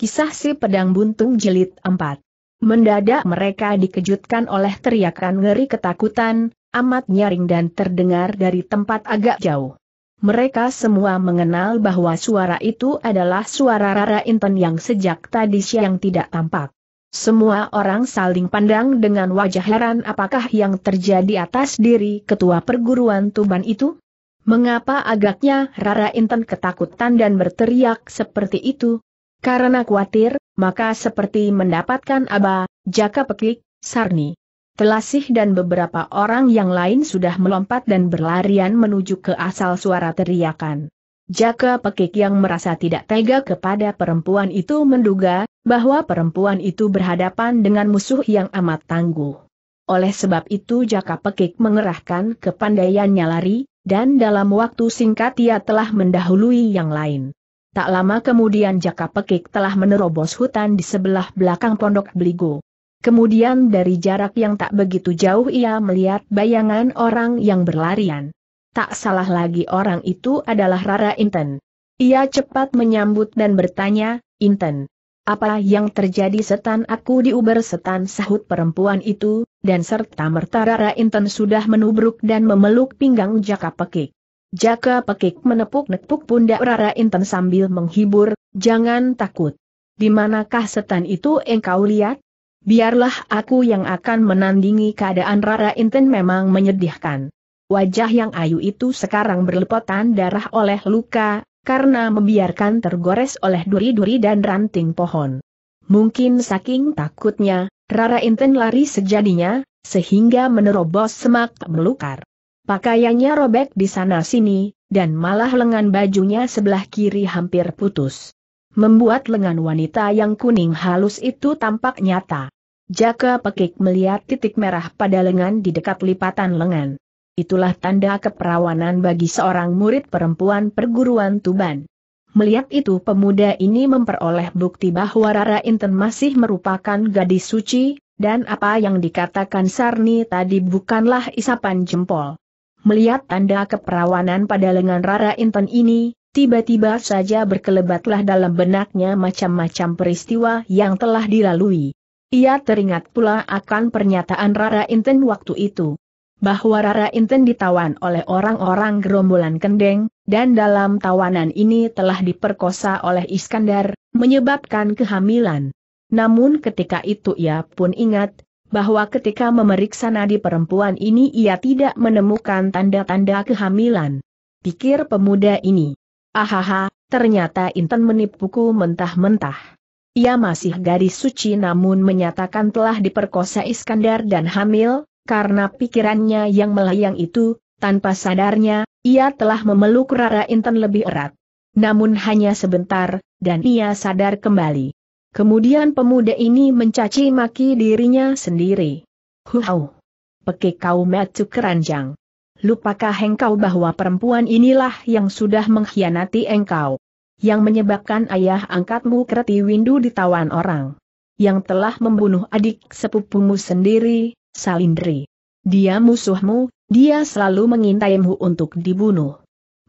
Kisah si pedang buntung Jelit 4. Mendadak mereka dikejutkan oleh teriakan ngeri ketakutan, amat nyaring dan terdengar dari tempat agak jauh. Mereka semua mengenal bahwa suara itu adalah suara Rara Inten yang sejak tadi siang tidak tampak. Semua orang saling pandang dengan wajah heran apakah yang terjadi atas diri ketua perguruan Tuban itu? Mengapa agaknya Rara Inten ketakutan dan berteriak seperti itu? Karena khawatir, maka seperti mendapatkan Aba, Jaka Pekik, Sarni. Telasih dan beberapa orang yang lain sudah melompat dan berlarian menuju ke asal suara teriakan. Jaka Pekik yang merasa tidak tega kepada perempuan itu menduga, bahwa perempuan itu berhadapan dengan musuh yang amat tangguh. Oleh sebab itu Jaka Pekik mengerahkan kepandaiannya lari, dan dalam waktu singkat ia telah mendahului yang lain. Tak lama kemudian Jaka Pekik telah menerobos hutan di sebelah belakang pondok Beligo. Kemudian dari jarak yang tak begitu jauh ia melihat bayangan orang yang berlarian. Tak salah lagi orang itu adalah Rara Inten. Ia cepat menyambut dan bertanya, Inten, apa yang terjadi setan aku diuber setan sahut perempuan itu, dan serta merta Rara Inten sudah menubruk dan memeluk pinggang Jaka Pekik. Jaka Pekik menepuk-nepuk pundak Rara Inten sambil menghibur, jangan takut. Di manakah setan itu engkau lihat? Biarlah aku yang akan menandingi keadaan Rara Inten memang menyedihkan. Wajah yang ayu itu sekarang berlepotan darah oleh luka, karena membiarkan tergores oleh duri-duri dan ranting pohon. Mungkin saking takutnya, Rara Inten lari sejadinya, sehingga menerobos semak melukar. Pakaiannya robek di sana-sini, dan malah lengan bajunya sebelah kiri hampir putus. Membuat lengan wanita yang kuning halus itu tampak nyata. Jaka pekik melihat titik merah pada lengan di dekat lipatan lengan. Itulah tanda keperawanan bagi seorang murid perempuan perguruan Tuban. Melihat itu pemuda ini memperoleh bukti bahwa Rara Inten masih merupakan gadis suci, dan apa yang dikatakan Sarni tadi bukanlah isapan jempol. Melihat tanda keperawanan pada lengan Rara Inten ini, tiba-tiba saja berkelebatlah dalam benaknya macam-macam peristiwa yang telah dilalui. Ia teringat pula akan pernyataan Rara Inten waktu itu. Bahwa Rara Inten ditawan oleh orang-orang gerombolan kendeng, dan dalam tawanan ini telah diperkosa oleh Iskandar, menyebabkan kehamilan. Namun ketika itu ia pun ingat, bahwa ketika memeriksa nadi perempuan ini ia tidak menemukan tanda-tanda kehamilan. Pikir pemuda ini. Ahaha, ternyata Intan menipuku mentah-mentah. Ia masih gadis suci namun menyatakan telah diperkosa Iskandar dan hamil, karena pikirannya yang melayang itu, tanpa sadarnya, ia telah memeluk Rara Intan lebih erat. Namun hanya sebentar, dan ia sadar kembali. Kemudian pemuda ini mencaci maki dirinya sendiri. Huau! Pekik kau metu keranjang. Lupakah engkau bahwa perempuan inilah yang sudah mengkhianati engkau? Yang menyebabkan ayah angkatmu kereti windu ditawan orang. Yang telah membunuh adik sepupumu sendiri, Salindri. Dia musuhmu, dia selalu mengintaimu untuk dibunuh.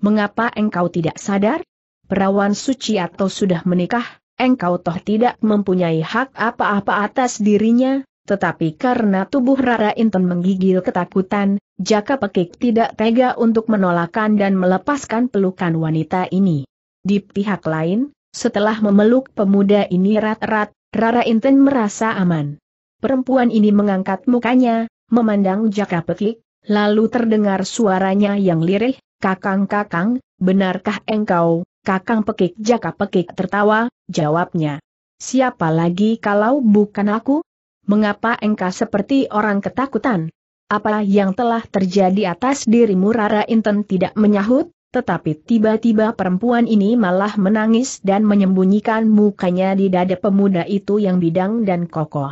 Mengapa engkau tidak sadar? Perawan suci atau sudah menikah? engkau toh tidak mempunyai hak apa-apa atas dirinya, tetapi karena tubuh Rara Inten menggigil ketakutan, Jaka Pekik tidak tega untuk menolakkan dan melepaskan pelukan wanita ini. Di pihak lain, setelah memeluk pemuda ini rat-rat, Rara Inten merasa aman. Perempuan ini mengangkat mukanya, memandang Jaka Pekik, lalu terdengar suaranya yang lirih, kakang-kakang, benarkah engkau, Kakang Pekik Jaka Pekik tertawa, jawabnya. Siapa lagi kalau bukan aku? Mengapa engkau seperti orang ketakutan? Apa yang telah terjadi atas dirimu Rara Inten tidak menyahut, tetapi tiba-tiba perempuan ini malah menangis dan menyembunyikan mukanya di dada pemuda itu yang bidang dan kokoh.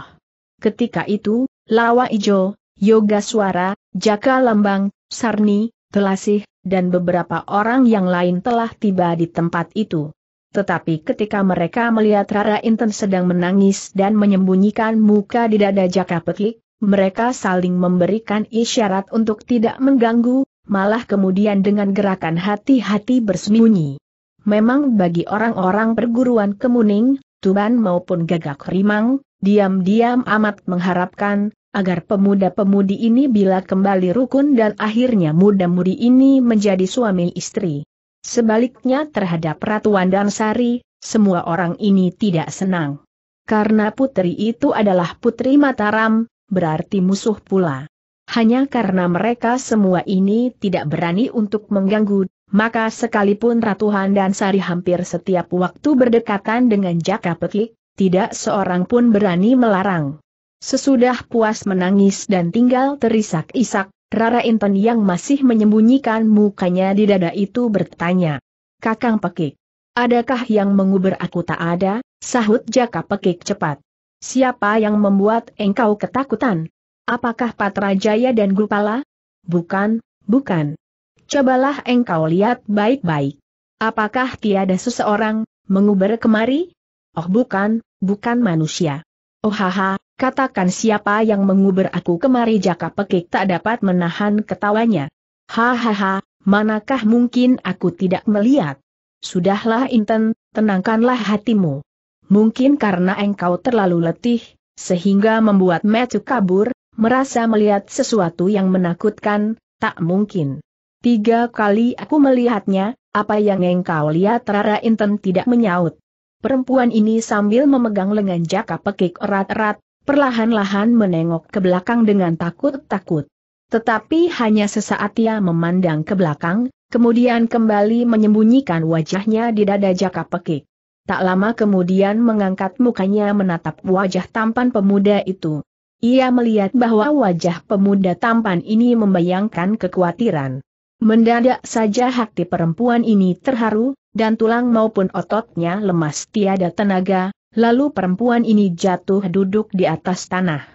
Ketika itu, Lawa Ijo, Yoga Suara, Jaka Lambang, Sarni, Telasih, dan beberapa orang yang lain telah tiba di tempat itu. Tetapi ketika mereka melihat Rara Inten sedang menangis dan menyembunyikan muka di dada Jaka Petik, mereka saling memberikan isyarat untuk tidak mengganggu, malah kemudian dengan gerakan hati-hati bersembunyi. Memang bagi orang-orang perguruan kemuning, Tuban maupun Gagak Rimang, diam-diam amat mengharapkan, agar pemuda-pemudi ini bila kembali rukun dan akhirnya muda-mudi ini menjadi suami istri. Sebaliknya terhadap Ratuan dan semua orang ini tidak senang. Karena putri itu adalah putri Mataram, berarti musuh pula. Hanya karena mereka semua ini tidak berani untuk mengganggu, maka sekalipun Ratu dan hampir setiap waktu berdekatan dengan Jaka Pekik, tidak seorang pun berani melarang. Sesudah puas menangis dan tinggal terisak-isak, Rara Inten yang masih menyembunyikan mukanya di dada itu bertanya. Kakang Pekik, adakah yang mengubur aku tak ada? Sahut Jaka Pekik cepat. Siapa yang membuat engkau ketakutan? Apakah Patra Jaya dan Gupala? Bukan, bukan. Cobalah engkau lihat baik-baik. Apakah tiada seseorang, menguber kemari? Oh bukan, bukan manusia. Oh haha, katakan siapa yang menguber aku kemari jaka pekik tak dapat menahan ketawanya. Hahaha, manakah mungkin aku tidak melihat? Sudahlah Inten, tenangkanlah hatimu. Mungkin karena engkau terlalu letih, sehingga membuat Matthew kabur, merasa melihat sesuatu yang menakutkan, tak mungkin. Tiga kali aku melihatnya, apa yang engkau lihat Rara Inten tidak menyaut. Perempuan ini sambil memegang lengan jaka pekik erat-erat, perlahan-lahan menengok ke belakang dengan takut-takut. Tetapi hanya sesaat ia memandang ke belakang, kemudian kembali menyembunyikan wajahnya di dada jaka pekik. Tak lama kemudian mengangkat mukanya menatap wajah tampan pemuda itu. Ia melihat bahwa wajah pemuda tampan ini membayangkan kekhawatiran. Mendadak saja hati perempuan ini terharu, dan tulang maupun ototnya lemas tiada tenaga, lalu perempuan ini jatuh duduk di atas tanah.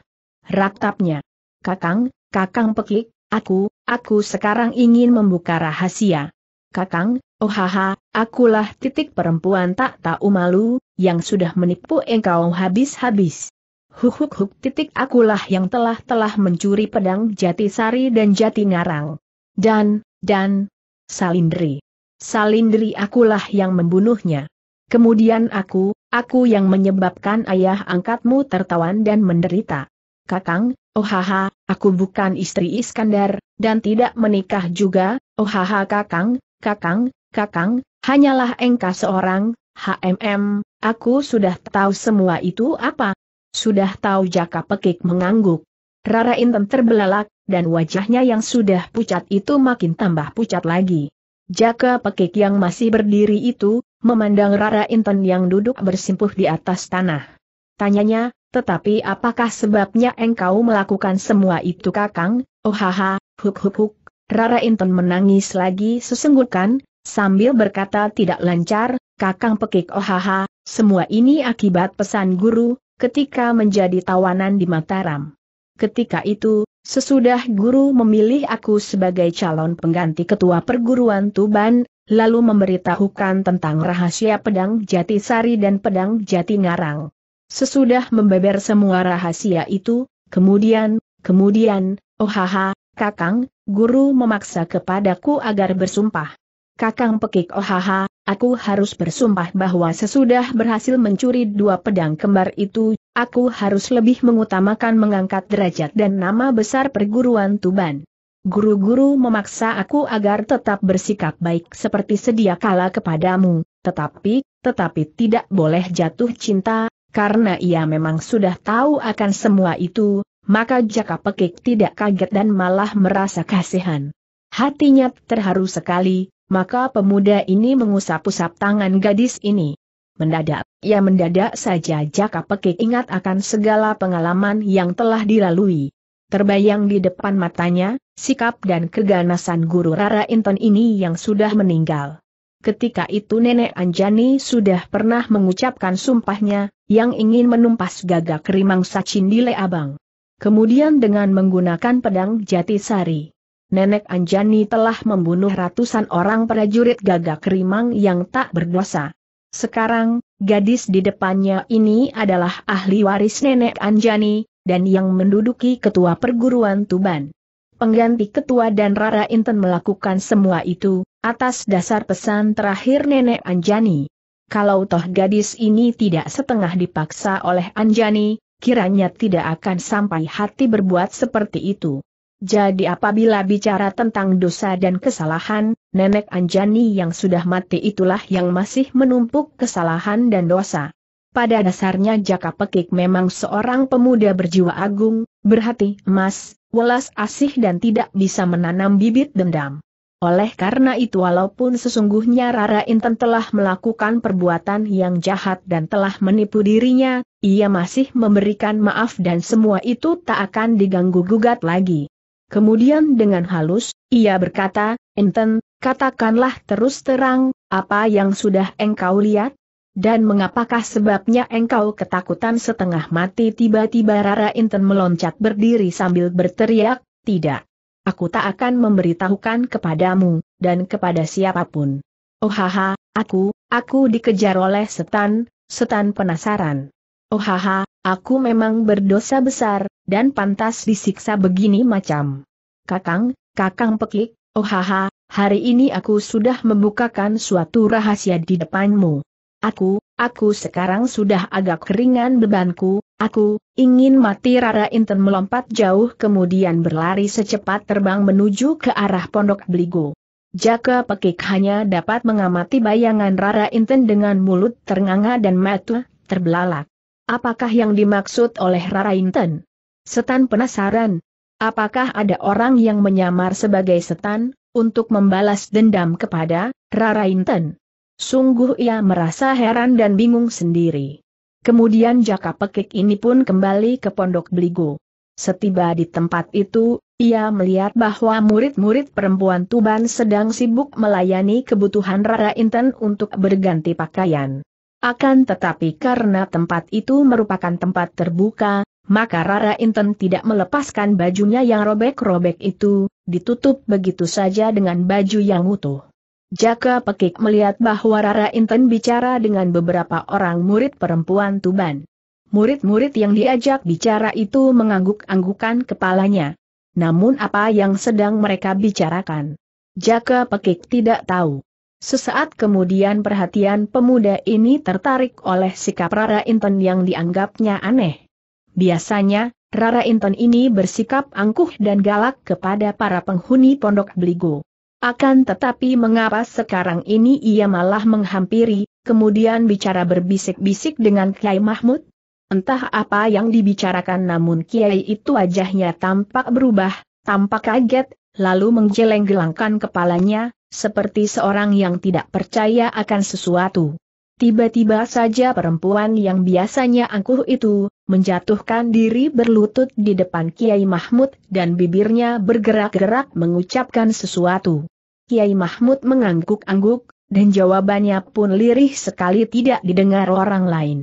Raktapnya, Kakang, kakang pekik, aku, aku sekarang ingin membuka rahasia. Kakang, oh haha, akulah titik perempuan tak tahu malu, yang sudah menipu engkau habis-habis. Huk-huk-huk titik akulah yang telah-telah mencuri pedang jati sari dan jati ngarang. Dan, dan, salindri. Salindri akulah yang membunuhnya. Kemudian aku, aku yang menyebabkan ayah angkatmu tertawan dan menderita. Kakang, ohaha, aku bukan istri Iskandar, dan tidak menikah juga, ohaha kakang, kakang, kakang, hanyalah engkau seorang, HMM, aku sudah tahu semua itu apa. Sudah tahu jaka pekik mengangguk. Rara Inten terbelalak, dan wajahnya yang sudah pucat itu makin tambah pucat lagi. Jaka pekik yang masih berdiri itu, memandang Rara Inten yang duduk bersimpuh di atas tanah. Tanyanya, tetapi apakah sebabnya engkau melakukan semua itu kakang? Oh haha, huk huk huk. Rara Inten menangis lagi sesenggukan, sambil berkata tidak lancar, kakang pekik oh haha, semua ini akibat pesan guru, ketika menjadi tawanan di Mataram. Ketika itu, Sesudah guru memilih aku sebagai calon pengganti ketua perguruan Tuban, lalu memberitahukan tentang rahasia pedang jati sari dan pedang jati ngarang. Sesudah membeber semua rahasia itu, kemudian, kemudian, oh haha, kakang, guru memaksa kepadaku agar bersumpah. Kakang pekik ohaha, aku harus bersumpah bahwa sesudah berhasil mencuri dua pedang kembar itu, aku harus lebih mengutamakan mengangkat derajat dan nama besar perguruan Tuban. Guru-guru memaksa aku agar tetap bersikap baik seperti sedia kala kepadamu, tetapi, tetapi tidak boleh jatuh cinta, karena ia memang sudah tahu akan semua itu, maka Jaka Pekik tidak kaget dan malah merasa kasihan. Hatinya terharu sekali, maka pemuda ini mengusap-usap tangan gadis ini. Mendadak, ya mendadak saja Jaka Pekik ingat akan segala pengalaman yang telah dilalui. Terbayang di depan matanya, sikap dan keganasan guru Rara Inton ini yang sudah meninggal. Ketika itu Nenek Anjani sudah pernah mengucapkan sumpahnya, yang ingin menumpas gagak rimang sacin di Leabang. Kemudian dengan menggunakan pedang jati sari Nenek Anjani telah membunuh ratusan orang prajurit gagak rimang yang tak berdosa. Sekarang, gadis di depannya ini adalah ahli waris Nenek Anjani, dan yang menduduki ketua perguruan Tuban. Pengganti ketua dan Rara Inten melakukan semua itu, atas dasar pesan terakhir Nenek Anjani. Kalau toh gadis ini tidak setengah dipaksa oleh Anjani, kiranya tidak akan sampai hati berbuat seperti itu. Jadi apabila bicara tentang dosa dan kesalahan, nenek Anjani yang sudah mati itulah yang masih menumpuk kesalahan dan dosa. Pada dasarnya Jaka Pekik memang seorang pemuda berjiwa agung, berhati emas, welas asih dan tidak bisa menanam bibit dendam. Oleh karena itu walaupun sesungguhnya Rara Inten telah melakukan perbuatan yang jahat dan telah menipu dirinya, ia masih memberikan maaf dan semua itu tak akan diganggu-gugat lagi. Kemudian dengan halus, ia berkata, Enten, katakanlah terus terang, apa yang sudah engkau lihat? Dan mengapakah sebabnya engkau ketakutan setengah mati tiba-tiba Rara Inten meloncat berdiri sambil berteriak, tidak. Aku tak akan memberitahukan kepadamu, dan kepada siapapun. Oh haha, aku, aku dikejar oleh setan, setan penasaran. Oh haha, Aku memang berdosa besar, dan pantas disiksa begini macam. Kakang, kakang pekik, oh haha, hari ini aku sudah membukakan suatu rahasia di depanmu. Aku, aku sekarang sudah agak keringan bebanku, aku, ingin mati Rara Inten melompat jauh kemudian berlari secepat terbang menuju ke arah pondok beligo. Jaka Pekik hanya dapat mengamati bayangan Rara Inten dengan mulut ternganga dan mata terbelalak. Apakah yang dimaksud oleh Rara Inten? Setan penasaran. Apakah ada orang yang menyamar sebagai setan, untuk membalas dendam kepada Rara Inten? Sungguh ia merasa heran dan bingung sendiri. Kemudian jaka pekik ini pun kembali ke pondok beligu. Setiba di tempat itu, ia melihat bahwa murid-murid perempuan Tuban sedang sibuk melayani kebutuhan Rara Inten untuk berganti pakaian. Akan tetapi karena tempat itu merupakan tempat terbuka, maka Rara Inten tidak melepaskan bajunya yang robek-robek itu, ditutup begitu saja dengan baju yang utuh. Jaka Pekik melihat bahwa Rara Inten bicara dengan beberapa orang murid perempuan Tuban. Murid-murid yang diajak bicara itu mengangguk-anggukan kepalanya. Namun apa yang sedang mereka bicarakan? Jaka Pekik tidak tahu. Sesaat kemudian perhatian pemuda ini tertarik oleh sikap Rara Inten yang dianggapnya aneh. Biasanya, Rara Inten ini bersikap angkuh dan galak kepada para penghuni pondok beligo. Akan tetapi mengapa sekarang ini ia malah menghampiri, kemudian bicara berbisik-bisik dengan Kiai Mahmud? Entah apa yang dibicarakan namun Kiai itu wajahnya tampak berubah, tampak kaget, lalu menggeleng-gelangkan kepalanya, seperti seorang yang tidak percaya akan sesuatu. Tiba-tiba saja perempuan yang biasanya angkuh itu, menjatuhkan diri berlutut di depan Kiai Mahmud dan bibirnya bergerak-gerak mengucapkan sesuatu. Kiai Mahmud mengangguk-angguk, dan jawabannya pun lirih sekali tidak didengar orang lain.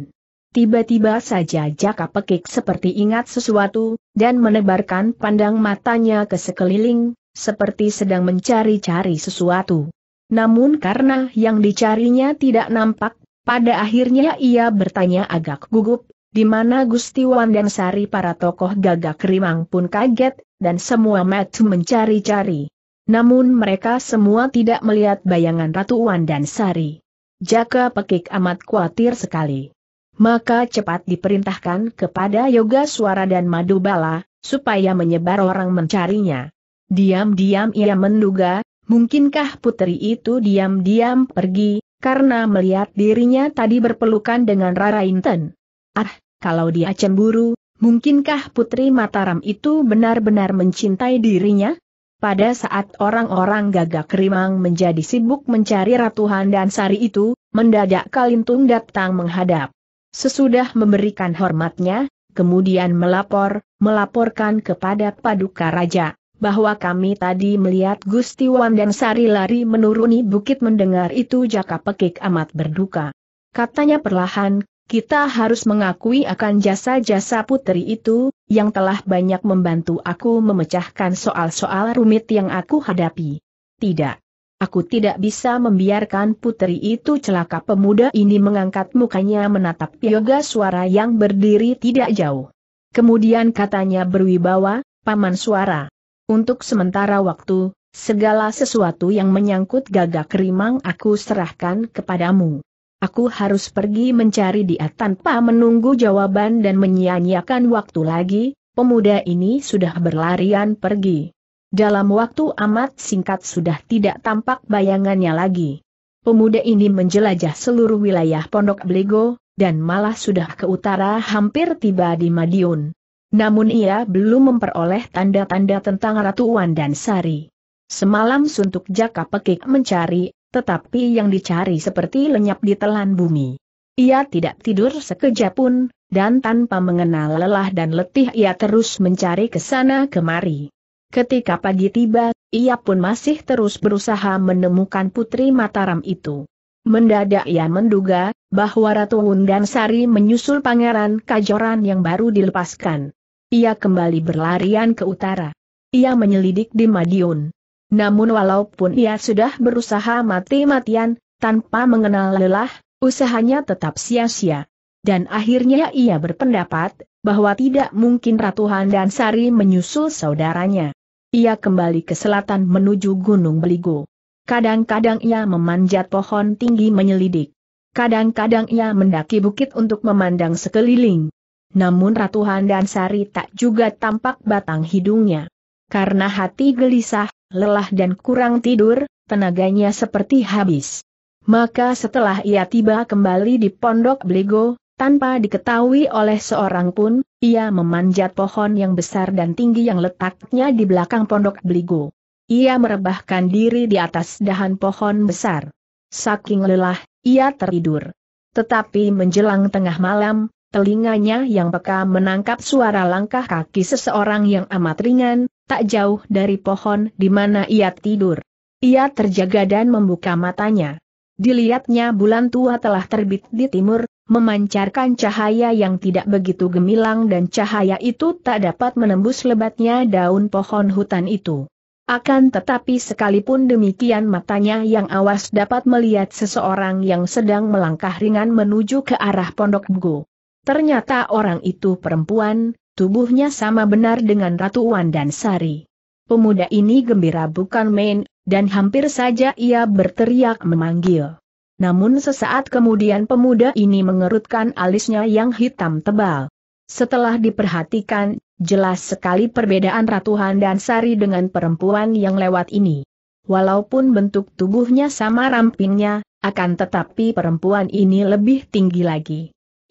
Tiba-tiba saja Jaka Pekik seperti ingat sesuatu, dan menebarkan pandang matanya ke sekeliling, seperti sedang mencari-cari sesuatu. Namun karena yang dicarinya tidak nampak, pada akhirnya ia bertanya agak gugup, di mana Gusti dan Sari para tokoh gagak rimang pun kaget, dan semua matu mencari-cari. Namun mereka semua tidak melihat bayangan Ratu dan Sari. Jaka pekik amat khawatir sekali. Maka cepat diperintahkan kepada Yoga Suara dan Madubala, supaya menyebar orang mencarinya. Diam-diam ia menduga, mungkinkah putri itu diam-diam pergi, karena melihat dirinya tadi berpelukan dengan Rara Inten. Ah, kalau dia cemburu, mungkinkah putri Mataram itu benar-benar mencintai dirinya? Pada saat orang-orang gagak rimang menjadi sibuk mencari Ratu Handan Sari itu, mendadak Kalintung datang menghadap. Sesudah memberikan hormatnya, kemudian melapor, melaporkan kepada Paduka Raja bahwa kami tadi melihat Gustiwan dan Sari lari menuruni bukit mendengar itu jaka pekik amat berduka. Katanya perlahan, kita harus mengakui akan jasa-jasa putri itu, yang telah banyak membantu aku memecahkan soal-soal rumit yang aku hadapi. Tidak. Aku tidak bisa membiarkan putri itu celaka pemuda ini mengangkat mukanya menatap yoga suara yang berdiri tidak jauh. Kemudian katanya berwibawa, Paman Suara, untuk sementara waktu, segala sesuatu yang menyangkut gagak rimang aku serahkan kepadamu. Aku harus pergi mencari dia tanpa menunggu jawaban dan menyia-nyiakan waktu lagi, pemuda ini sudah berlarian pergi. Dalam waktu amat singkat sudah tidak tampak bayangannya lagi. Pemuda ini menjelajah seluruh wilayah Pondok Beligo, dan malah sudah ke utara hampir tiba di Madiun. Namun ia belum memperoleh tanda-tanda tentang Ratu Wan dan Sari. Semalam suntuk jaka pekik mencari, tetapi yang dicari seperti lenyap di telan bumi. Ia tidak tidur sekejap pun, dan tanpa mengenal lelah dan letih ia terus mencari ke sana kemari. Ketika pagi tiba, ia pun masih terus berusaha menemukan putri Mataram itu. Mendadak ia menduga, bahwa Ratu Sari menyusul pangeran Kajoran yang baru dilepaskan ia kembali berlarian ke utara. Ia menyelidik di Madiun. Namun walaupun ia sudah berusaha mati-matian, tanpa mengenal lelah, usahanya tetap sia-sia. Dan akhirnya ia berpendapat, bahwa tidak mungkin Ratu Handan Sari menyusul saudaranya. Ia kembali ke selatan menuju Gunung Beligo. Kadang-kadang ia memanjat pohon tinggi menyelidik. Kadang-kadang ia mendaki bukit untuk memandang sekeliling namun Ratu Handan Sari tak juga tampak batang hidungnya. Karena hati gelisah, lelah dan kurang tidur, tenaganya seperti habis. Maka setelah ia tiba kembali di Pondok Bligo, tanpa diketahui oleh seorang pun, ia memanjat pohon yang besar dan tinggi yang letaknya di belakang pondok Bligo. Ia merebahkan diri di atas dahan pohon besar. Saking lelah, ia tertidur. Tetapi menjelang tengah malam, telinganya yang peka menangkap suara langkah kaki seseorang yang amat ringan, tak jauh dari pohon di mana ia tidur. Ia terjaga dan membuka matanya. Dilihatnya bulan tua telah terbit di timur, memancarkan cahaya yang tidak begitu gemilang dan cahaya itu tak dapat menembus lebatnya daun pohon hutan itu. Akan tetapi sekalipun demikian matanya yang awas dapat melihat seseorang yang sedang melangkah ringan menuju ke arah pondok Bugo. Ternyata orang itu perempuan, tubuhnya sama benar dengan Ratu Wan dan Sari. Pemuda ini gembira bukan main, dan hampir saja ia berteriak memanggil. Namun sesaat kemudian pemuda ini mengerutkan alisnya yang hitam tebal. Setelah diperhatikan, jelas sekali perbedaan Ratu Han dan Sari dengan perempuan yang lewat ini. Walaupun bentuk tubuhnya sama rampingnya, akan tetapi perempuan ini lebih tinggi lagi.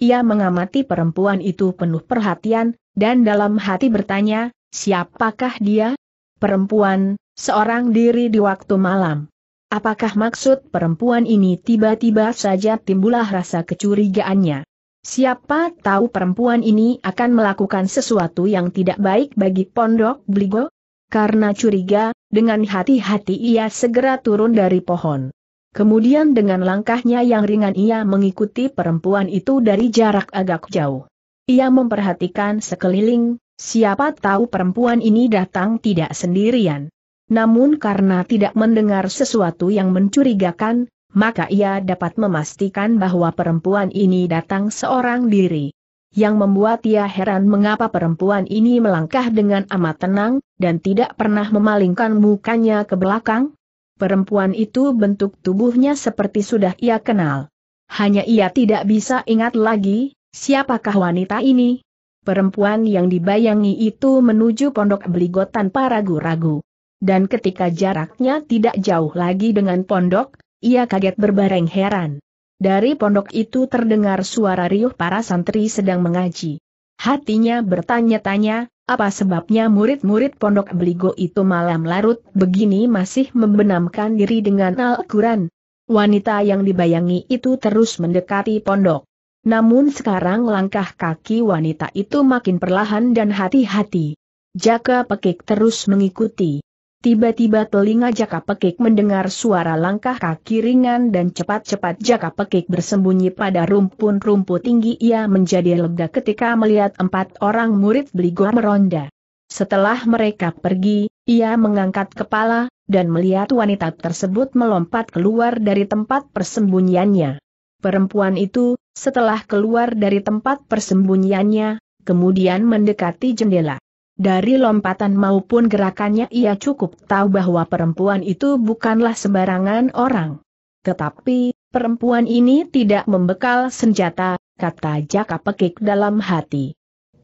Ia mengamati perempuan itu penuh perhatian, dan dalam hati bertanya, siapakah dia? Perempuan, seorang diri di waktu malam. Apakah maksud perempuan ini tiba-tiba saja timbulah rasa kecurigaannya? Siapa tahu perempuan ini akan melakukan sesuatu yang tidak baik bagi pondok beligo? Karena curiga, dengan hati-hati ia segera turun dari pohon. Kemudian dengan langkahnya yang ringan ia mengikuti perempuan itu dari jarak agak jauh. Ia memperhatikan sekeliling, siapa tahu perempuan ini datang tidak sendirian. Namun karena tidak mendengar sesuatu yang mencurigakan, maka ia dapat memastikan bahwa perempuan ini datang seorang diri yang membuat ia heran mengapa perempuan ini melangkah dengan amat tenang, dan tidak pernah memalingkan mukanya ke belakang, perempuan itu bentuk tubuhnya seperti sudah ia kenal. Hanya ia tidak bisa ingat lagi, siapakah wanita ini? Perempuan yang dibayangi itu menuju pondok beligot tanpa ragu-ragu. Dan ketika jaraknya tidak jauh lagi dengan pondok, ia kaget berbareng heran. Dari pondok itu terdengar suara riuh para santri sedang mengaji. Hatinya bertanya-tanya, apa sebabnya murid-murid pondok beligo itu malam larut begini masih membenamkan diri dengan Al-Quran. Wanita yang dibayangi itu terus mendekati pondok. Namun sekarang langkah kaki wanita itu makin perlahan dan hati-hati. Jaka Pekik terus mengikuti. Tiba-tiba telinga Jaka Pekik mendengar suara langkah kaki ringan dan cepat-cepat Jaka Pekik bersembunyi pada rumpun-rumput tinggi ia menjadi lega ketika melihat empat orang murid Bligor meronda. Setelah mereka pergi, ia mengangkat kepala, dan melihat wanita tersebut melompat keluar dari tempat persembunyiannya. Perempuan itu, setelah keluar dari tempat persembunyiannya, kemudian mendekati jendela. Dari lompatan maupun gerakannya ia cukup tahu bahwa perempuan itu bukanlah sembarangan orang. Tetapi, perempuan ini tidak membekal senjata, kata Jaka Pekik dalam hati.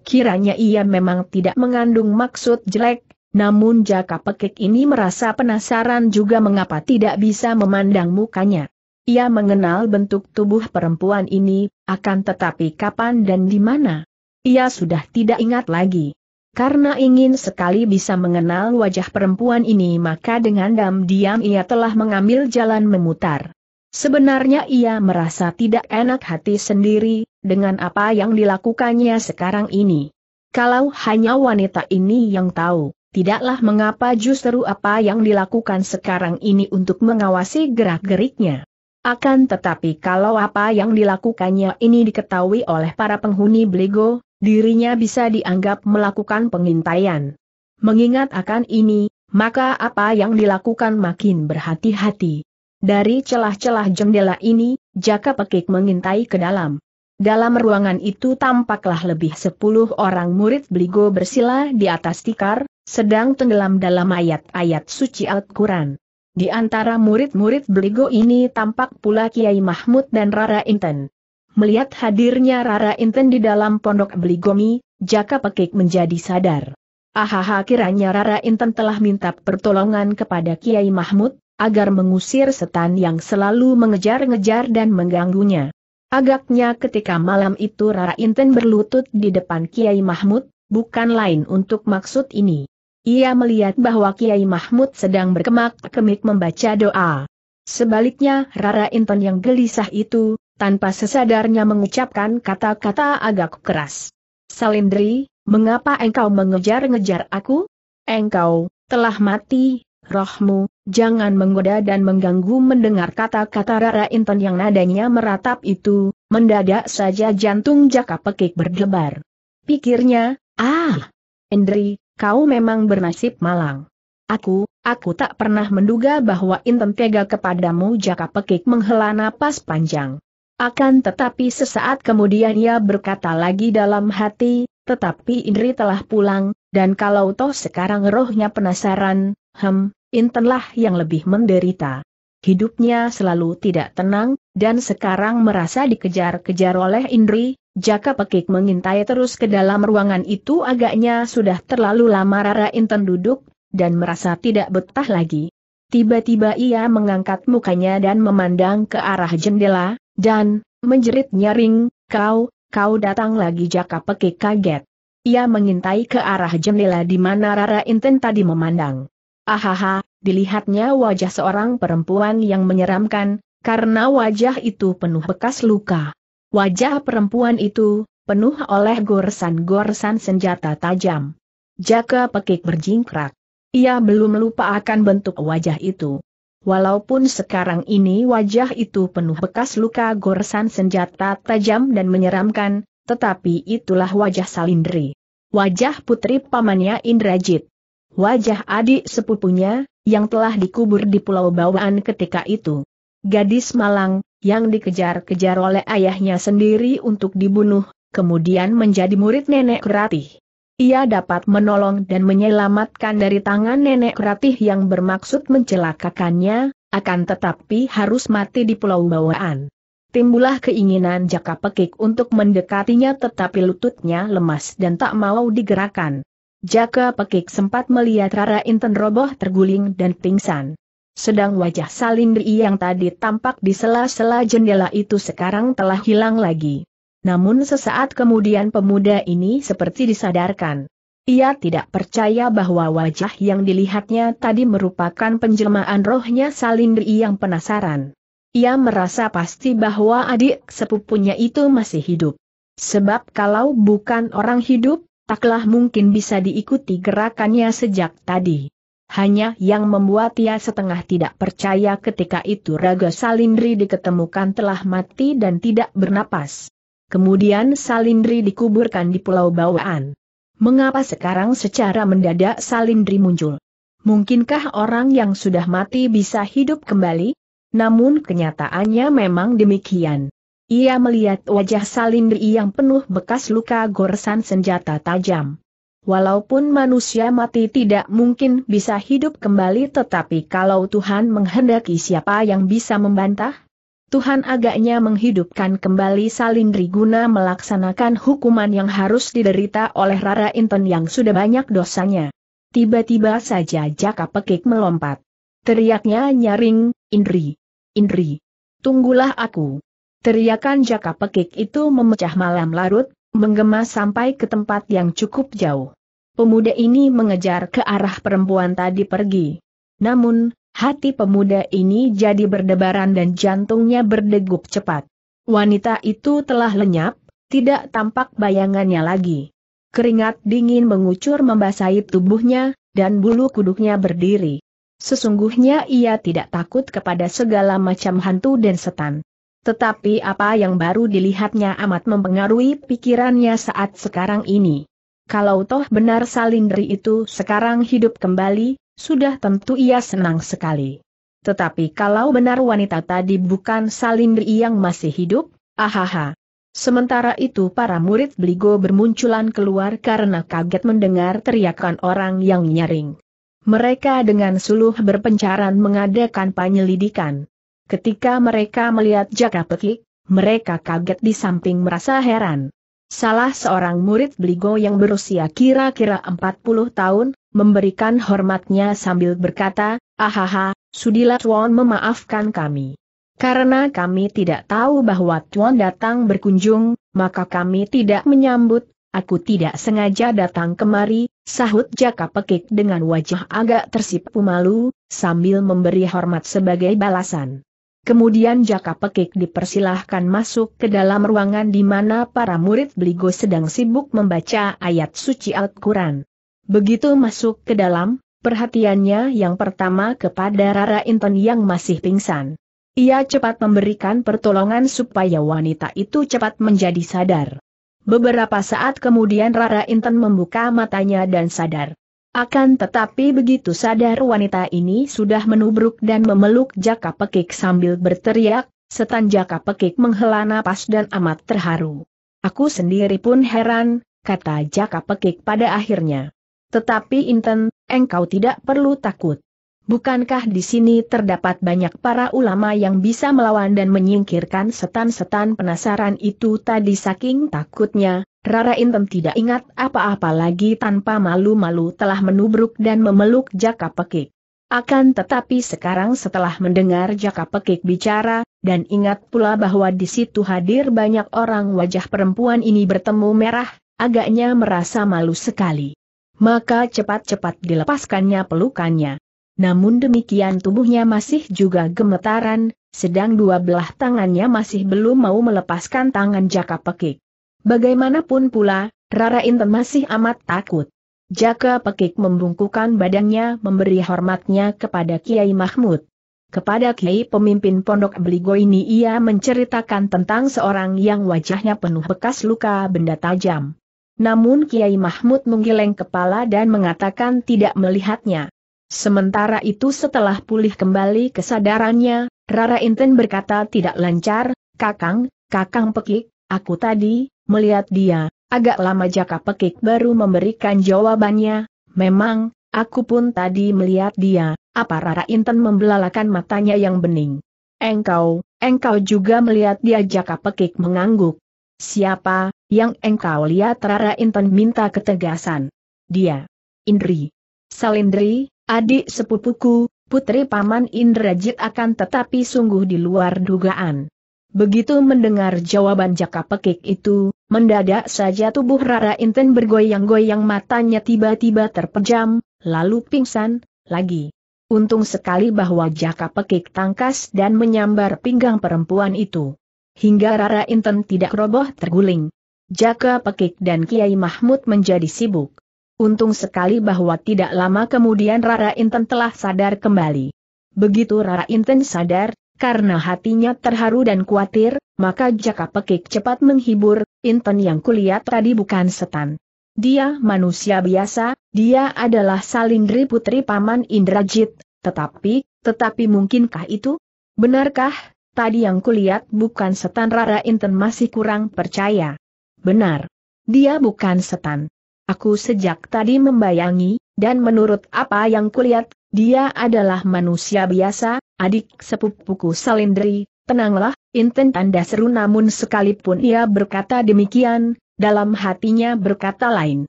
Kiranya ia memang tidak mengandung maksud jelek, namun Jaka Pekik ini merasa penasaran juga mengapa tidak bisa memandang mukanya. Ia mengenal bentuk tubuh perempuan ini, akan tetapi kapan dan di mana. Ia sudah tidak ingat lagi. Karena ingin sekali bisa mengenal wajah perempuan ini maka dengan diam-diam ia telah mengambil jalan memutar. Sebenarnya ia merasa tidak enak hati sendiri, dengan apa yang dilakukannya sekarang ini. Kalau hanya wanita ini yang tahu, tidaklah mengapa justru apa yang dilakukan sekarang ini untuk mengawasi gerak-geriknya. Akan tetapi kalau apa yang dilakukannya ini diketahui oleh para penghuni Bligo, dirinya bisa dianggap melakukan pengintaian. Mengingat akan ini, maka apa yang dilakukan makin berhati-hati. Dari celah-celah jendela ini, Jaka Pekik mengintai ke dalam. Dalam ruangan itu tampaklah lebih sepuluh orang murid beligo bersila di atas tikar, sedang tenggelam dalam ayat-ayat suci Al-Quran. Di antara murid-murid beligo ini tampak pula Kiai Mahmud dan Rara Inten. Melihat hadirnya Rara Inten di dalam pondok Beligomi, Jaka Pekik menjadi sadar. Ahaha kiranya Rara Inten telah minta pertolongan kepada Kiai Mahmud, agar mengusir setan yang selalu mengejar-ngejar dan mengganggunya. Agaknya ketika malam itu Rara Inten berlutut di depan Kiai Mahmud, bukan lain untuk maksud ini. Ia melihat bahwa Kiai Mahmud sedang berkemak-kemik membaca doa. Sebaliknya Rara Inten yang gelisah itu, tanpa sesadarnya mengucapkan kata-kata agak keras. Salindri, mengapa engkau mengejar-ngejar aku? Engkau, telah mati, rohmu, jangan menggoda dan mengganggu mendengar kata-kata Rara Inton yang nadanya meratap itu, mendadak saja jantung jaka pekik berdebar. Pikirnya, ah, Indri, kau memang bernasib malang. Aku, aku tak pernah menduga bahwa Inton tega kepadamu jaka pekik menghela napas panjang. Akan tetapi sesaat kemudian ia berkata lagi dalam hati, tetapi Indri telah pulang, dan kalau toh sekarang rohnya penasaran, hem, Intenlah yang lebih menderita. Hidupnya selalu tidak tenang, dan sekarang merasa dikejar-kejar oleh Indri, jaka pekik mengintai terus ke dalam ruangan itu agaknya sudah terlalu lama Rara Inten duduk, dan merasa tidak betah lagi. Tiba-tiba ia mengangkat mukanya dan memandang ke arah jendela, dan, menjerit nyaring, kau, kau datang lagi Jaka Peki kaget. Ia mengintai ke arah jendela di mana Rara Inten tadi memandang. Ahaha, dilihatnya wajah seorang perempuan yang menyeramkan, karena wajah itu penuh bekas luka. Wajah perempuan itu, penuh oleh goresan-goresan senjata tajam. Jaka Pekik berjingkrak. Ia belum lupa akan bentuk wajah itu. Walaupun sekarang ini wajah itu penuh bekas luka goresan senjata tajam dan menyeramkan, tetapi itulah wajah Salindri. Wajah putri pamannya Indrajit. Wajah adik sepupunya, yang telah dikubur di Pulau Bawaan ketika itu. Gadis malang, yang dikejar-kejar oleh ayahnya sendiri untuk dibunuh, kemudian menjadi murid nenek Ratih. Ia dapat menolong dan menyelamatkan dari tangan nenek ratih yang bermaksud mencelakakannya, akan tetapi harus mati di pulau bawaan. Timbulah keinginan Jaka Pekik untuk mendekatinya tetapi lututnya lemas dan tak mau digerakkan. Jaka Pekik sempat melihat Rara Inten roboh terguling dan pingsan. Sedang wajah Salindri yang tadi tampak di sela-sela jendela itu sekarang telah hilang lagi. Namun sesaat kemudian pemuda ini seperti disadarkan. Ia tidak percaya bahwa wajah yang dilihatnya tadi merupakan penjelmaan rohnya Salindri yang penasaran. Ia merasa pasti bahwa adik sepupunya itu masih hidup. Sebab kalau bukan orang hidup, taklah mungkin bisa diikuti gerakannya sejak tadi. Hanya yang membuat ia setengah tidak percaya ketika itu Raga Salindri diketemukan telah mati dan tidak bernapas. Kemudian Salindri dikuburkan di Pulau Bawaan. Mengapa sekarang secara mendadak Salindri muncul? Mungkinkah orang yang sudah mati bisa hidup kembali? Namun kenyataannya memang demikian. Ia melihat wajah Salindri yang penuh bekas luka goresan senjata tajam. Walaupun manusia mati tidak mungkin bisa hidup kembali tetapi kalau Tuhan menghendaki siapa yang bisa membantah? Tuhan agaknya menghidupkan kembali Salindri guna melaksanakan hukuman yang harus diderita oleh Rara Inten yang sudah banyak dosanya. Tiba-tiba saja Jaka Pekik melompat. Teriaknya nyaring, Indri. Indri. Tunggulah aku. Teriakan Jaka Pekik itu memecah malam larut, menggema sampai ke tempat yang cukup jauh. Pemuda ini mengejar ke arah perempuan tadi pergi. Namun, Hati pemuda ini jadi berdebaran dan jantungnya berdegup cepat. Wanita itu telah lenyap, tidak tampak bayangannya lagi. Keringat dingin mengucur membasahi tubuhnya, dan bulu kuduknya berdiri. Sesungguhnya ia tidak takut kepada segala macam hantu dan setan. Tetapi apa yang baru dilihatnya amat mempengaruhi pikirannya saat sekarang ini. Kalau toh benar Salindri itu sekarang hidup kembali, sudah tentu ia senang sekali. Tetapi kalau benar wanita tadi bukan Salindri yang masih hidup, ahaha. Sementara itu para murid Bligo bermunculan keluar karena kaget mendengar teriakan orang yang nyaring. Mereka dengan suluh berpencaran mengadakan penyelidikan. Ketika mereka melihat Jaka Petik, mereka kaget di samping merasa heran. Salah seorang murid Bligo yang berusia kira-kira 40 tahun, memberikan hormatnya sambil berkata, Ahaha, sudilah Tuan memaafkan kami. Karena kami tidak tahu bahwa Tuan datang berkunjung, maka kami tidak menyambut, aku tidak sengaja datang kemari, sahut Jaka Pekik dengan wajah agak tersipu malu, sambil memberi hormat sebagai balasan. Kemudian Jaka Pekik dipersilahkan masuk ke dalam ruangan di mana para murid Beligo sedang sibuk membaca ayat suci Al-Quran. Begitu masuk ke dalam, perhatiannya yang pertama kepada Rara Inton yang masih pingsan. Ia cepat memberikan pertolongan supaya wanita itu cepat menjadi sadar. Beberapa saat kemudian Rara Inten membuka matanya dan sadar. Akan tetapi begitu sadar wanita ini sudah menubruk dan memeluk jaka pekik sambil berteriak, setan jaka pekik menghela napas dan amat terharu. Aku sendiri pun heran, kata jaka pekik pada akhirnya. Tetapi Inten, engkau tidak perlu takut. Bukankah di sini terdapat banyak para ulama yang bisa melawan dan menyingkirkan setan-setan penasaran itu tadi saking takutnya, Rara Inten tidak ingat apa-apa lagi tanpa malu-malu telah menubruk dan memeluk Jaka Pekik. Akan tetapi sekarang setelah mendengar Jaka Pekik bicara, dan ingat pula bahwa di situ hadir banyak orang wajah perempuan ini bertemu merah, agaknya merasa malu sekali maka cepat-cepat dilepaskannya pelukannya. Namun demikian tubuhnya masih juga gemetaran, sedang dua belah tangannya masih belum mau melepaskan tangan Jaka Pekik. Bagaimanapun pula, Rara Inten masih amat takut. Jaka Pekik membungkukan badannya memberi hormatnya kepada Kiai Mahmud. Kepada Kiai pemimpin pondok Beligo ini ia menceritakan tentang seorang yang wajahnya penuh bekas luka benda tajam. Namun Kiai Mahmud menggeleng kepala dan mengatakan tidak melihatnya. Sementara itu setelah pulih kembali kesadarannya, Rara Inten berkata tidak lancar, Kakang, Kakang Pekik, aku tadi, melihat dia, agak lama Jaka Pekik baru memberikan jawabannya, memang, aku pun tadi melihat dia, apa Rara Inten membelalakan matanya yang bening. Engkau, engkau juga melihat dia Jaka Pekik mengangguk. Siapa, yang engkau lihat Rara Inten minta ketegasan. Dia. Indri. Salindri, adik sepupuku, putri paman Indrajit akan tetapi sungguh di luar dugaan. Begitu mendengar jawaban jaka pekik itu, mendadak saja tubuh Rara Inten bergoyang-goyang matanya tiba-tiba terpejam, lalu pingsan, lagi. Untung sekali bahwa jaka pekik tangkas dan menyambar pinggang perempuan itu. Hingga Rara Inten tidak roboh terguling. Jaka Pekik dan Kiai Mahmud menjadi sibuk. Untung sekali bahwa tidak lama kemudian Rara Inten telah sadar kembali. Begitu Rara Inten sadar, karena hatinya terharu dan khawatir, maka Jaka Pekik cepat menghibur, Inten yang kulihat tadi bukan setan. Dia manusia biasa, dia adalah Salindri putri paman Indrajit, tetapi, tetapi mungkinkah itu? Benarkah, tadi yang kulihat bukan setan Rara Inten masih kurang percaya. Benar. Dia bukan setan. Aku sejak tadi membayangi, dan menurut apa yang kulihat, dia adalah manusia biasa, adik sepupuku Salindri, tenanglah, Inten tanda seru namun sekalipun ia berkata demikian, dalam hatinya berkata lain.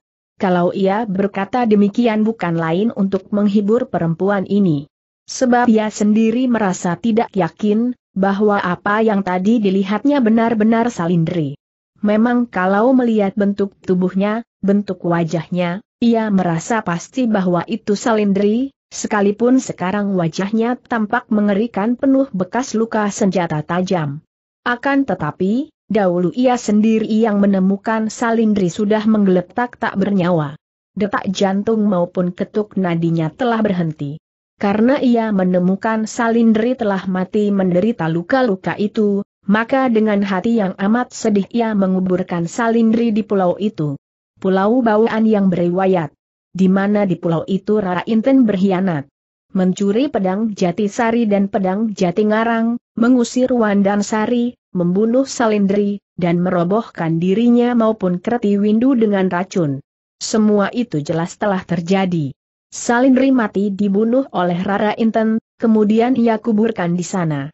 Kalau ia berkata demikian bukan lain untuk menghibur perempuan ini. Sebab ia sendiri merasa tidak yakin, bahwa apa yang tadi dilihatnya benar-benar Salindri. Memang kalau melihat bentuk tubuhnya, bentuk wajahnya, ia merasa pasti bahwa itu Salindri, sekalipun sekarang wajahnya tampak mengerikan penuh bekas luka senjata tajam. Akan tetapi, dahulu ia sendiri yang menemukan Salindri sudah menggeletak tak bernyawa. Detak jantung maupun ketuk nadinya telah berhenti. Karena ia menemukan Salindri telah mati menderita luka-luka itu, maka dengan hati yang amat sedih ia menguburkan Salindri di pulau itu. Pulau bawaan yang beriwayat. Di mana di pulau itu Rara Inten berkhianat. Mencuri pedang Jatisari dan pedang Jatingarang, mengusir Wandan Sari, membunuh Salindri, dan merobohkan dirinya maupun Kreti Windu dengan racun. Semua itu jelas telah terjadi. Salindri mati dibunuh oleh Rara Inten, kemudian ia kuburkan di sana.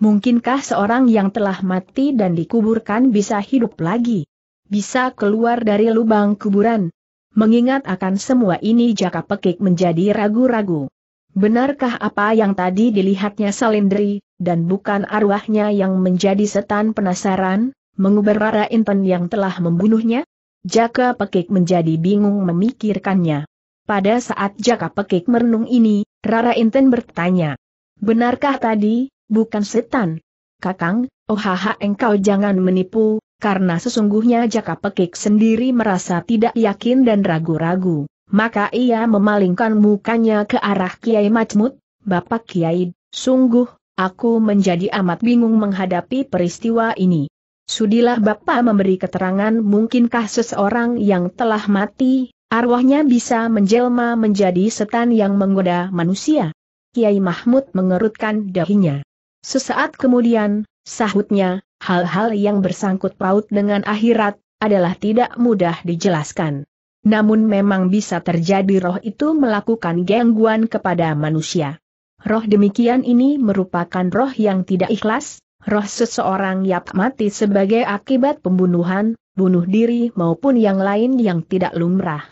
Mungkinkah seorang yang telah mati dan dikuburkan bisa hidup lagi? Bisa keluar dari lubang kuburan? Mengingat akan semua ini Jaka Pekik menjadi ragu-ragu. Benarkah apa yang tadi dilihatnya Salindri, dan bukan arwahnya yang menjadi setan penasaran, mengubah Rara Inten yang telah membunuhnya? Jaka Pekik menjadi bingung memikirkannya. Pada saat Jaka Pekik merenung ini, Rara Inten bertanya, Benarkah tadi, bukan setan. Kakang, oh engkau jangan menipu, karena sesungguhnya Jaka Pekik sendiri merasa tidak yakin dan ragu-ragu. Maka ia memalingkan mukanya ke arah Kiai Majmud, Bapak Kiai, sungguh, aku menjadi amat bingung menghadapi peristiwa ini. Sudilah Bapak memberi keterangan mungkinkah seseorang yang telah mati, arwahnya bisa menjelma menjadi setan yang menggoda manusia. Kiai Mahmud mengerutkan dahinya. Sesaat kemudian, sahutnya, hal-hal yang bersangkut paut dengan akhirat, adalah tidak mudah dijelaskan. Namun memang bisa terjadi roh itu melakukan gangguan kepada manusia. Roh demikian ini merupakan roh yang tidak ikhlas, roh seseorang yang mati sebagai akibat pembunuhan, bunuh diri maupun yang lain yang tidak lumrah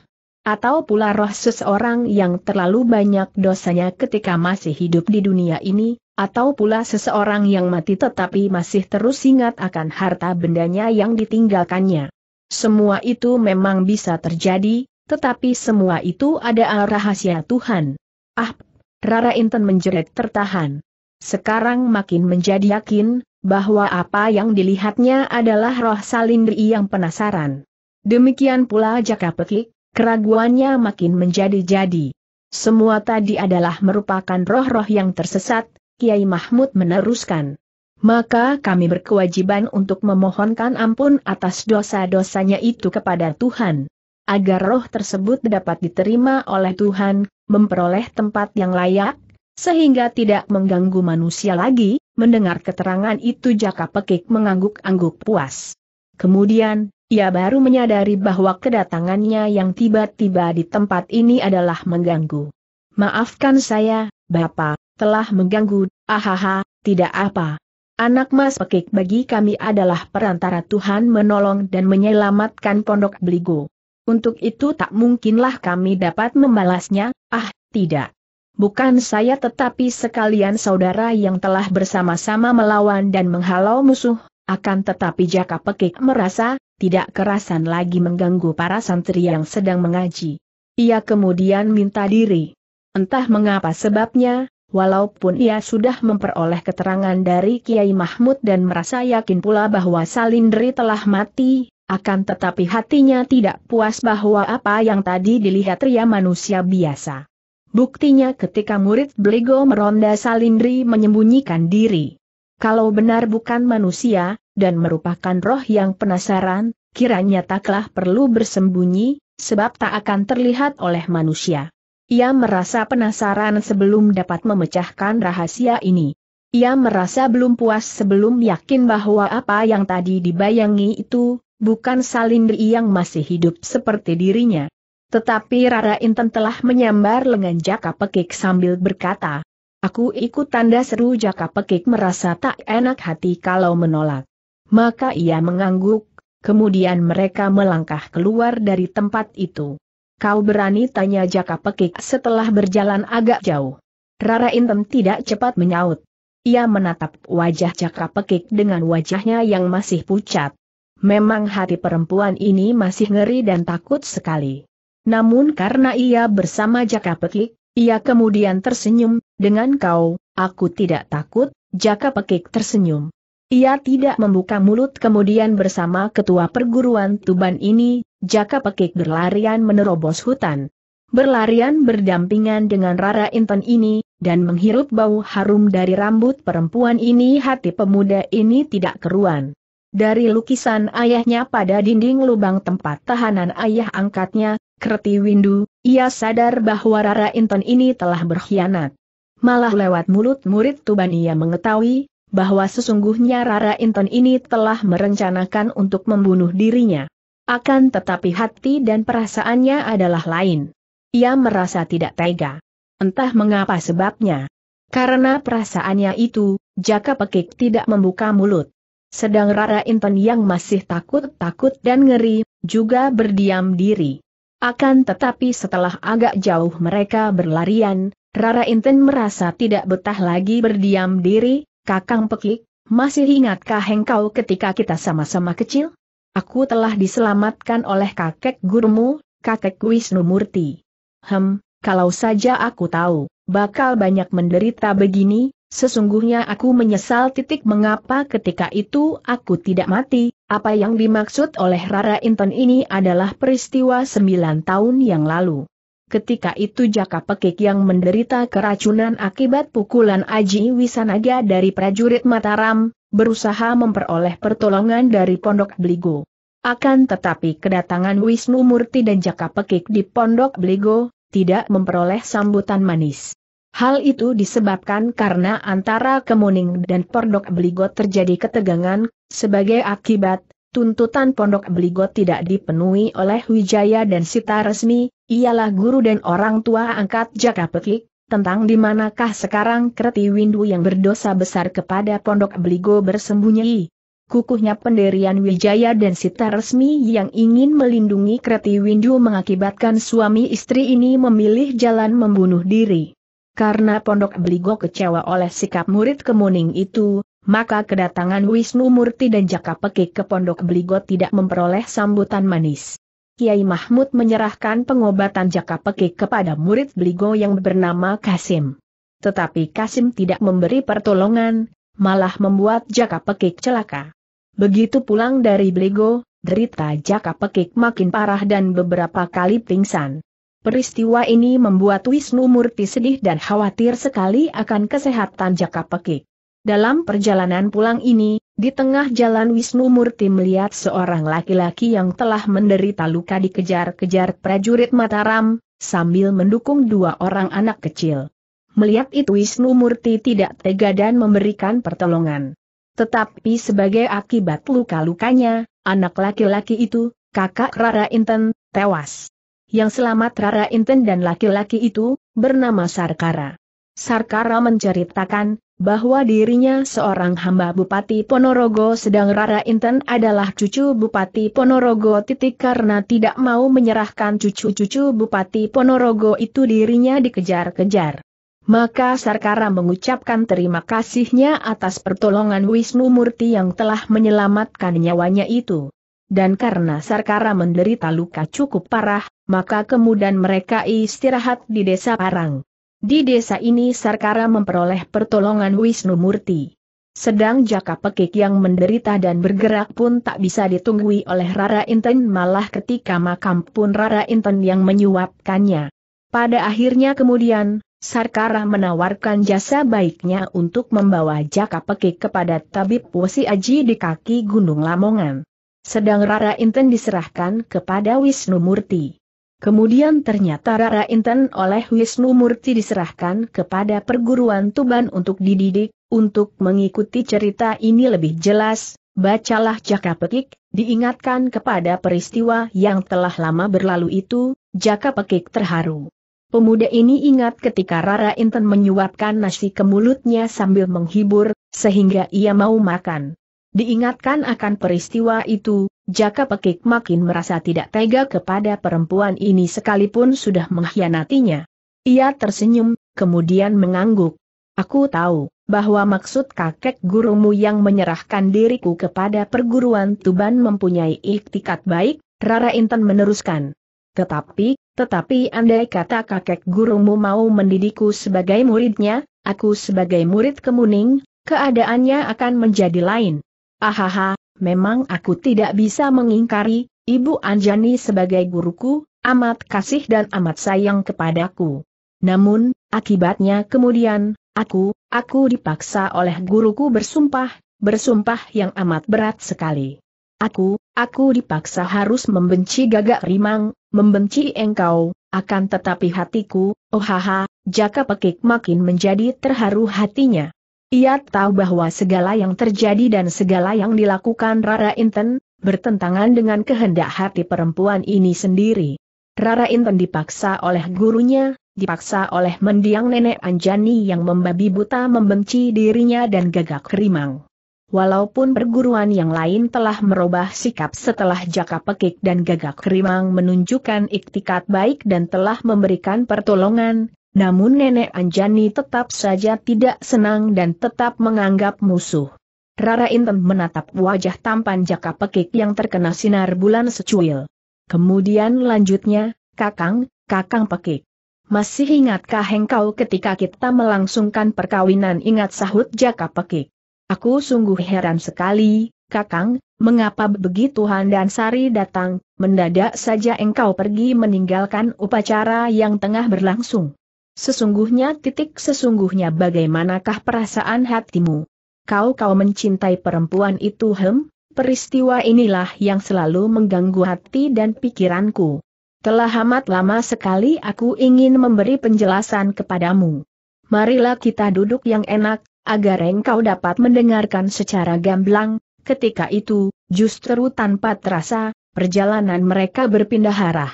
atau pula roh seseorang yang terlalu banyak dosanya ketika masih hidup di dunia ini, atau pula seseorang yang mati tetapi masih terus ingat akan harta bendanya yang ditinggalkannya. Semua itu memang bisa terjadi, tetapi semua itu ada rahasia Tuhan. Ah, Rara Inten menjerit tertahan. Sekarang makin menjadi yakin, bahwa apa yang dilihatnya adalah roh salindri yang penasaran. Demikian pula Jaka Pekik, Keraguannya makin menjadi-jadi. Semua tadi adalah merupakan roh-roh yang tersesat, Kiai Mahmud meneruskan. Maka kami berkewajiban untuk memohonkan ampun atas dosa-dosanya itu kepada Tuhan. Agar roh tersebut dapat diterima oleh Tuhan, memperoleh tempat yang layak, sehingga tidak mengganggu manusia lagi, mendengar keterangan itu jaka pekik mengangguk-angguk puas. Kemudian, ia baru menyadari bahwa kedatangannya yang tiba-tiba di tempat ini adalah mengganggu. Maafkan saya, Bapak, telah mengganggu, ahaha, tidak apa. Anak Mas Pekik bagi kami adalah perantara Tuhan menolong dan menyelamatkan Pondok Beligo. Untuk itu tak mungkinlah kami dapat membalasnya, ah, tidak. Bukan saya tetapi sekalian saudara yang telah bersama-sama melawan dan menghalau musuh, akan tetapi Jaka Pekik merasa, tidak kerasan lagi mengganggu para santri yang sedang mengaji. Ia kemudian minta diri. Entah mengapa sebabnya, walaupun ia sudah memperoleh keterangan dari Kiai Mahmud dan merasa yakin pula bahwa Salindri telah mati, akan tetapi hatinya tidak puas bahwa apa yang tadi dilihat ria manusia biasa. Buktinya ketika murid Bligo meronda Salindri menyembunyikan diri. Kalau benar bukan manusia, dan merupakan roh yang penasaran, kiranya taklah perlu bersembunyi, sebab tak akan terlihat oleh manusia. Ia merasa penasaran sebelum dapat memecahkan rahasia ini. Ia merasa belum puas sebelum yakin bahwa apa yang tadi dibayangi itu, bukan Salindri yang masih hidup seperti dirinya. Tetapi Rara Inten telah menyambar lengan Jaka Pekik sambil berkata, Aku ikut tanda seru Jaka Pekik merasa tak enak hati kalau menolak. Maka ia mengangguk, kemudian mereka melangkah keluar dari tempat itu. Kau berani tanya Jaka Pekik setelah berjalan agak jauh. Rara Intem tidak cepat menyaut. Ia menatap wajah Jaka Pekik dengan wajahnya yang masih pucat. Memang hati perempuan ini masih ngeri dan takut sekali. Namun karena ia bersama Jaka Pekik, ia kemudian tersenyum, dengan kau, aku tidak takut, Jaka Pekik tersenyum. Ia tidak membuka mulut kemudian bersama ketua perguruan Tuban ini, Jaka Pekik berlarian menerobos hutan. Berlarian berdampingan dengan Rara Intan ini, dan menghirup bau harum dari rambut perempuan ini hati pemuda ini tidak keruan. Dari lukisan ayahnya pada dinding lubang tempat tahanan ayah angkatnya, kreti Windu, ia sadar bahwa Rara Intan ini telah berkhianat malah lewat mulut murid Tuban ia mengetahui, bahwa sesungguhnya Rara Inton ini telah merencanakan untuk membunuh dirinya. Akan tetapi hati dan perasaannya adalah lain. Ia merasa tidak tega. Entah mengapa sebabnya. Karena perasaannya itu, Jaka Pekik tidak membuka mulut. Sedang Rara Inton yang masih takut-takut dan ngeri, juga berdiam diri. Akan tetapi setelah agak jauh mereka berlarian, Rara Inten merasa tidak betah lagi berdiam diri, Kakang Pekik, masih ingatkah engkau ketika kita sama-sama kecil? Aku telah diselamatkan oleh kakek gurumu, kakek Wisnu Murti. Hem, kalau saja aku tahu, bakal banyak menderita begini, Sesungguhnya aku menyesal titik mengapa ketika itu aku tidak mati, apa yang dimaksud oleh Rara Inten ini adalah peristiwa sembilan tahun yang lalu. Ketika itu Jaka Pekik yang menderita keracunan akibat pukulan Aji Wisanaga dari prajurit Mataram, berusaha memperoleh pertolongan dari Pondok Bligo. Akan tetapi kedatangan Wisnu Murti dan Jaka Pekik di Pondok Bligo, tidak memperoleh sambutan manis. Hal itu disebabkan karena antara Kemuning dan Pondok Bligo terjadi ketegangan, sebagai akibat, tuntutan pondok beligot tidak dipenuhi oleh Wijaya dan Sita resmi, ialah guru dan orang tua angkat Jaka Pekik, tentang di manakah sekarang Kreti Windu yang berdosa besar kepada pondok beligo bersembunyi. Kukuhnya penderian Wijaya dan Sita resmi yang ingin melindungi Kreti Windu mengakibatkan suami istri ini memilih jalan membunuh diri. Karena pondok beligo kecewa oleh sikap murid kemuning itu, maka kedatangan Wisnu Murti dan Jaka Pekik ke Pondok Beligo tidak memperoleh sambutan manis. Kiai Mahmud menyerahkan pengobatan Jaka Pekik kepada murid Beligo yang bernama Kasim. Tetapi Kasim tidak memberi pertolongan, malah membuat Jaka Pekik celaka. Begitu pulang dari Beligo, derita Jaka Pekik makin parah dan beberapa kali pingsan. Peristiwa ini membuat Wisnu Murti sedih dan khawatir sekali akan kesehatan Jaka Pekik. Dalam perjalanan pulang ini, di tengah jalan Wisnu Murti melihat seorang laki-laki yang telah menderita luka dikejar-kejar prajurit Mataram, sambil mendukung dua orang anak kecil. Melihat itu Wisnu Murti tidak tega dan memberikan pertolongan. Tetapi sebagai akibat luka-lukanya, anak laki-laki itu, kakak Rara Inten, tewas. Yang selamat Rara Inten dan laki-laki itu, bernama Sarkara. Sarkara menceritakan, bahwa dirinya seorang hamba Bupati Ponorogo sedang Rara Inten adalah cucu Bupati Ponorogo titik karena tidak mau menyerahkan cucu-cucu Bupati Ponorogo itu dirinya dikejar-kejar. Maka Sarkara mengucapkan terima kasihnya atas pertolongan Wisnu Murti yang telah menyelamatkan nyawanya itu. Dan karena Sarkara menderita luka cukup parah, maka kemudian mereka istirahat di desa Parang. Di desa ini Sarkara memperoleh pertolongan Wisnu Murti. Sedang jaka pekik yang menderita dan bergerak pun tak bisa ditunggui oleh Rara Inten malah ketika makam pun Rara Inten yang menyuapkannya. Pada akhirnya kemudian, Sarkara menawarkan jasa baiknya untuk membawa jaka pekik kepada tabib Wosi Aji di kaki Gunung Lamongan. Sedang Rara Inten diserahkan kepada Wisnu Murti. Kemudian ternyata Rara Inten oleh Wisnu Murti diserahkan kepada perguruan Tuban untuk dididik, untuk mengikuti cerita ini lebih jelas, bacalah jaka pekik, diingatkan kepada peristiwa yang telah lama berlalu itu, jaka pekik terharu. Pemuda ini ingat ketika Rara Inten menyuapkan nasi ke mulutnya sambil menghibur, sehingga ia mau makan. Diingatkan akan peristiwa itu, Jaka Pekik makin merasa tidak tega kepada perempuan ini sekalipun sudah mengkhianatinya. Ia tersenyum, kemudian mengangguk. Aku tahu, bahwa maksud kakek gurumu yang menyerahkan diriku kepada perguruan Tuban mempunyai ikhtikat baik, Rara Intan meneruskan. Tetapi, tetapi andai kata kakek gurumu mau mendidikku sebagai muridnya, aku sebagai murid kemuning, keadaannya akan menjadi lain. Ahaha, memang aku tidak bisa mengingkari, Ibu Anjani sebagai guruku, amat kasih dan amat sayang kepadaku. Namun, akibatnya kemudian, aku, aku dipaksa oleh guruku bersumpah, bersumpah yang amat berat sekali. Aku, aku dipaksa harus membenci gagak rimang, membenci engkau, akan tetapi hatiku, oh haha, jaka pekik makin menjadi terharu hatinya. Ia tahu bahwa segala yang terjadi dan segala yang dilakukan Rara Inten, bertentangan dengan kehendak hati perempuan ini sendiri. Rara Inten dipaksa oleh gurunya, dipaksa oleh mendiang nenek Anjani yang membabi buta membenci dirinya dan gagak rimang. Walaupun perguruan yang lain telah merubah sikap setelah Jaka Pekik dan Gagak Rimang menunjukkan iktikat baik dan telah memberikan pertolongan, namun Nenek Anjani tetap saja tidak senang dan tetap menganggap musuh. Rara Inten menatap wajah tampan jaka pekik yang terkena sinar bulan secuil. Kemudian lanjutnya, Kakang, Kakang Pekik. Masih ingatkah engkau ketika kita melangsungkan perkawinan ingat sahut jaka pekik? Aku sungguh heran sekali, Kakang, mengapa begitu Handan Sari datang, mendadak saja engkau pergi meninggalkan upacara yang tengah berlangsung. Sesungguhnya titik sesungguhnya bagaimanakah perasaan hatimu? Kau-kau mencintai perempuan itu hem? Peristiwa inilah yang selalu mengganggu hati dan pikiranku. Telah amat lama sekali aku ingin memberi penjelasan kepadamu. Marilah kita duduk yang enak, agar engkau dapat mendengarkan secara gamblang, ketika itu, justru tanpa terasa, perjalanan mereka berpindah arah.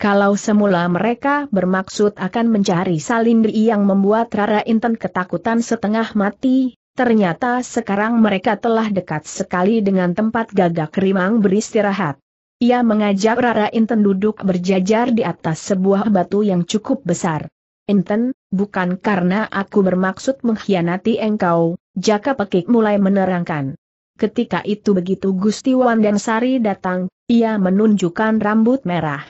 Kalau semula mereka bermaksud akan mencari Salindri yang membuat Rara Inten ketakutan setengah mati, ternyata sekarang mereka telah dekat sekali dengan tempat gagak rimang beristirahat. Ia mengajak Rara Inten duduk berjajar di atas sebuah batu yang cukup besar. Inten, bukan karena aku bermaksud mengkhianati engkau, Jaka Pekik mulai menerangkan. Ketika itu begitu Gusti Sari datang, ia menunjukkan rambut merah.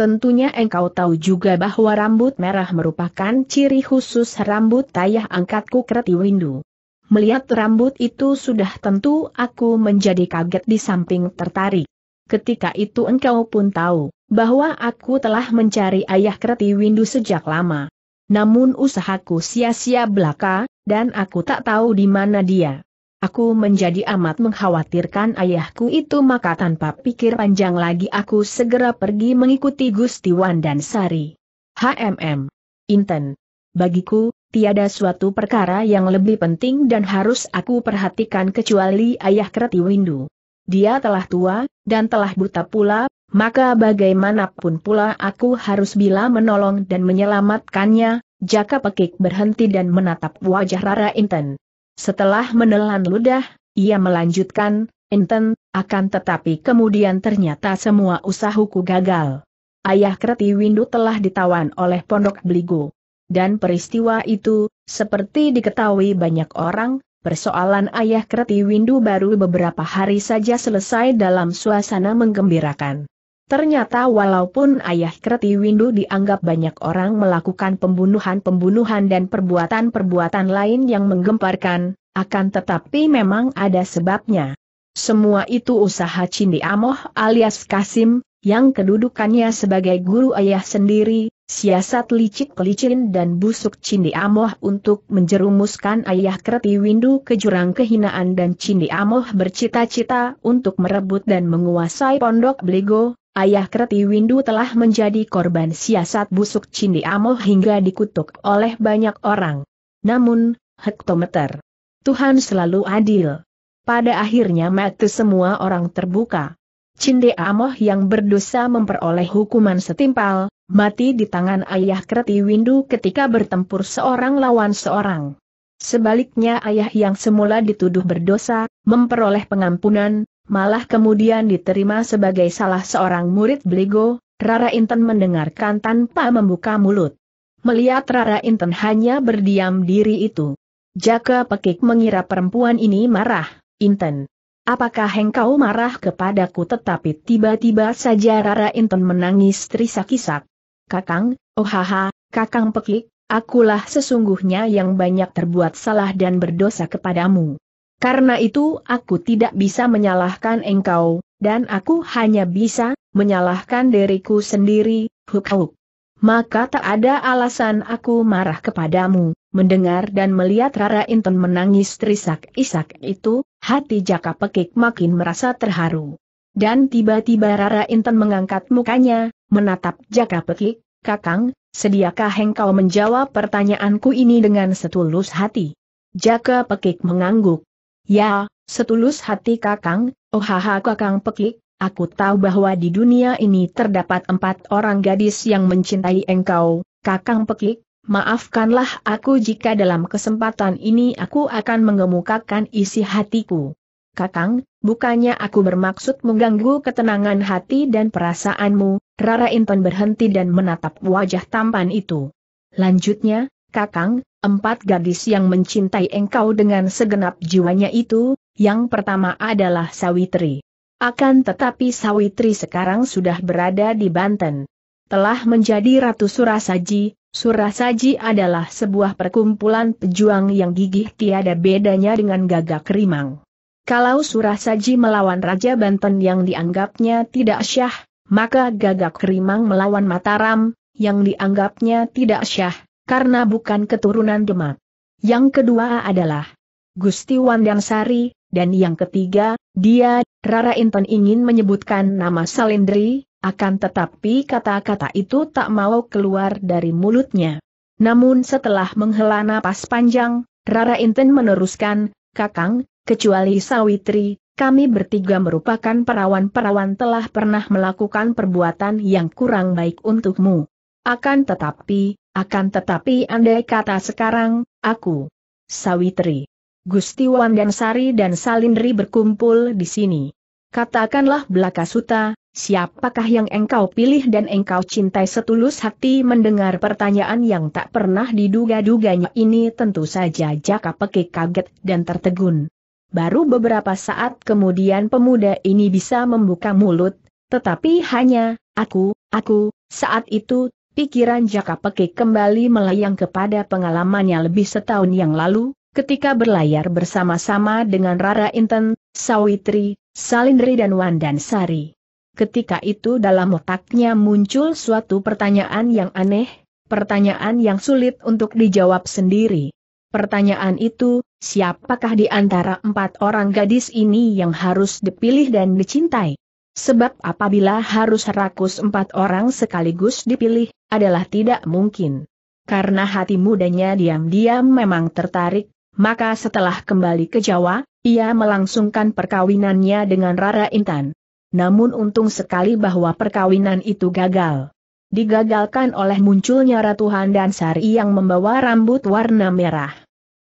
Tentunya engkau tahu juga bahwa rambut merah merupakan ciri khusus rambut tayah angkatku Kreti Windu. Melihat rambut itu sudah tentu aku menjadi kaget di samping tertarik. Ketika itu engkau pun tahu, bahwa aku telah mencari ayah Kreti Windu sejak lama. Namun usahaku sia-sia belaka, dan aku tak tahu di mana dia. Aku menjadi amat mengkhawatirkan ayahku itu maka tanpa pikir panjang lagi aku segera pergi mengikuti Gusti Wan dan Sari. HMM. Inten. Bagiku, tiada suatu perkara yang lebih penting dan harus aku perhatikan kecuali ayah Kreti Windu. Dia telah tua, dan telah buta pula, maka bagaimanapun pula aku harus bila menolong dan menyelamatkannya, Jaka Pekik berhenti dan menatap wajah Rara Inten. Setelah menelan ludah, ia melanjutkan, Enten, akan tetapi kemudian ternyata semua usahaku gagal. Ayah Kreti Windu telah ditawan oleh Pondok Beligo. Dan peristiwa itu, seperti diketahui banyak orang, persoalan ayah Kreti Windu baru beberapa hari saja selesai dalam suasana menggembirakan. Ternyata walaupun ayah Kreti Windu dianggap banyak orang melakukan pembunuhan-pembunuhan dan perbuatan-perbuatan lain yang menggemparkan, akan tetapi memang ada sebabnya. Semua itu usaha Cindi Amoh alias Kasim, yang kedudukannya sebagai guru ayah sendiri, siasat licik-licin dan busuk Cindi Amoh untuk menjerumuskan ayah Kreti Windu ke jurang kehinaan dan Cindi Amoh bercita-cita untuk merebut dan menguasai pondok Bligo, Ayah Kreti Windu telah menjadi korban siasat busuk Cindi Amoh hingga dikutuk oleh banyak orang. Namun, hektometer. Tuhan selalu adil. Pada akhirnya mati semua orang terbuka. Cindi Amoh yang berdosa memperoleh hukuman setimpal, mati di tangan ayah Kreti Windu ketika bertempur seorang lawan seorang. Sebaliknya ayah yang semula dituduh berdosa, memperoleh pengampunan, malah kemudian diterima sebagai salah seorang murid Bligo, Rara Inten mendengarkan tanpa membuka mulut. Melihat Rara Inten hanya berdiam diri itu. Jaka Pekik mengira perempuan ini marah, Inten. Apakah engkau marah kepadaku tetapi tiba-tiba saja Rara Inten menangis terisak-isak. Kakang, oh haha, kakang Pekik, akulah sesungguhnya yang banyak terbuat salah dan berdosa kepadamu. Karena itu aku tidak bisa menyalahkan engkau, dan aku hanya bisa menyalahkan diriku sendiri, huk-huk. Maka tak ada alasan aku marah kepadamu. Mendengar dan melihat Rara Inton menangis terisak-isak itu, hati Jaka Pekik makin merasa terharu. Dan tiba-tiba Rara Inton mengangkat mukanya, menatap Jaka Pekik, Kakang, sediakah engkau menjawab pertanyaanku ini dengan setulus hati? Jaka Pekik mengangguk, Ya, setulus hati kakang, oh kakang pekik, aku tahu bahwa di dunia ini terdapat empat orang gadis yang mencintai engkau, kakang pekik, maafkanlah aku jika dalam kesempatan ini aku akan mengemukakan isi hatiku. Kakang, bukannya aku bermaksud mengganggu ketenangan hati dan perasaanmu, Rara Inton berhenti dan menatap wajah tampan itu. Lanjutnya, Kakang, empat gadis yang mencintai engkau dengan segenap jiwanya itu, yang pertama adalah Sawitri. Akan tetapi Sawitri sekarang sudah berada di Banten. Telah menjadi Ratu Surasaji, Surasaji adalah sebuah perkumpulan pejuang yang gigih tiada bedanya dengan gagak rimang. Kalau Surasaji melawan Raja Banten yang dianggapnya tidak syah, maka gagak rimang melawan Mataram, yang dianggapnya tidak syah, karena bukan keturunan Demak. Yang kedua adalah Gusti Wandang Sari, dan yang ketiga, dia, Rara Inten ingin menyebutkan nama Salindri, akan tetapi kata-kata itu tak mau keluar dari mulutnya. Namun setelah menghela napas panjang, Rara Inten meneruskan, Kakang, kecuali Sawitri, kami bertiga merupakan perawan-perawan telah pernah melakukan perbuatan yang kurang baik untukmu. Akan tetapi, akan tetapi andai kata sekarang, aku, Sawitri, Gusti Wandansari dan Salindri berkumpul di sini. Katakanlah Belaka Suta, siapakah yang engkau pilih dan engkau cintai setulus hati mendengar pertanyaan yang tak pernah diduga-duganya ini tentu saja Jaka Peki kaget dan tertegun. Baru beberapa saat kemudian pemuda ini bisa membuka mulut, tetapi hanya, aku, aku, saat itu Pikiran Jaka Pekik kembali melayang kepada pengalamannya lebih setahun yang lalu, ketika berlayar bersama-sama dengan Rara Inten, Sawitri, Salindri dan Wandan Sari. Ketika itu dalam otaknya muncul suatu pertanyaan yang aneh, pertanyaan yang sulit untuk dijawab sendiri. Pertanyaan itu, siapakah di antara empat orang gadis ini yang harus dipilih dan dicintai? Sebab apabila harus rakus empat orang sekaligus dipilih, adalah tidak mungkin. Karena hati mudanya diam-diam memang tertarik, maka setelah kembali ke Jawa, ia melangsungkan perkawinannya dengan Rara Intan. Namun untung sekali bahwa perkawinan itu gagal. Digagalkan oleh munculnya Ratu Handan Sari yang membawa rambut warna merah.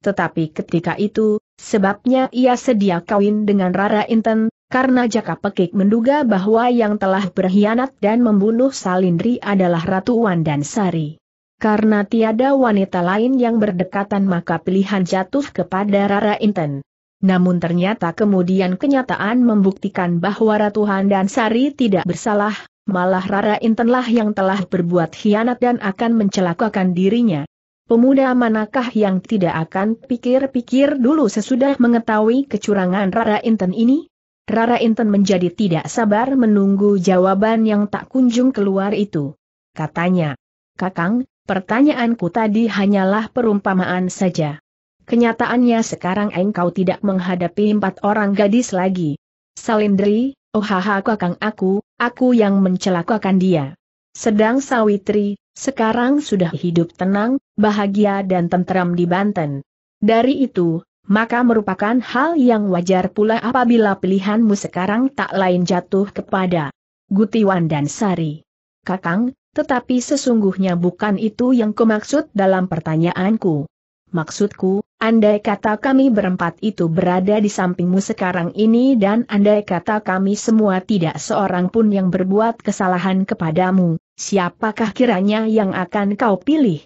Tetapi ketika itu, sebabnya ia sedia kawin dengan Rara Intan karena Jaka Pekik menduga bahwa yang telah berkhianat dan membunuh Salindri adalah Ratu Wan dan Sari. Karena tiada wanita lain yang berdekatan maka pilihan jatuh kepada Rara Inten. Namun ternyata kemudian kenyataan membuktikan bahwa Ratu Sari tidak bersalah, malah Rara Intenlah yang telah berbuat khianat dan akan mencelakakan dirinya. Pemuda manakah yang tidak akan pikir-pikir dulu sesudah mengetahui kecurangan Rara Inten ini? Rara Inten menjadi tidak sabar menunggu jawaban yang tak kunjung keluar itu. Katanya, Kakang, pertanyaanku tadi hanyalah perumpamaan saja. Kenyataannya sekarang engkau tidak menghadapi empat orang gadis lagi. Salindri, ohaha kakang aku, aku yang mencelakakan dia. Sedang Sawitri, sekarang sudah hidup tenang, bahagia dan tentram di Banten. Dari itu, maka merupakan hal yang wajar pula apabila pilihanmu sekarang tak lain jatuh kepada Gutiwan dan Sari. Kakang, tetapi sesungguhnya bukan itu yang kumaksud dalam pertanyaanku. Maksudku, andai kata kami berempat itu berada di sampingmu sekarang ini dan andai kata kami semua tidak seorang pun yang berbuat kesalahan kepadamu, siapakah kiranya yang akan kau pilih?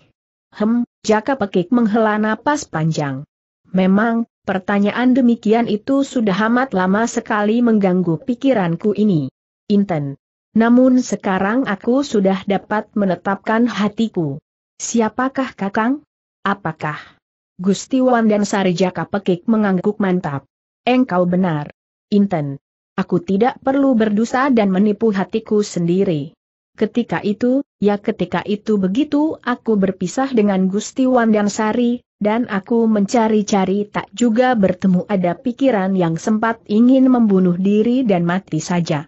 Hem, Jaka Pekik menghela napas panjang. Memang, pertanyaan demikian itu sudah amat lama sekali mengganggu pikiranku ini. Inten. Namun sekarang aku sudah dapat menetapkan hatiku. Siapakah kakang? Apakah? Gusti dan Sarijaka Pekik mengangguk mantap. Engkau benar. Inten. Aku tidak perlu berdosa dan menipu hatiku sendiri. Ketika itu, ya ketika itu begitu aku berpisah dengan Gusti Wandansari, dan aku mencari-cari tak juga bertemu ada pikiran yang sempat ingin membunuh diri dan mati saja.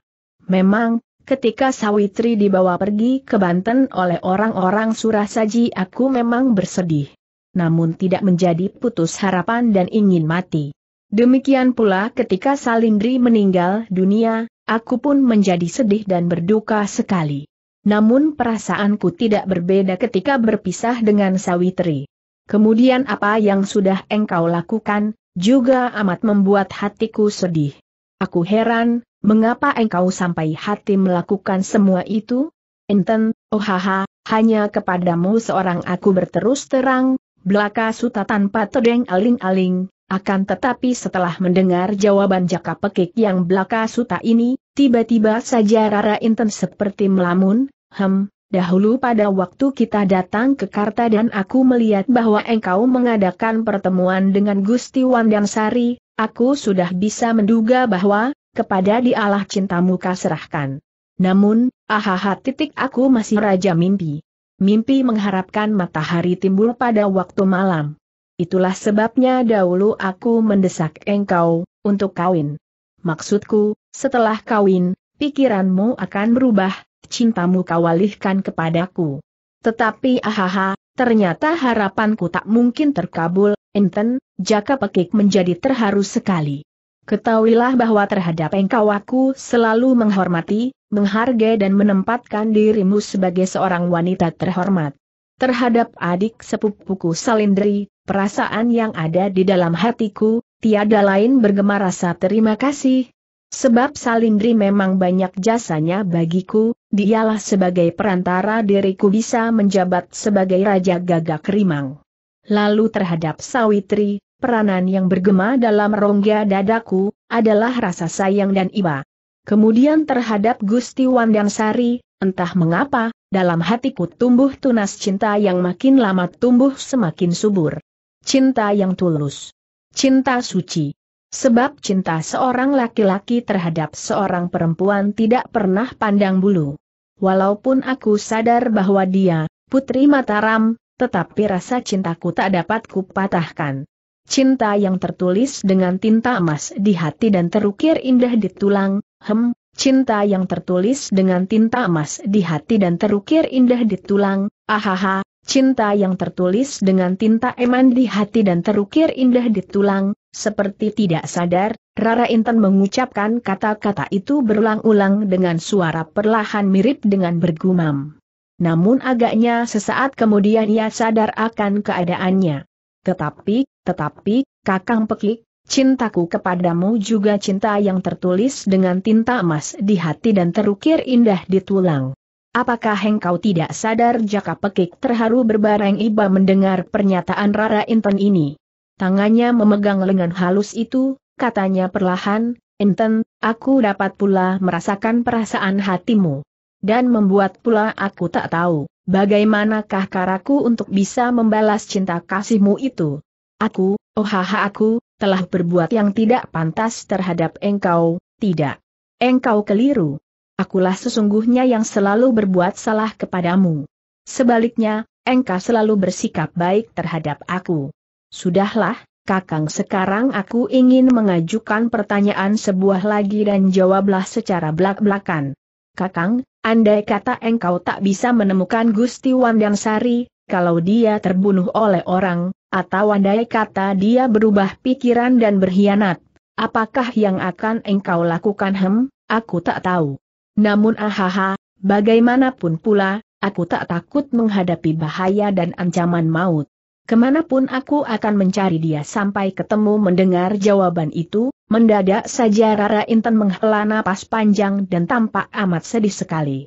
Memang, ketika Sawitri dibawa pergi ke Banten oleh orang-orang Surasaji aku memang bersedih. Namun tidak menjadi putus harapan dan ingin mati. Demikian pula ketika Salindri meninggal dunia, aku pun menjadi sedih dan berduka sekali. Namun perasaanku tidak berbeda ketika berpisah dengan Sawitri. Kemudian apa yang sudah engkau lakukan, juga amat membuat hatiku sedih. Aku heran, mengapa engkau sampai hati melakukan semua itu? Enten, oh haha, hanya kepadamu seorang aku berterus terang, belaka suta tanpa tedeng aling-aling, akan tetapi setelah mendengar jawaban jaka pekik yang belaka suta ini, Tiba-tiba saja Rara Inten seperti melamun, hem, dahulu pada waktu kita datang ke Karta dan aku melihat bahwa engkau mengadakan pertemuan dengan Gusti Sari. aku sudah bisa menduga bahwa, kepada dialah cintamu kaserahkan. Namun, ahaha titik aku masih raja mimpi. Mimpi mengharapkan matahari timbul pada waktu malam. Itulah sebabnya dahulu aku mendesak engkau, untuk kawin. Maksudku, setelah kawin, pikiranmu akan berubah, cintamu kau kepadaku. Tetapi ahaha, ternyata harapanku tak mungkin terkabul, enten, jaka pekik menjadi terharu sekali. Ketahuilah bahwa terhadap engkau aku selalu menghormati, menghargai dan menempatkan dirimu sebagai seorang wanita terhormat. Terhadap adik sepupuku Salindri, perasaan yang ada di dalam hatiku, tiada lain bergema rasa terima kasih, Sebab Salindri memang banyak jasanya bagiku, dialah sebagai perantara diriku bisa menjabat sebagai Raja Gagak Rimang. Lalu terhadap Sawitri, peranan yang bergema dalam rongga dadaku, adalah rasa sayang dan iba. Kemudian terhadap Gusti Wandangsari, entah mengapa, dalam hatiku tumbuh tunas cinta yang makin lama tumbuh semakin subur. Cinta yang tulus. Cinta suci. Sebab cinta seorang laki-laki terhadap seorang perempuan tidak pernah pandang bulu. Walaupun aku sadar bahwa dia, putri Mataram, tetapi rasa cintaku tak dapat kupatahkan. Cinta yang tertulis dengan tinta emas di hati dan terukir indah di tulang, hem, cinta yang tertulis dengan tinta emas di hati dan terukir indah di tulang, ahaha, cinta yang tertulis dengan tinta eman di hati dan terukir indah di tulang, seperti tidak sadar, Rara Inten mengucapkan kata-kata itu berulang-ulang dengan suara perlahan mirip dengan bergumam. Namun agaknya sesaat kemudian ia sadar akan keadaannya. Tetapi, tetapi, Kakang Pekik, cintaku kepadamu juga cinta yang tertulis dengan tinta emas di hati dan terukir indah di tulang. Apakah engkau tidak sadar Jaka Pekik terharu berbareng iba mendengar pernyataan Rara Inten ini? tangannya memegang lengan halus itu, katanya perlahan, Enten, aku dapat pula merasakan perasaan hatimu. Dan membuat pula aku tak tahu, bagaimanakah karaku untuk bisa membalas cinta kasihmu itu. Aku, oh haha aku, telah berbuat yang tidak pantas terhadap engkau, tidak. Engkau keliru. Akulah sesungguhnya yang selalu berbuat salah kepadamu. Sebaliknya, engkau selalu bersikap baik terhadap aku. Sudahlah, Kakang sekarang aku ingin mengajukan pertanyaan sebuah lagi dan jawablah secara belak-belakan. Kakang, andai kata engkau tak bisa menemukan Gusti Wandang Sari, kalau dia terbunuh oleh orang, atau andai kata dia berubah pikiran dan berkhianat, apakah yang akan engkau lakukan hem, aku tak tahu. Namun ahaha, bagaimanapun pula, aku tak takut menghadapi bahaya dan ancaman maut. Kemanapun aku akan mencari dia sampai ketemu mendengar jawaban itu, mendadak saja Rara Inten menghela napas panjang dan tampak amat sedih sekali.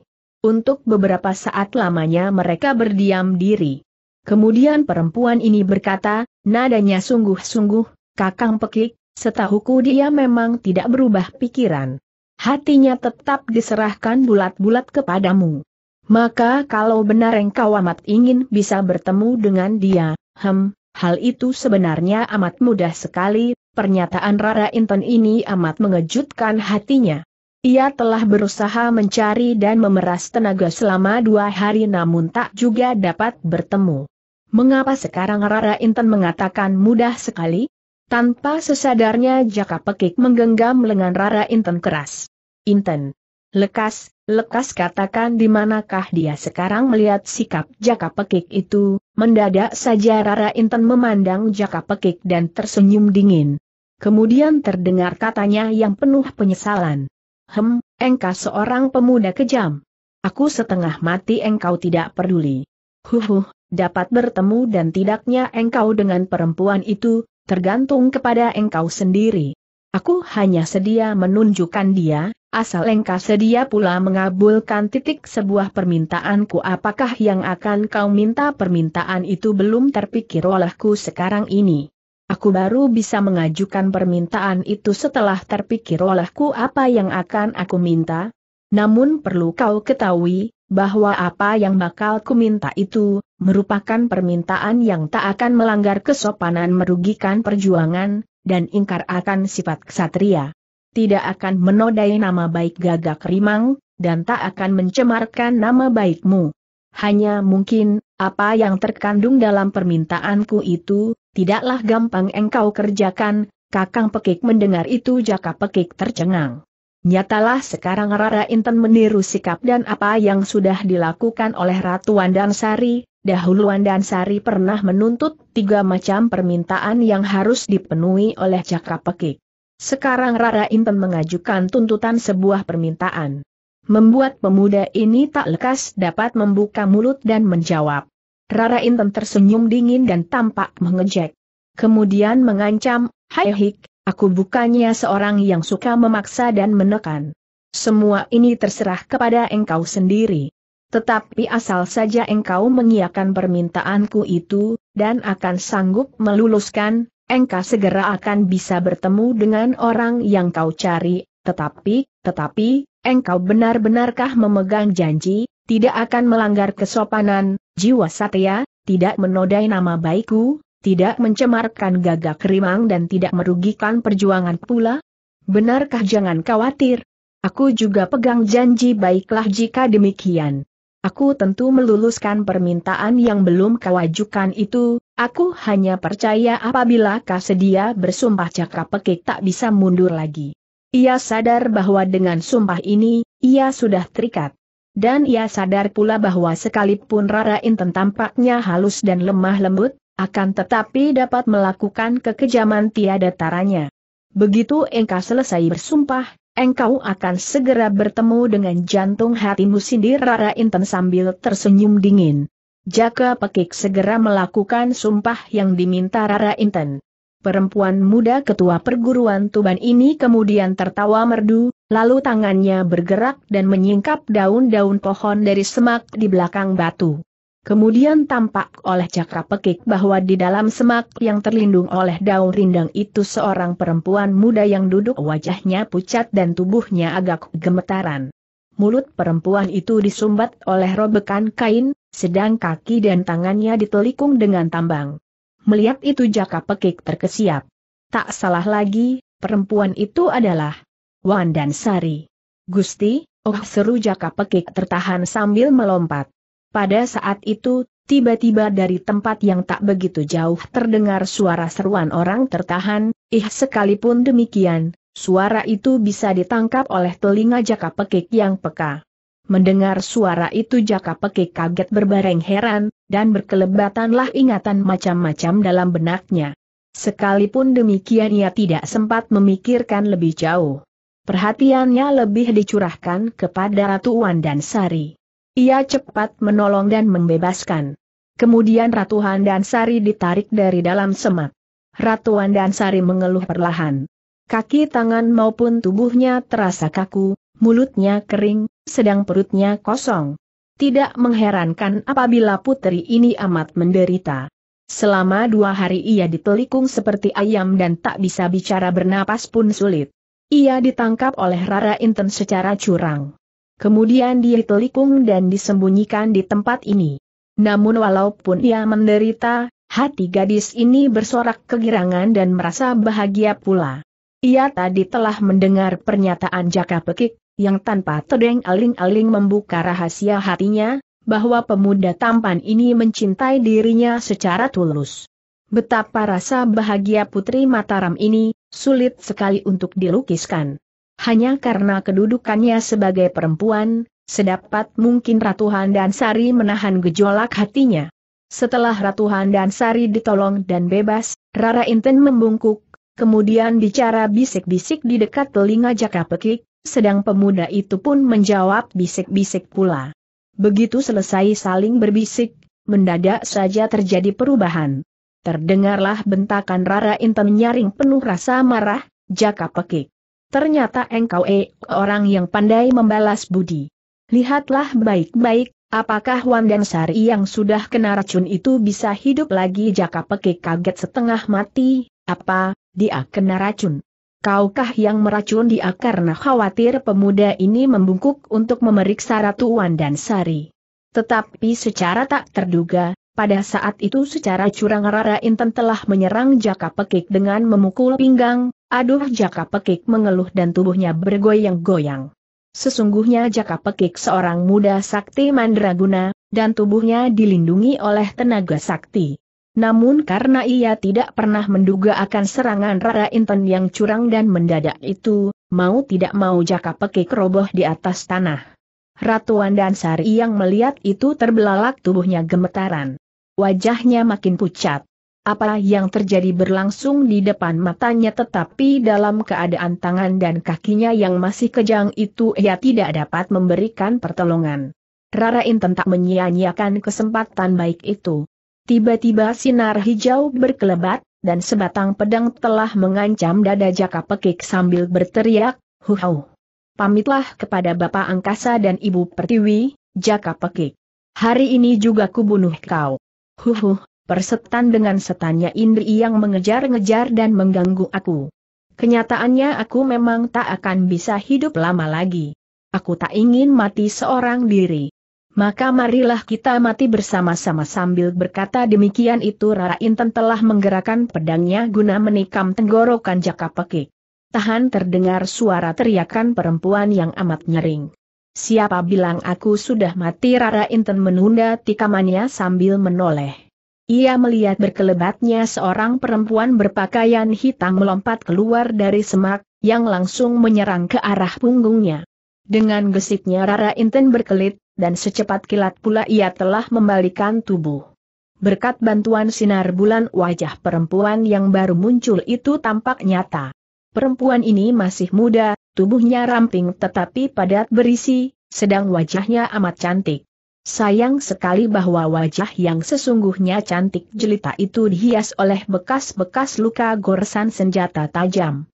Untuk beberapa saat lamanya mereka berdiam diri. Kemudian perempuan ini berkata, nadanya sungguh-sungguh, kakang pekik, setahuku dia memang tidak berubah pikiran. Hatinya tetap diserahkan bulat-bulat kepadamu. Maka kalau benar engkau amat ingin bisa bertemu dengan dia, Hem, hal itu sebenarnya amat mudah sekali, pernyataan Rara Inton ini amat mengejutkan hatinya. Ia telah berusaha mencari dan memeras tenaga selama dua hari namun tak juga dapat bertemu. Mengapa sekarang Rara Inton mengatakan mudah sekali? Tanpa sesadarnya jaka pekik menggenggam lengan Rara Inton keras. Inton. Lekas, lekas katakan di manakah dia sekarang melihat sikap jaka pekik itu, Mendadak saja Rara Inten memandang Jaka Pekik dan tersenyum dingin. Kemudian terdengar katanya yang penuh penyesalan. Hem, engkau seorang pemuda kejam. Aku setengah mati engkau tidak peduli. Huhuh, dapat bertemu dan tidaknya engkau dengan perempuan itu, tergantung kepada engkau sendiri. Aku hanya sedia menunjukkan dia, asal engkau sedia pula mengabulkan titik sebuah permintaanku apakah yang akan kau minta permintaan itu belum terpikir olehku sekarang ini. Aku baru bisa mengajukan permintaan itu setelah terpikir olehku apa yang akan aku minta. Namun perlu kau ketahui, bahwa apa yang bakal ku minta itu, merupakan permintaan yang tak akan melanggar kesopanan merugikan perjuangan, dan ingkar akan sifat ksatria tidak akan menodai nama baik gagak rimang, dan tak akan mencemarkan nama baikmu. Hanya mungkin, apa yang terkandung dalam permintaanku itu, tidaklah gampang engkau kerjakan, kakang pekik mendengar itu jaka pekik tercengang. Nyatalah sekarang Rara Inten meniru sikap dan apa yang sudah dilakukan oleh Ratu Wandansari, dahulu Wandansari pernah menuntut tiga macam permintaan yang harus dipenuhi oleh Jaka Pekik. Sekarang Rara Inten mengajukan tuntutan sebuah permintaan. Membuat pemuda ini tak lekas dapat membuka mulut dan menjawab. Rara Inten tersenyum dingin dan tampak mengejek. Kemudian mengancam, Hai Hik, aku bukannya seorang yang suka memaksa dan menekan. Semua ini terserah kepada engkau sendiri. Tetapi asal saja engkau mengiakan permintaanku itu, dan akan sanggup meluluskan, engkau segera akan bisa bertemu dengan orang yang kau cari, tetapi, tetapi, engkau benar-benarkah memegang janji, tidak akan melanggar kesopanan, jiwa satya, tidak menodai nama baikku, tidak mencemarkan gagak rimang dan tidak merugikan perjuangan pula? Benarkah jangan khawatir? Aku juga pegang janji baiklah jika demikian. Aku tentu meluluskan permintaan yang belum kau ajukan itu, aku hanya percaya apabila kau sedia bersumpah cakap pekik tak bisa mundur lagi. Ia sadar bahwa dengan sumpah ini, ia sudah terikat. Dan ia sadar pula bahwa sekalipun Rara Inten tampaknya halus dan lemah lembut, akan tetapi dapat melakukan kekejaman tiada taranya. Begitu engkau selesai bersumpah, engkau akan segera bertemu dengan jantung hatimu sindir Rara Inten sambil tersenyum dingin. Jaka Pekik segera melakukan sumpah yang diminta Rara Inten. Perempuan muda ketua perguruan Tuban ini kemudian tertawa merdu, lalu tangannya bergerak dan menyingkap daun-daun pohon dari semak di belakang batu. Kemudian tampak oleh cakra pekik bahwa di dalam semak yang terlindung oleh daun rindang itu seorang perempuan muda yang duduk wajahnya pucat dan tubuhnya agak gemetaran. Mulut perempuan itu disumbat oleh robekan kain, sedang kaki dan tangannya ditelikung dengan tambang. Melihat itu jaka pekik terkesiap. Tak salah lagi, perempuan itu adalah Wan dan Sari. Gusti, oh seru jaka pekik tertahan sambil melompat. Pada saat itu, tiba-tiba dari tempat yang tak begitu jauh terdengar suara seruan orang tertahan, ih sekalipun demikian, suara itu bisa ditangkap oleh telinga jaka pekik yang peka. Mendengar suara itu jaka pekik kaget berbareng heran, dan berkelebatanlah ingatan macam-macam dalam benaknya. Sekalipun demikian ia tidak sempat memikirkan lebih jauh. Perhatiannya lebih dicurahkan kepada Ratu Wan dan Sari. Ia cepat menolong dan membebaskan. Kemudian Ratu Handansari ditarik dari dalam semak. Ratu Handansari mengeluh perlahan. Kaki tangan maupun tubuhnya terasa kaku, mulutnya kering, sedang perutnya kosong. Tidak mengherankan apabila putri ini amat menderita. Selama dua hari ia ditelikung seperti ayam dan tak bisa bicara bernapas pun sulit. Ia ditangkap oleh Rara Inten secara curang kemudian dia telikung dan disembunyikan di tempat ini. Namun walaupun ia menderita, hati gadis ini bersorak kegirangan dan merasa bahagia pula. Ia tadi telah mendengar pernyataan Jaka Pekik, yang tanpa tedeng aling-aling membuka rahasia hatinya, bahwa pemuda tampan ini mencintai dirinya secara tulus. Betapa rasa bahagia putri Mataram ini, sulit sekali untuk dilukiskan. Hanya karena kedudukannya sebagai perempuan, sedapat mungkin Ratu Sari menahan gejolak hatinya. Setelah Ratu Sari ditolong dan bebas, Rara Inten membungkuk, kemudian bicara bisik-bisik di dekat telinga Jaka Pekik, sedang pemuda itu pun menjawab bisik-bisik pula. Begitu selesai saling berbisik, mendadak saja terjadi perubahan. Terdengarlah bentakan Rara Inten nyaring penuh rasa marah, Jaka Pekik. Ternyata engkau eh, orang yang pandai membalas budi. Lihatlah baik-baik, apakah dan Sari yang sudah kena racun itu bisa hidup lagi Jaka Pekik kaget setengah mati, apa, dia kena racun. Kaukah yang meracun dia karena khawatir pemuda ini membungkuk untuk memeriksa Ratu dan Sari. Tetapi secara tak terduga, pada saat itu secara curang Rara Inten telah menyerang Jaka Pekik dengan memukul pinggang, Aduh Jaka Pekik mengeluh dan tubuhnya bergoyang-goyang. Sesungguhnya Jaka Pekik seorang muda sakti mandraguna, dan tubuhnya dilindungi oleh tenaga sakti. Namun karena ia tidak pernah menduga akan serangan Rara Inten yang curang dan mendadak itu, mau tidak mau jaka pekik roboh di atas tanah. Ratu Andansari yang melihat itu terbelalak tubuhnya gemetaran. Wajahnya makin pucat. Apa yang terjadi berlangsung di depan matanya tetapi dalam keadaan tangan dan kakinya yang masih kejang itu ia tidak dapat memberikan pertolongan. Rara Inten tak menyia-nyiakan kesempatan baik itu. Tiba-tiba sinar hijau berkelebat, dan sebatang pedang telah mengancam dada Jaka Pekik sambil berteriak, Huhau! Pamitlah kepada Bapak Angkasa dan Ibu Pertiwi, Jaka Pekik. Hari ini juga kubunuh kau. Huhuh, Persetan dengan setannya Indri yang mengejar-ngejar dan mengganggu aku. Kenyataannya aku memang tak akan bisa hidup lama lagi. Aku tak ingin mati seorang diri. Maka marilah kita mati bersama-sama sambil berkata demikian itu Rara Inten telah menggerakkan pedangnya guna menikam tenggorokan Jaka Pekik. Tahan terdengar suara teriakan perempuan yang amat nyering. Siapa bilang aku sudah mati Rara Inten menunda tikamannya sambil menoleh. Ia melihat berkelebatnya seorang perempuan berpakaian hitam melompat keluar dari semak, yang langsung menyerang ke arah punggungnya. Dengan gesitnya Rara Inten berkelit, dan secepat kilat pula ia telah membalikan tubuh. Berkat bantuan sinar bulan wajah perempuan yang baru muncul itu tampak nyata. Perempuan ini masih muda, tubuhnya ramping tetapi padat berisi, sedang wajahnya amat cantik. Sayang sekali bahwa wajah yang sesungguhnya cantik jelita itu dihias oleh bekas-bekas luka goresan senjata tajam.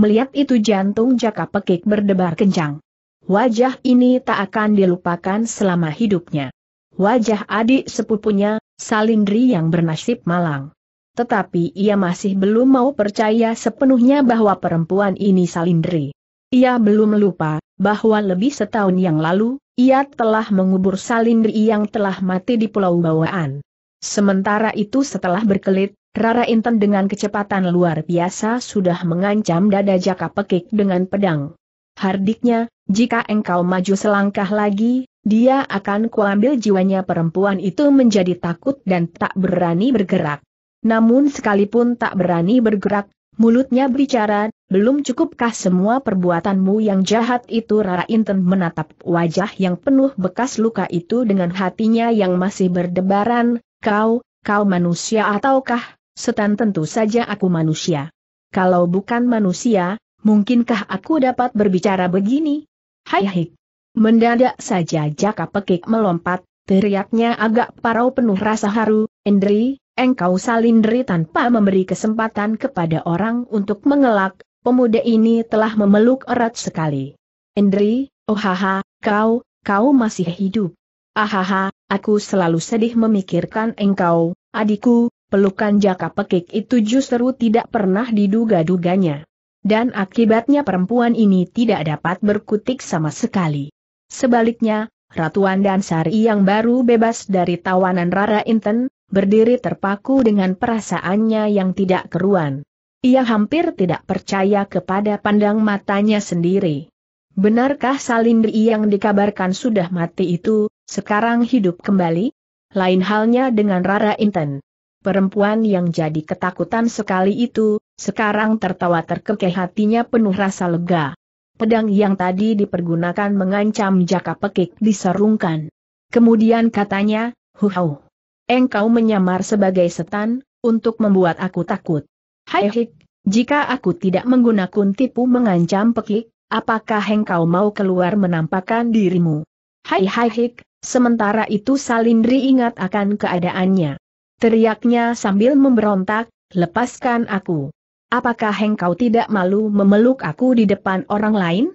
Melihat itu jantung jaka pekik berdebar kencang. Wajah ini tak akan dilupakan selama hidupnya. Wajah adik sepupunya, Salindri yang bernasib malang. Tetapi ia masih belum mau percaya sepenuhnya bahwa perempuan ini Salindri. Ia belum lupa, bahwa lebih setahun yang lalu, ia telah mengubur Salindri yang telah mati di Pulau Bawaan. Sementara itu setelah berkelit, Rara intan dengan kecepatan luar biasa sudah mengancam dada Jaka Pekik dengan pedang. Hardiknya, jika engkau maju selangkah lagi, dia akan kuambil jiwanya perempuan itu menjadi takut dan tak berani bergerak. Namun sekalipun tak berani bergerak, Mulutnya berbicara, belum cukupkah semua perbuatanmu yang jahat itu Rara Inten menatap wajah yang penuh bekas luka itu dengan hatinya yang masih berdebaran, kau, kau manusia ataukah, setan tentu saja aku manusia. Kalau bukan manusia, mungkinkah aku dapat berbicara begini? Hai hai. Mendadak saja Jaka Pekik melompat, teriaknya agak parau penuh rasa haru, Endri, engkau salindri tanpa memberi kesempatan kepada orang untuk mengelak, pemuda ini telah memeluk erat sekali. Indri, oh haha, kau, kau masih hidup. Ahaha, aku selalu sedih memikirkan engkau, adikku, pelukan jaka pekik itu justru tidak pernah diduga-duganya. Dan akibatnya perempuan ini tidak dapat berkutik sama sekali. Sebaliknya, Ratuan dan Sari yang baru bebas dari tawanan Rara Inten, berdiri terpaku dengan perasaannya yang tidak keruan. Ia hampir tidak percaya kepada pandang matanya sendiri. Benarkah Salindri yang dikabarkan sudah mati itu, sekarang hidup kembali? Lain halnya dengan Rara Inten. Perempuan yang jadi ketakutan sekali itu, sekarang tertawa terkekeh hatinya penuh rasa lega. Pedang yang tadi dipergunakan mengancam jaka pekik diserungkan. Kemudian katanya, huhau engkau menyamar sebagai setan, untuk membuat aku takut. Hai hik, jika aku tidak menggunakan tipu mengancam pekik, apakah engkau mau keluar menampakkan dirimu? Hai hai hik, sementara itu Salindri ingat akan keadaannya. Teriaknya sambil memberontak, lepaskan aku. Apakah engkau tidak malu memeluk aku di depan orang lain?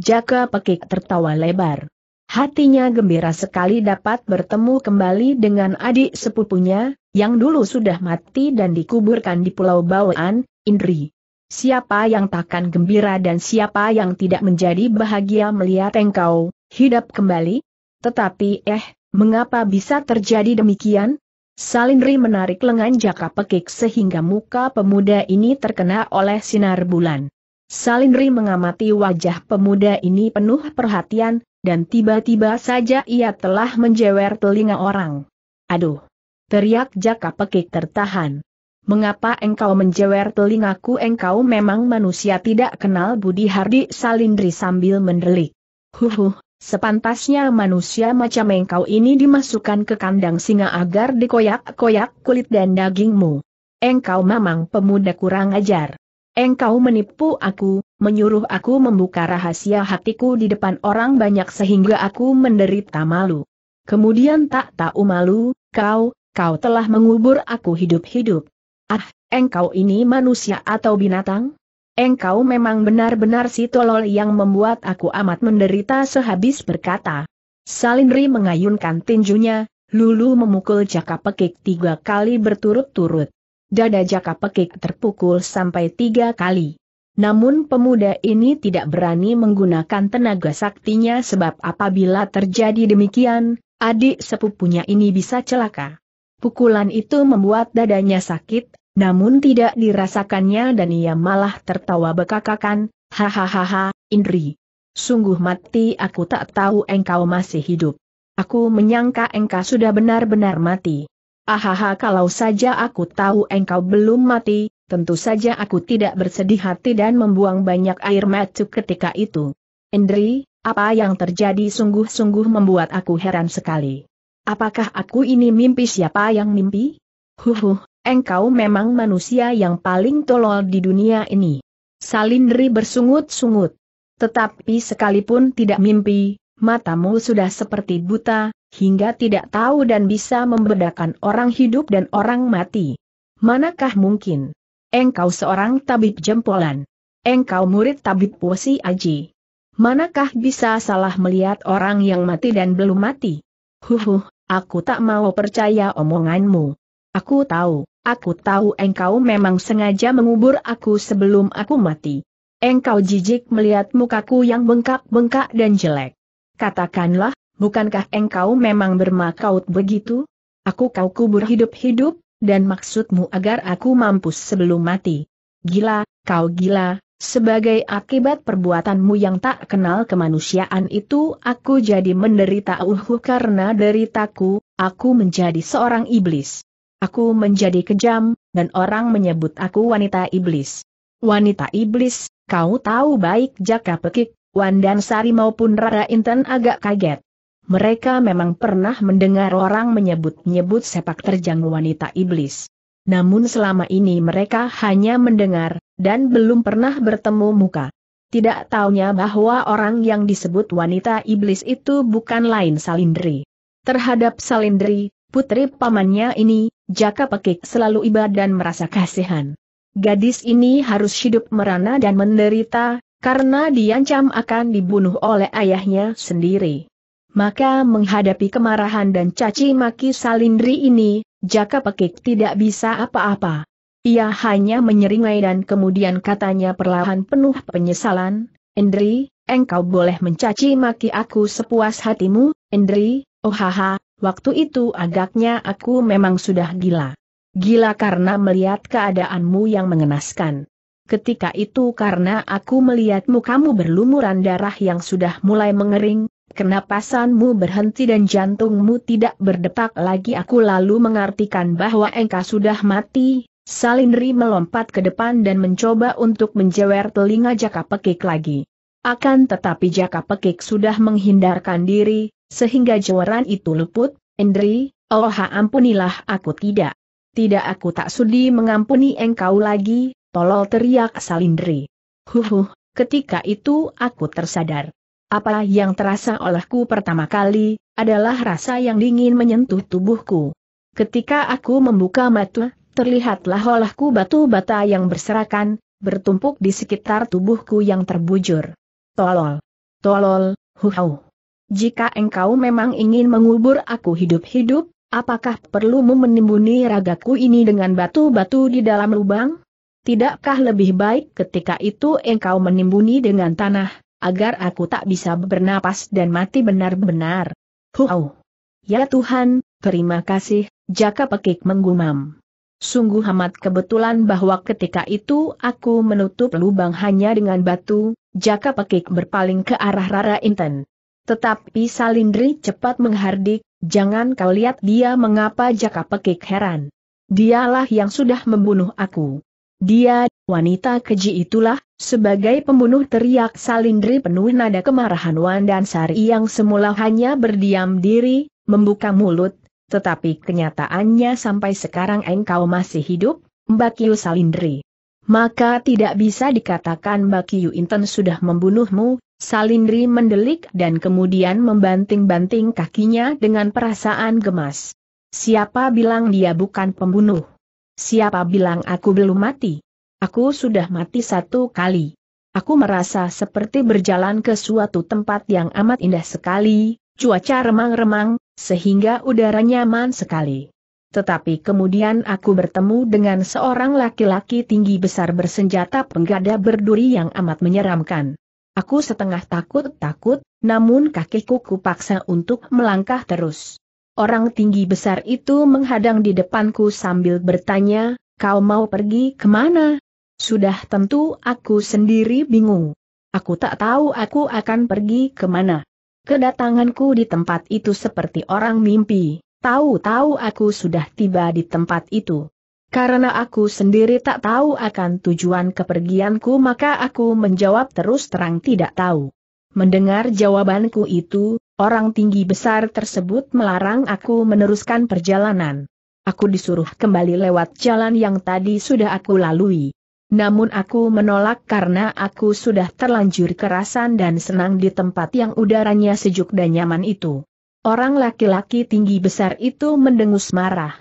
Jaka pekik tertawa lebar. Hatinya gembira sekali dapat bertemu kembali dengan adik sepupunya, yang dulu sudah mati dan dikuburkan di Pulau Bawaan, Indri. Siapa yang takkan gembira dan siapa yang tidak menjadi bahagia melihat engkau, hidup kembali? Tetapi eh, mengapa bisa terjadi demikian? Salindri menarik lengan jaka pekik sehingga muka pemuda ini terkena oleh sinar bulan. Salindri mengamati wajah pemuda ini penuh perhatian, dan tiba-tiba saja ia telah menjewer telinga orang. Aduh! Teriak Jaka Pekik tertahan. Mengapa engkau menjewer telingaku engkau memang manusia tidak kenal Budi Hardi Salindri sambil mendelik. Huhuh, Sepantasnya manusia macam engkau ini dimasukkan ke kandang singa agar dikoyak-koyak kulit dan dagingmu. Engkau memang pemuda kurang ajar. Engkau menipu aku, menyuruh aku membuka rahasia hatiku di depan orang banyak sehingga aku menderita malu. Kemudian tak tahu malu, kau, kau telah mengubur aku hidup-hidup. Ah, engkau ini manusia atau binatang? Engkau memang benar-benar si tolol yang membuat aku amat menderita sehabis berkata. Salindri mengayunkan tinjunya, Lulu memukul jaka pekik tiga kali berturut-turut. Dada jaka pekik terpukul sampai tiga kali. Namun pemuda ini tidak berani menggunakan tenaga saktinya sebab apabila terjadi demikian, adik sepupunya ini bisa celaka. Pukulan itu membuat dadanya sakit, namun tidak dirasakannya dan ia malah tertawa bekakakan, hahaha, Indri. Sungguh mati aku tak tahu engkau masih hidup. Aku menyangka engkau sudah benar-benar mati. Ahaha kalau saja aku tahu engkau belum mati, Tentu saja aku tidak bersedih hati dan membuang banyak air mata ketika itu. Endri, apa yang terjadi sungguh-sungguh membuat aku heran sekali. Apakah aku ini mimpi siapa yang mimpi? Huhuh, engkau memang manusia yang paling tolol di dunia ini. Salindri bersungut-sungut. Tetapi sekalipun tidak mimpi, matamu sudah seperti buta, hingga tidak tahu dan bisa membedakan orang hidup dan orang mati. Manakah mungkin? Engkau seorang tabib jempolan. Engkau murid tabib puasi Aji. Manakah bisa salah melihat orang yang mati dan belum mati? Huhuh, aku tak mau percaya omonganmu. Aku tahu, aku tahu engkau memang sengaja mengubur aku sebelum aku mati. Engkau jijik melihat mukaku yang bengkak-bengkak dan jelek. Katakanlah, bukankah engkau memang bermakaut begitu? Aku kau kubur hidup-hidup, dan maksudmu agar aku mampus sebelum mati. Gila, kau gila, sebagai akibat perbuatanmu yang tak kenal kemanusiaan itu aku jadi menderita uhu karena deritaku, aku menjadi seorang iblis. Aku menjadi kejam, dan orang menyebut aku wanita iblis. Wanita iblis, kau tahu baik jaka pekik, Wandan Sari maupun Rara Inten agak kaget mereka memang pernah mendengar orang menyebut-nyebut sepak terjang wanita iblis. Namun selama ini mereka hanya mendengar, dan belum pernah bertemu muka. Tidak taunya bahwa orang yang disebut wanita iblis itu bukan lain Salindri. Terhadap Salindri, putri pamannya ini, Jaka Pekik selalu iba dan merasa kasihan. Gadis ini harus hidup merana dan menderita, karena diancam akan dibunuh oleh ayahnya sendiri. Maka menghadapi kemarahan dan caci maki Salindri ini, Jaka Pekik tidak bisa apa-apa. Ia hanya menyeringai dan kemudian katanya perlahan penuh penyesalan, Endri, engkau boleh mencaci maki aku sepuas hatimu, Endri, ohaha, waktu itu agaknya aku memang sudah gila. Gila karena melihat keadaanmu yang mengenaskan. Ketika itu karena aku melihatmu kamu berlumuran darah yang sudah mulai mengering, kenapasanmu berhenti dan jantungmu tidak berdetak lagi aku lalu mengartikan bahwa engkau sudah mati, Salindri melompat ke depan dan mencoba untuk menjewer telinga Jaka Pekik lagi. Akan tetapi Jaka Pekik sudah menghindarkan diri, sehingga jeweran itu luput, Endri, oh ampunilah aku tidak. Tidak aku tak sudi mengampuni engkau lagi, tolol teriak Salindri. Huhuh, ketika itu aku tersadar. Apa yang terasa olehku pertama kali, adalah rasa yang dingin menyentuh tubuhku. Ketika aku membuka mata, terlihatlah olehku batu bata yang berserakan, bertumpuk di sekitar tubuhku yang terbujur. Tolol! Tolol, huhau! Jika engkau memang ingin mengubur aku hidup-hidup, apakah perlumu menimbuni ragaku ini dengan batu-batu di dalam lubang? Tidakkah lebih baik ketika itu engkau menimbuni dengan tanah, agar aku tak bisa bernapas dan mati benar-benar. Huau! Ya Tuhan, terima kasih, Jaka Pekik menggumam. Sungguh amat kebetulan bahwa ketika itu aku menutup lubang hanya dengan batu, Jaka Pekik berpaling ke arah Rara Inten. Tetapi Salindri cepat menghardik, jangan kau lihat dia mengapa Jaka Pekik heran. Dialah yang sudah membunuh aku. Dia, wanita keji itulah, sebagai pembunuh teriak Salindri penuh nada kemarahan Wan dan Sari yang semula hanya berdiam diri, membuka mulut, tetapi kenyataannya sampai sekarang engkau masih hidup, Bakiu Salindri. Maka tidak bisa dikatakan Bakiu Inten sudah membunuhmu, Salindri mendelik dan kemudian membanting-banting kakinya dengan perasaan gemas. Siapa bilang dia bukan pembunuh? Siapa bilang aku belum mati? Aku sudah mati satu kali. Aku merasa seperti berjalan ke suatu tempat yang amat indah sekali, cuaca remang-remang, sehingga udara nyaman sekali. Tetapi kemudian aku bertemu dengan seorang laki-laki tinggi besar bersenjata penggada berduri yang amat menyeramkan. Aku setengah takut-takut, namun kakiku kupaksa untuk melangkah terus. Orang tinggi besar itu menghadang di depanku sambil bertanya, kau mau pergi kemana? Sudah tentu aku sendiri bingung. Aku tak tahu aku akan pergi kemana. Kedatanganku di tempat itu seperti orang mimpi, tahu-tahu aku sudah tiba di tempat itu. Karena aku sendiri tak tahu akan tujuan kepergianku maka aku menjawab terus terang tidak tahu. Mendengar jawabanku itu, Orang tinggi besar tersebut melarang aku meneruskan perjalanan. Aku disuruh kembali lewat jalan yang tadi sudah aku lalui. Namun aku menolak karena aku sudah terlanjur kerasan dan senang di tempat yang udaranya sejuk dan nyaman itu. Orang laki-laki tinggi besar itu mendengus marah.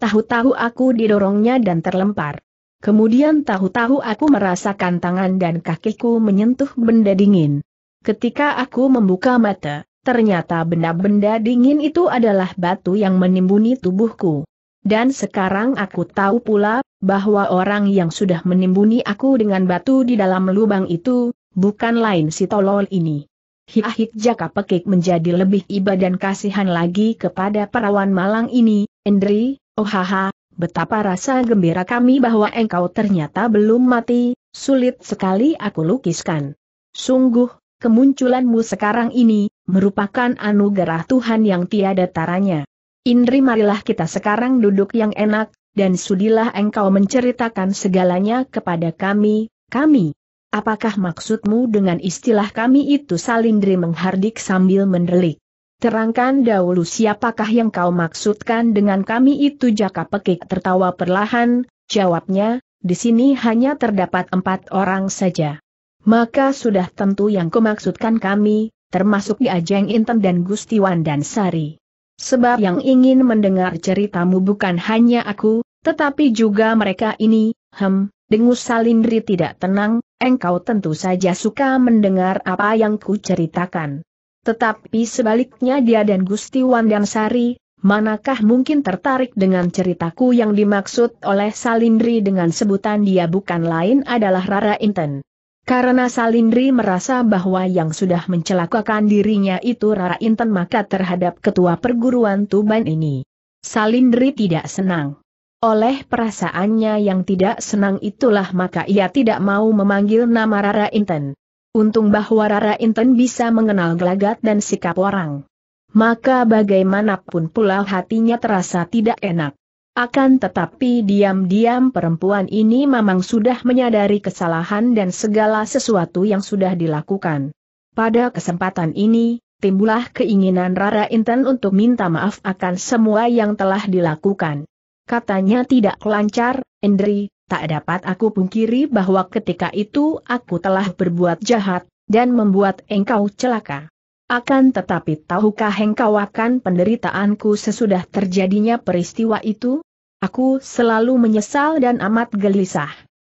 Tahu-tahu aku didorongnya dan terlempar. Kemudian tahu-tahu aku merasakan tangan dan kakiku menyentuh benda dingin. Ketika aku membuka mata, Ternyata benda-benda dingin itu adalah batu yang menimbuni tubuhku. Dan sekarang aku tahu pula, bahwa orang yang sudah menimbuni aku dengan batu di dalam lubang itu, bukan lain si tolol ini. Hiahik jaka pekik menjadi lebih iba dan kasihan lagi kepada perawan malang ini, Endri, ohaha, oh, betapa rasa gembira kami bahwa engkau ternyata belum mati, sulit sekali aku lukiskan. Sungguh, kemunculanmu sekarang ini, merupakan anugerah Tuhan yang tiada taranya. Indri marilah kita sekarang duduk yang enak, dan sudilah engkau menceritakan segalanya kepada kami, kami. Apakah maksudmu dengan istilah kami itu Salindri menghardik sambil mendelik? Terangkan dahulu siapakah yang kau maksudkan dengan kami itu Jaka Pekik tertawa perlahan, jawabnya, di sini hanya terdapat empat orang saja. Maka sudah tentu yang kumaksudkan kami, termasuk di Ajeng Inten dan Gustiwan dan Sari. Sebab yang ingin mendengar ceritamu bukan hanya aku, tetapi juga mereka ini, hem, dengus Salindri tidak tenang, engkau tentu saja suka mendengar apa yang ku ceritakan. Tetapi sebaliknya dia dan Gustiwan dan Sari, manakah mungkin tertarik dengan ceritaku yang dimaksud oleh Salindri dengan sebutan dia bukan lain adalah Rara Inten. Karena Salindri merasa bahwa yang sudah mencelakakan dirinya itu Rara Inten maka terhadap ketua perguruan Tuban ini. Salindri tidak senang. Oleh perasaannya yang tidak senang itulah maka ia tidak mau memanggil nama Rara Inten. Untung bahwa Rara Inten bisa mengenal gelagat dan sikap orang. Maka bagaimanapun pula hatinya terasa tidak enak. Akan tetapi diam-diam perempuan ini memang sudah menyadari kesalahan dan segala sesuatu yang sudah dilakukan. Pada kesempatan ini, timbullah keinginan Rara Intan untuk minta maaf akan semua yang telah dilakukan. Katanya tidak lancar, Endri, tak dapat aku pungkiri bahwa ketika itu aku telah berbuat jahat, dan membuat engkau celaka. Akan tetapi tahukah engkau akan penderitaanku sesudah terjadinya peristiwa itu? Aku selalu menyesal dan amat gelisah.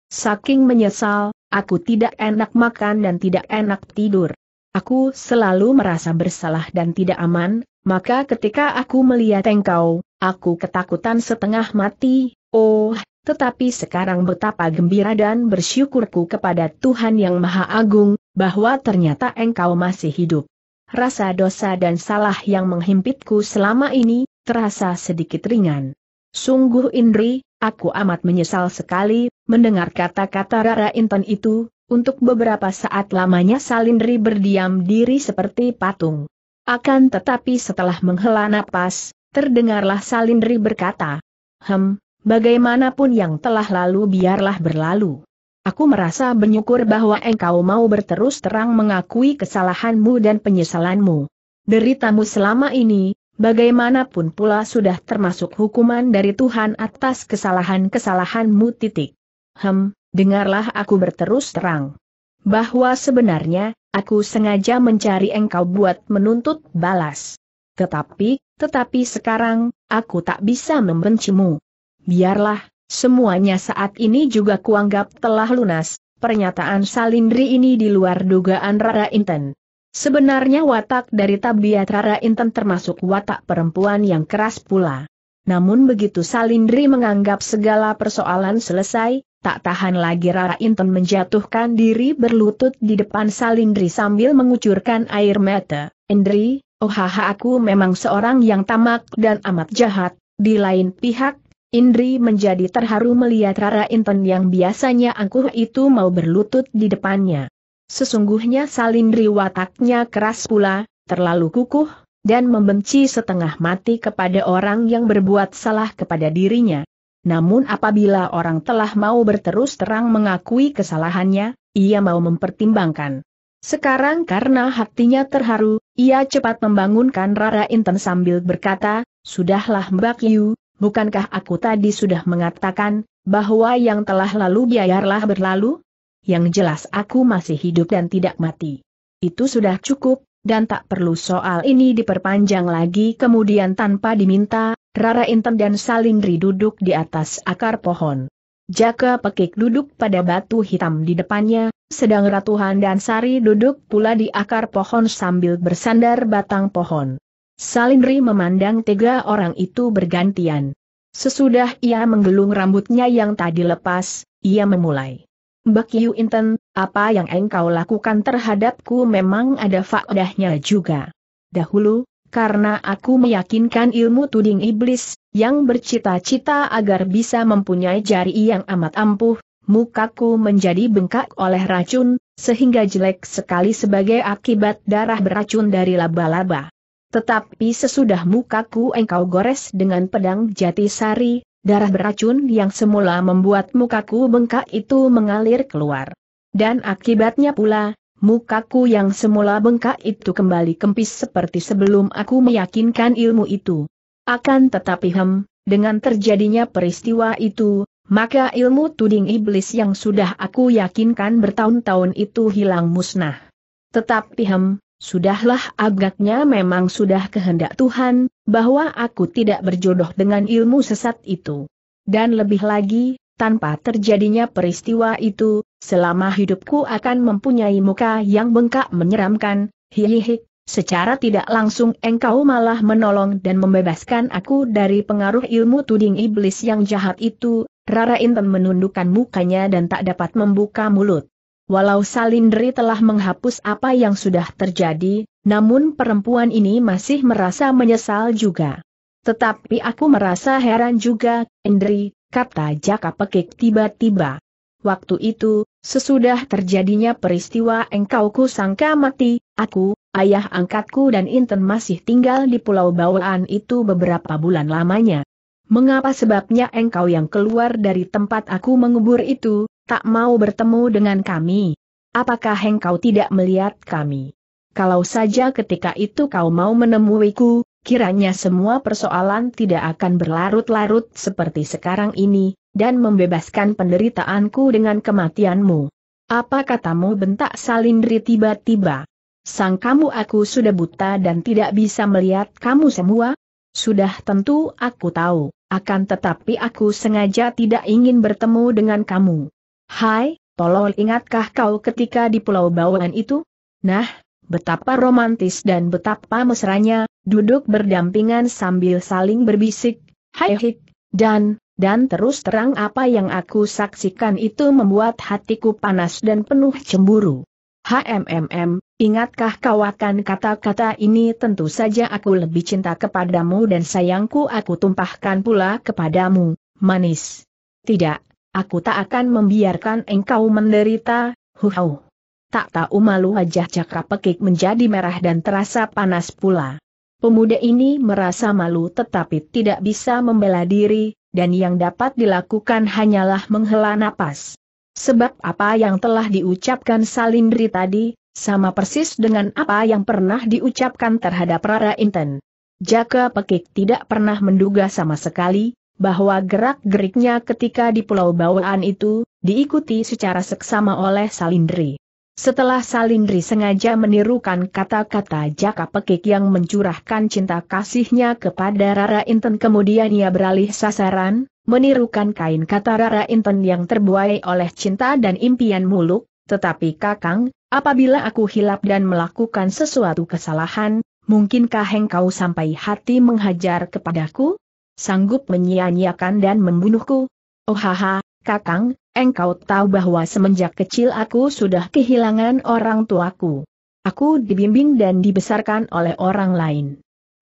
Saking menyesal, aku tidak enak makan dan tidak enak tidur. Aku selalu merasa bersalah dan tidak aman, maka ketika aku melihat engkau, aku ketakutan setengah mati, oh, tetapi sekarang betapa gembira dan bersyukurku kepada Tuhan Yang Maha Agung, bahwa ternyata engkau masih hidup rasa dosa dan salah yang menghimpitku selama ini, terasa sedikit ringan. Sungguh Indri, aku amat menyesal sekali, mendengar kata-kata Rara Inten itu, untuk beberapa saat lamanya Salindri berdiam diri seperti patung. Akan tetapi setelah menghela napas, terdengarlah Salindri berkata, Hem, bagaimanapun yang telah lalu biarlah berlalu. Aku merasa menyukur bahwa engkau mau berterus terang mengakui kesalahanmu dan penyesalanmu. Deritamu selama ini, bagaimanapun pula sudah termasuk hukuman dari Tuhan atas kesalahan-kesalahanmu titik. Hem, dengarlah aku berterus terang. Bahwa sebenarnya, aku sengaja mencari engkau buat menuntut balas. Tetapi, tetapi sekarang, aku tak bisa membencimu. Biarlah, Semuanya saat ini juga kuanggap telah lunas, pernyataan Salindri ini di luar dugaan Rara Inten. Sebenarnya watak dari tabiat Rara Inten termasuk watak perempuan yang keras pula. Namun begitu Salindri menganggap segala persoalan selesai, tak tahan lagi Rara Inten menjatuhkan diri berlutut di depan Salindri sambil mengucurkan air mata. Indri, oh haha aku memang seorang yang tamak dan amat jahat. Di lain pihak, Indri menjadi terharu melihat Rara Inten yang biasanya angkuh itu mau berlutut di depannya. Sesungguhnya Salindri wataknya keras pula, terlalu kukuh, dan membenci setengah mati kepada orang yang berbuat salah kepada dirinya. Namun apabila orang telah mau berterus terang mengakui kesalahannya, ia mau mempertimbangkan. Sekarang karena hatinya terharu, ia cepat membangunkan Rara Inten sambil berkata, Sudahlah Mbak Yu, bukankah aku tadi sudah mengatakan, bahwa yang telah lalu biarlah berlalu? Yang jelas aku masih hidup dan tidak mati. Itu sudah cukup, dan tak perlu soal ini diperpanjang lagi kemudian tanpa diminta, Rara Intem dan Salindri duduk di atas akar pohon. Jaka Pekik duduk pada batu hitam di depannya, sedang Ratuhan dan Sari duduk pula di akar pohon sambil bersandar batang pohon. Salindri memandang tiga orang itu bergantian. Sesudah ia menggelung rambutnya yang tadi lepas, ia memulai. Mbak Yu Inten, apa yang engkau lakukan terhadapku memang ada faedahnya juga. Dahulu, karena aku meyakinkan ilmu tuding iblis, yang bercita-cita agar bisa mempunyai jari yang amat ampuh, mukaku menjadi bengkak oleh racun, sehingga jelek sekali sebagai akibat darah beracun dari laba-laba. Tetapi sesudah mukaku engkau gores dengan pedang jati sari, darah beracun yang semula membuat mukaku bengkak itu mengalir keluar. Dan akibatnya pula, mukaku yang semula bengkak itu kembali kempis seperti sebelum aku meyakinkan ilmu itu. Akan tetapi hem, dengan terjadinya peristiwa itu, maka ilmu tuding iblis yang sudah aku yakinkan bertahun-tahun itu hilang musnah. Tetapi hem, Sudahlah agaknya memang sudah kehendak Tuhan, bahwa aku tidak berjodoh dengan ilmu sesat itu. Dan lebih lagi, tanpa terjadinya peristiwa itu, selama hidupku akan mempunyai muka yang bengkak menyeramkan, hihihi. Secara tidak langsung engkau malah menolong dan membebaskan aku dari pengaruh ilmu tuding iblis yang jahat itu, Rara Inten menundukkan mukanya dan tak dapat membuka mulut. Walau Salindri telah menghapus apa yang sudah terjadi, namun perempuan ini masih merasa menyesal juga. Tetapi aku merasa heran juga, Indri, kata Jaka Pekik tiba-tiba. Waktu itu, sesudah terjadinya peristiwa engkau ku sangka mati, aku, ayah angkatku dan Inten masih tinggal di Pulau Bawaan itu beberapa bulan lamanya. Mengapa sebabnya engkau yang keluar dari tempat aku mengubur itu, tak mau bertemu dengan kami. Apakah engkau tidak melihat kami? Kalau saja ketika itu kau mau menemuiku, kiranya semua persoalan tidak akan berlarut-larut seperti sekarang ini, dan membebaskan penderitaanku dengan kematianmu. Apa katamu bentak Salindri tiba-tiba? Sang kamu aku sudah buta dan tidak bisa melihat kamu semua? Sudah tentu aku tahu, akan tetapi aku sengaja tidak ingin bertemu dengan kamu. Hai, tolong ingatkah kau ketika di Pulau Bawangan itu? Nah, betapa romantis dan betapa mesranya, duduk berdampingan sambil saling berbisik, hai hik, dan, dan terus terang apa yang aku saksikan itu membuat hatiku panas dan penuh cemburu. HMMM, ingatkah kau akan kata-kata ini tentu saja aku lebih cinta kepadamu dan sayangku aku tumpahkan pula kepadamu, manis. Tidak, Aku tak akan membiarkan engkau menderita, huhau. Tak tahu malu wajah cakra pekik menjadi merah dan terasa panas pula. Pemuda ini merasa malu tetapi tidak bisa membela diri, dan yang dapat dilakukan hanyalah menghela napas. Sebab apa yang telah diucapkan Salindri tadi, sama persis dengan apa yang pernah diucapkan terhadap Rara Inten. Jaka Pekik tidak pernah menduga sama sekali, bahwa gerak-geriknya ketika di Pulau Bawaan itu, diikuti secara seksama oleh Salindri. Setelah Salindri sengaja menirukan kata-kata Jaka Pekik yang mencurahkan cinta kasihnya kepada Rara Inten kemudian ia beralih sasaran, menirukan kain kata Rara Inten yang terbuai oleh cinta dan impian muluk, tetapi Kakang, apabila aku hilap dan melakukan sesuatu kesalahan, mungkinkah engkau sampai hati menghajar kepadaku? sanggup menyia-nyiakan dan membunuhku? Oh haha, kakang, engkau tahu bahwa semenjak kecil aku sudah kehilangan orang tuaku. Aku dibimbing dan dibesarkan oleh orang lain.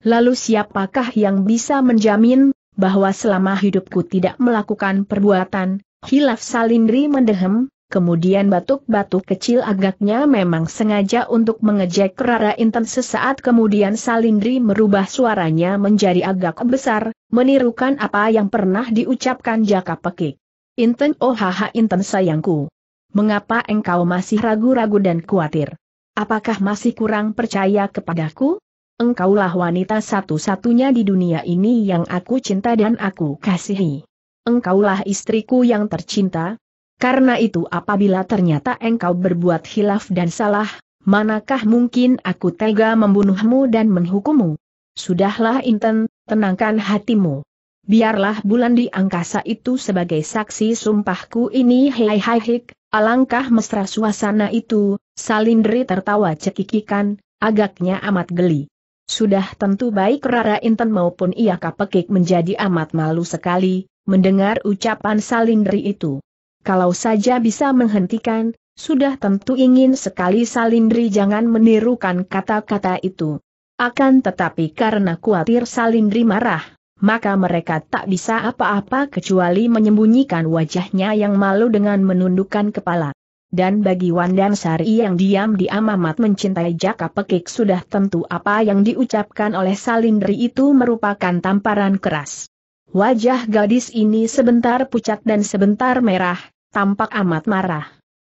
Lalu siapakah yang bisa menjamin bahwa selama hidupku tidak melakukan perbuatan, hilaf salindri mendehem, Kemudian batuk-batuk kecil agaknya memang sengaja untuk mengejek Rara Intan sesaat kemudian Salindri merubah suaranya menjadi agak besar, menirukan apa yang pernah diucapkan Jaka Pekik. Inten oh haha Inten sayangku. Mengapa engkau masih ragu-ragu dan khawatir? Apakah masih kurang percaya kepadaku? Engkaulah wanita satu-satunya di dunia ini yang aku cinta dan aku kasihi. Engkaulah istriku yang tercinta, karena itu apabila ternyata engkau berbuat hilaf dan salah, manakah mungkin aku tega membunuhmu dan menghukummu? Sudahlah Inten, tenangkan hatimu. Biarlah bulan di angkasa itu sebagai saksi sumpahku ini hei hai hik, alangkah mesra suasana itu, Salindri tertawa cekikikan, agaknya amat geli. Sudah tentu baik Rara Inten maupun Ia Kapekik menjadi amat malu sekali, mendengar ucapan Salindri itu kalau saja bisa menghentikan, sudah tentu ingin sekali Salindri jangan menirukan kata-kata itu. Akan tetapi karena khawatir Salindri marah, maka mereka tak bisa apa-apa kecuali menyembunyikan wajahnya yang malu dengan menundukkan kepala. Dan bagi Wandan Sari yang diam di amat mencintai Jaka Pekik sudah tentu apa yang diucapkan oleh Salindri itu merupakan tamparan keras. Wajah gadis ini sebentar pucat dan sebentar merah, tampak amat marah.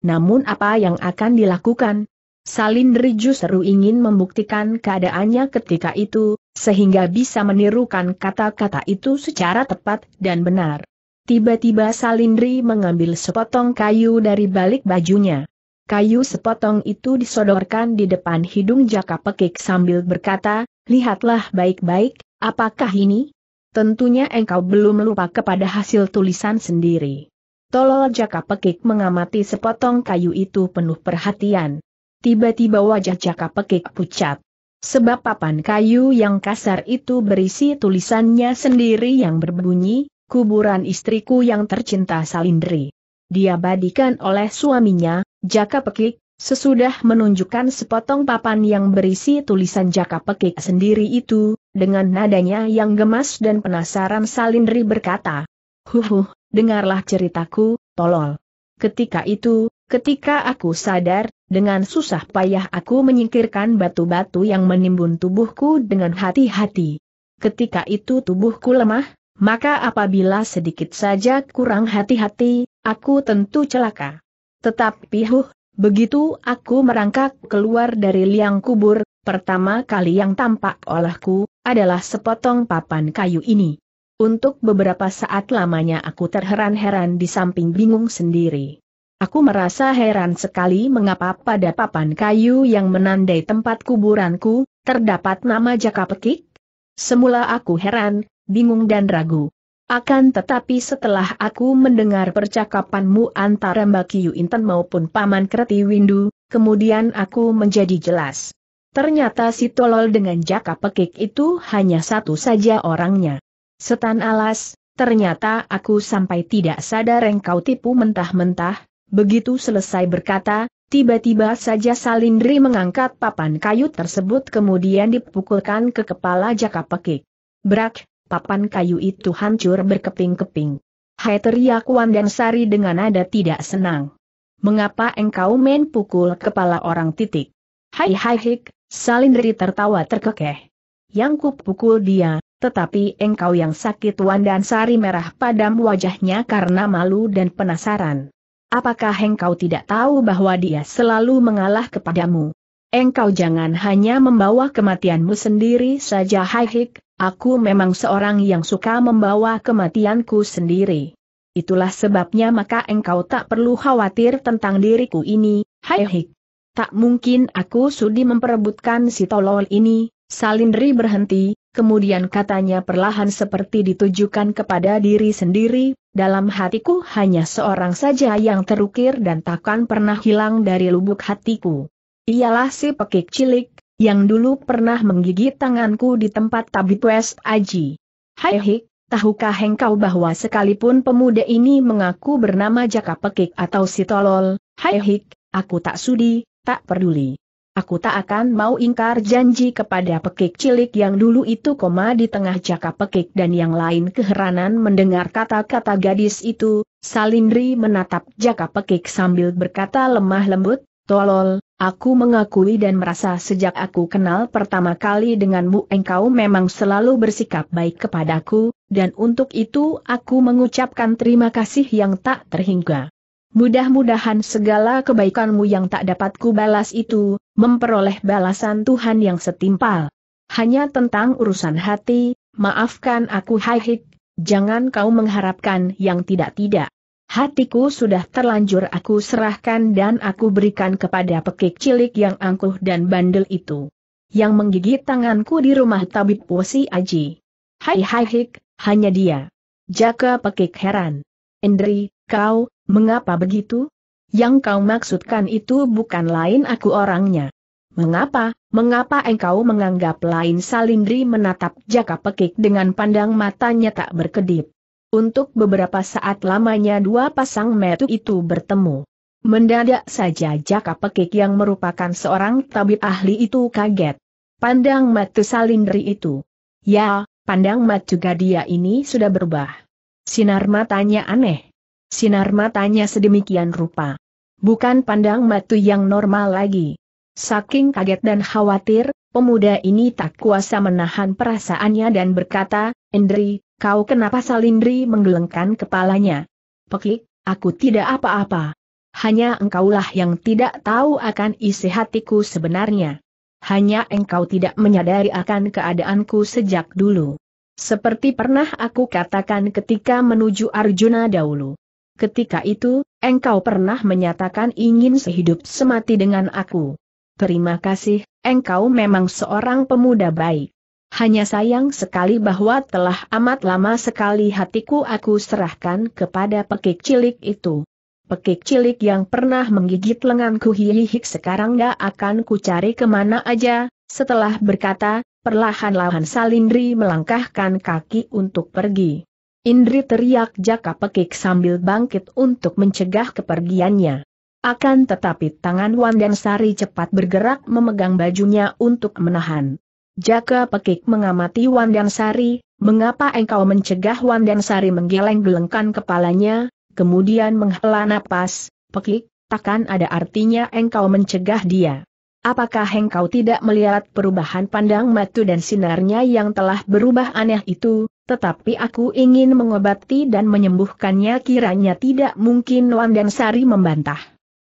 Namun apa yang akan dilakukan? Salindri justru ingin membuktikan keadaannya ketika itu, sehingga bisa menirukan kata-kata itu secara tepat dan benar. Tiba-tiba Salindri mengambil sepotong kayu dari balik bajunya. Kayu sepotong itu disodorkan di depan hidung Jaka Pekik sambil berkata, Lihatlah baik-baik, apakah ini? Tentunya engkau belum lupa kepada hasil tulisan sendiri. Tolol Jaka Pekik mengamati sepotong kayu itu penuh perhatian. Tiba-tiba wajah Jaka Pekik pucat. Sebab papan kayu yang kasar itu berisi tulisannya sendiri yang berbunyi, kuburan istriku yang tercinta Salindri. Diabadikan oleh suaminya, Jaka Pekik, sesudah menunjukkan sepotong papan yang berisi tulisan Jaka Pekik sendiri itu, dengan nadanya yang gemas dan penasaran Salindri berkata, Huhuh, dengarlah ceritaku, tolol. Ketika itu, ketika aku sadar, dengan susah payah aku menyingkirkan batu-batu yang menimbun tubuhku dengan hati-hati. Ketika itu tubuhku lemah, maka apabila sedikit saja kurang hati-hati, aku tentu celaka. Tetapi huh, begitu aku merangkak keluar dari liang kubur, pertama kali yang tampak olehku, adalah sepotong papan kayu ini. Untuk beberapa saat lamanya aku terheran-heran di samping bingung sendiri. Aku merasa heran sekali mengapa pada papan kayu yang menandai tempat kuburanku, terdapat nama Jaka Pekik. Semula aku heran, bingung dan ragu. Akan tetapi setelah aku mendengar percakapanmu antara Mbak Kiyu Inten maupun Paman Kreti Windu, kemudian aku menjadi jelas. Ternyata si tolol dengan Jaka Pekik itu hanya satu saja orangnya. Setan alas, ternyata aku sampai tidak sadar engkau tipu mentah-mentah, begitu selesai berkata, tiba-tiba saja Salindri mengangkat papan kayu tersebut kemudian dipukulkan ke kepala jaka pekik. Brak, papan kayu itu hancur berkeping-keping. Hai teriak Wandan Sari dengan nada tidak senang. Mengapa engkau main pukul kepala orang titik? Hai hai hik, Salindri tertawa terkekeh. Yang kupukul dia, tetapi engkau yang sakit Wan dan Sari merah padam wajahnya karena malu dan penasaran. Apakah engkau tidak tahu bahwa dia selalu mengalah kepadamu? Engkau jangan hanya membawa kematianmu sendiri saja Hai aku memang seorang yang suka membawa kematianku sendiri. Itulah sebabnya maka engkau tak perlu khawatir tentang diriku ini, Hai Tak mungkin aku sudi memperebutkan si tolol ini, Salindri berhenti, kemudian katanya perlahan seperti ditujukan kepada diri sendiri, dalam hatiku hanya seorang saja yang terukir dan takkan pernah hilang dari lubuk hatiku. Ialah si pekik cilik, yang dulu pernah menggigit tanganku di tempat tabib West Aji. Hai hik, tahukah engkau bahwa sekalipun pemuda ini mengaku bernama Jaka Pekik atau si Tolol, hai hik, aku tak sudi, tak peduli. Aku tak akan mau ingkar janji kepada pekik cilik yang dulu itu koma di tengah jaka pekik dan yang lain keheranan mendengar kata-kata gadis itu, Salindri menatap jaka pekik sambil berkata lemah lembut, Tolol, aku mengakui dan merasa sejak aku kenal pertama kali denganmu engkau memang selalu bersikap baik kepadaku, dan untuk itu aku mengucapkan terima kasih yang tak terhingga. Mudah-mudahan segala kebaikanmu yang tak dapat kubalas itu, memperoleh balasan Tuhan yang setimpal. Hanya tentang urusan hati, maafkan aku Haihik, jangan kau mengharapkan yang tidak-tidak. Hatiku sudah terlanjur aku serahkan dan aku berikan kepada pekik cilik yang angkuh dan bandel itu. Yang menggigit tanganku di rumah tabib posi Aji. Hai Haihik, hanya dia. Jaka pekik heran. Indri, kau, Mengapa begitu? Yang kau maksudkan itu bukan lain aku orangnya. Mengapa, mengapa engkau menganggap lain Salindri menatap jaka pekik dengan pandang matanya tak berkedip. Untuk beberapa saat lamanya dua pasang metu itu bertemu. Mendadak saja jaka pekik yang merupakan seorang tabib ahli itu kaget. Pandang mata Salindri itu. Ya, pandang mata juga dia ini sudah berubah. Sinar matanya aneh. Sinar matanya sedemikian rupa. Bukan pandang matu yang normal lagi. Saking kaget dan khawatir, pemuda ini tak kuasa menahan perasaannya dan berkata, Endri, kau kenapa Salindri menggelengkan kepalanya? Pekik, aku tidak apa-apa. Hanya engkaulah yang tidak tahu akan isi hatiku sebenarnya. Hanya engkau tidak menyadari akan keadaanku sejak dulu. Seperti pernah aku katakan ketika menuju Arjuna dahulu. Ketika itu, engkau pernah menyatakan ingin sehidup semati dengan aku. Terima kasih, engkau memang seorang pemuda baik. Hanya sayang sekali bahwa telah amat lama sekali hatiku aku serahkan kepada pekik cilik itu. Pekik cilik yang pernah menggigit lenganku hihihik sekarang gak akan ku cari kemana aja, setelah berkata, perlahan-lahan Salindri melangkahkan kaki untuk pergi. Indri teriak jaka pekik sambil bangkit untuk mencegah kepergiannya. Akan tetapi tangan Wandan Sari cepat bergerak memegang bajunya untuk menahan. Jaka pekik mengamati Wandan Sari, mengapa engkau mencegah Wandan Sari menggeleng-gelengkan kepalanya, kemudian menghela napas, pekik, takkan ada artinya engkau mencegah dia. Apakah engkau tidak melihat perubahan pandang matu dan sinarnya yang telah berubah aneh itu, tetapi aku ingin mengobati dan menyembuhkannya kiranya tidak mungkin dan Sari membantah.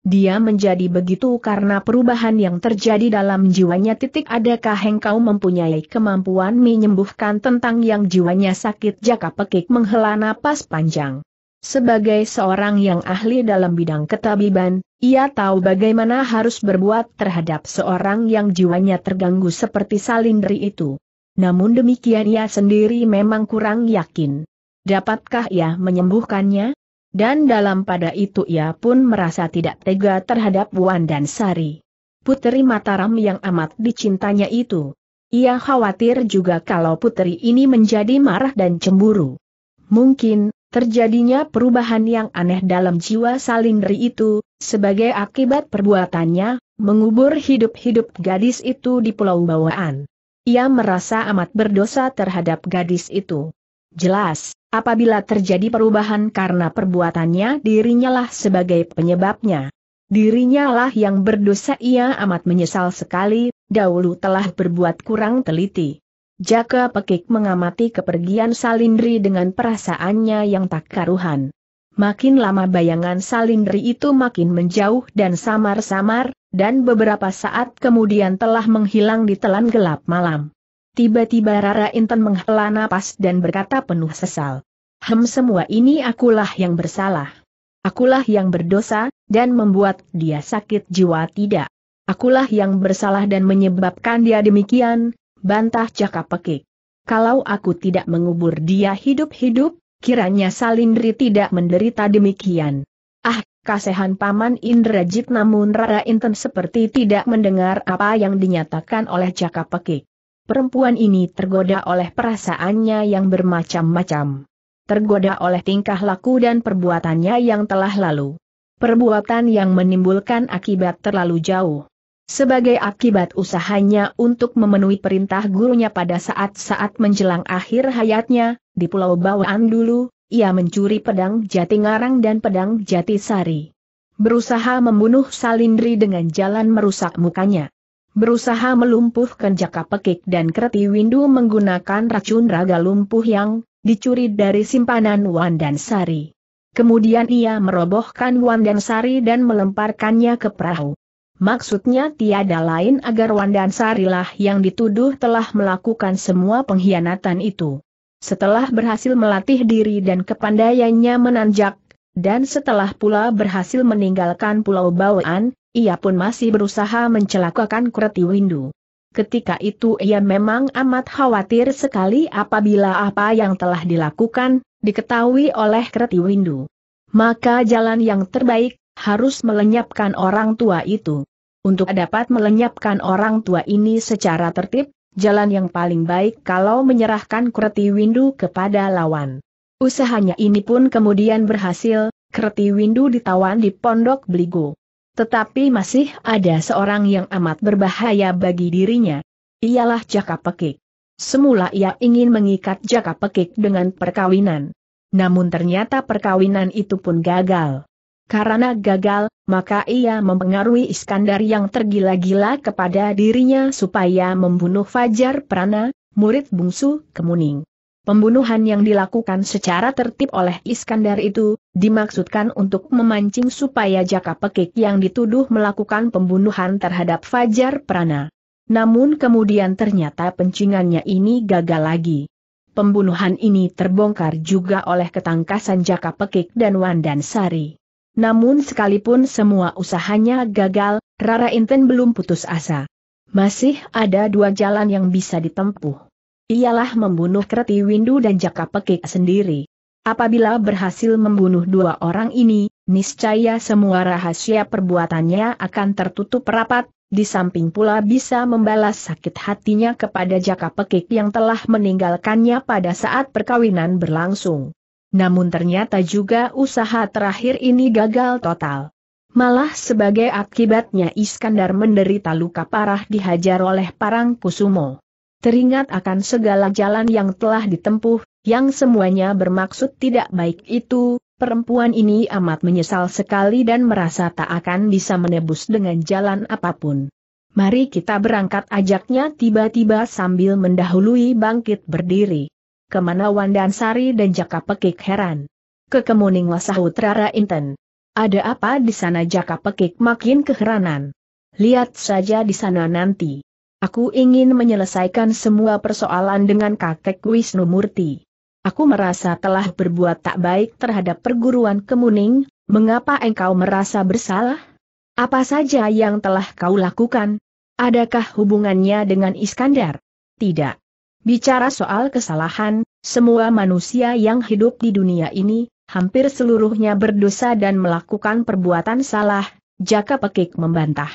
Dia menjadi begitu karena perubahan yang terjadi dalam jiwanya titik adakah engkau mempunyai kemampuan menyembuhkan tentang yang jiwanya sakit jaka pekik menghela napas panjang. Sebagai seorang yang ahli dalam bidang ketabiban, ia tahu bagaimana harus berbuat terhadap seorang yang jiwanya terganggu seperti Salindri itu. Namun demikian ia sendiri memang kurang yakin. Dapatkah ia menyembuhkannya? Dan dalam pada itu ia pun merasa tidak tega terhadap Wan dan Sari. Puteri Mataram yang amat dicintanya itu. Ia khawatir juga kalau putri ini menjadi marah dan cemburu. Mungkin, Terjadinya perubahan yang aneh dalam jiwa Salindri itu, sebagai akibat perbuatannya, mengubur hidup-hidup gadis itu di pulau bawaan. Ia merasa amat berdosa terhadap gadis itu. Jelas, apabila terjadi perubahan karena perbuatannya dirinya lah sebagai penyebabnya. Dirinya lah yang berdosa ia amat menyesal sekali, dahulu telah berbuat kurang teliti. Jaka Pekik mengamati kepergian Salindri dengan perasaannya yang tak karuhan. Makin lama bayangan Salindri itu makin menjauh dan samar-samar, dan beberapa saat kemudian telah menghilang di telan gelap malam. Tiba-tiba Rara Inten menghela napas dan berkata penuh sesal. Hem semua ini akulah yang bersalah. Akulah yang berdosa, dan membuat dia sakit jiwa tidak. Akulah yang bersalah dan menyebabkan dia demikian, bantah Jaka Pekik. Kalau aku tidak mengubur dia hidup-hidup, kiranya Salindri tidak menderita demikian. Ah, kasehan Paman Indrajit namun Rara Inten seperti tidak mendengar apa yang dinyatakan oleh Jaka Pekik. Perempuan ini tergoda oleh perasaannya yang bermacam-macam. Tergoda oleh tingkah laku dan perbuatannya yang telah lalu. Perbuatan yang menimbulkan akibat terlalu jauh. Sebagai akibat usahanya untuk memenuhi perintah gurunya pada saat-saat menjelang akhir hayatnya, di Pulau Bawaan dulu, ia mencuri pedang jati ngarang dan pedang jati sari. Berusaha membunuh Salindri dengan jalan merusak mukanya. Berusaha melumpuhkan Jaka Pekik dan Kreti Windu menggunakan racun raga lumpuh yang dicuri dari simpanan Wan dan Sari. Kemudian ia merobohkan Wan dan Sari dan melemparkannya ke perahu. Maksudnya tiada lain agar Wandan Sarilah yang dituduh telah melakukan semua pengkhianatan itu. Setelah berhasil melatih diri dan kepandaiannya menanjak, dan setelah pula berhasil meninggalkan Pulau Bawaan, ia pun masih berusaha mencelakakan Kreti Windu. Ketika itu ia memang amat khawatir sekali apabila apa yang telah dilakukan, diketahui oleh Kreti Windu. Maka jalan yang terbaik harus melenyapkan orang tua itu. Untuk dapat melenyapkan orang tua ini secara tertib, jalan yang paling baik kalau menyerahkan Kreti Windu kepada lawan. Usahanya ini pun kemudian berhasil, Kreti Windu ditawan di Pondok Beligo. Tetapi masih ada seorang yang amat berbahaya bagi dirinya. Ialah Jaka Pekik. Semula ia ingin mengikat Jaka Pekik dengan perkawinan. Namun ternyata perkawinan itu pun gagal. Karena gagal, maka ia mempengaruhi Iskandar yang tergila-gila kepada dirinya supaya membunuh Fajar Prana, murid bungsu Kemuning. Pembunuhan yang dilakukan secara tertib oleh Iskandar itu, dimaksudkan untuk memancing supaya Jaka Pekik yang dituduh melakukan pembunuhan terhadap Fajar Prana. Namun kemudian ternyata pencingannya ini gagal lagi. Pembunuhan ini terbongkar juga oleh ketangkasan Jaka Pekik dan Wandan Sari. Namun sekalipun semua usahanya gagal, Rara Inten belum putus asa. Masih ada dua jalan yang bisa ditempuh. Ialah membunuh Kreti Windu dan Jaka Pekik sendiri. Apabila berhasil membunuh dua orang ini, niscaya semua rahasia perbuatannya akan tertutup rapat, di samping pula bisa membalas sakit hatinya kepada Jaka Pekik yang telah meninggalkannya pada saat perkawinan berlangsung. Namun ternyata juga usaha terakhir ini gagal total. Malah sebagai akibatnya Iskandar menderita luka parah dihajar oleh Parang Kusumo. Teringat akan segala jalan yang telah ditempuh, yang semuanya bermaksud tidak baik itu, perempuan ini amat menyesal sekali dan merasa tak akan bisa menebus dengan jalan apapun. Mari kita berangkat ajaknya tiba-tiba sambil mendahului bangkit berdiri kemana Wandansari dan Jaka Pekik heran. Ke Kemuning Wasah Rara Inten. Ada apa di sana Jaka Pekik makin keheranan. Lihat saja di sana nanti. Aku ingin menyelesaikan semua persoalan dengan kakek Wisnu Murti. Aku merasa telah berbuat tak baik terhadap perguruan Kemuning, mengapa engkau merasa bersalah? Apa saja yang telah kau lakukan? Adakah hubungannya dengan Iskandar? Tidak. Bicara soal kesalahan, semua manusia yang hidup di dunia ini, hampir seluruhnya berdosa dan melakukan perbuatan salah, Jaka Pekik membantah.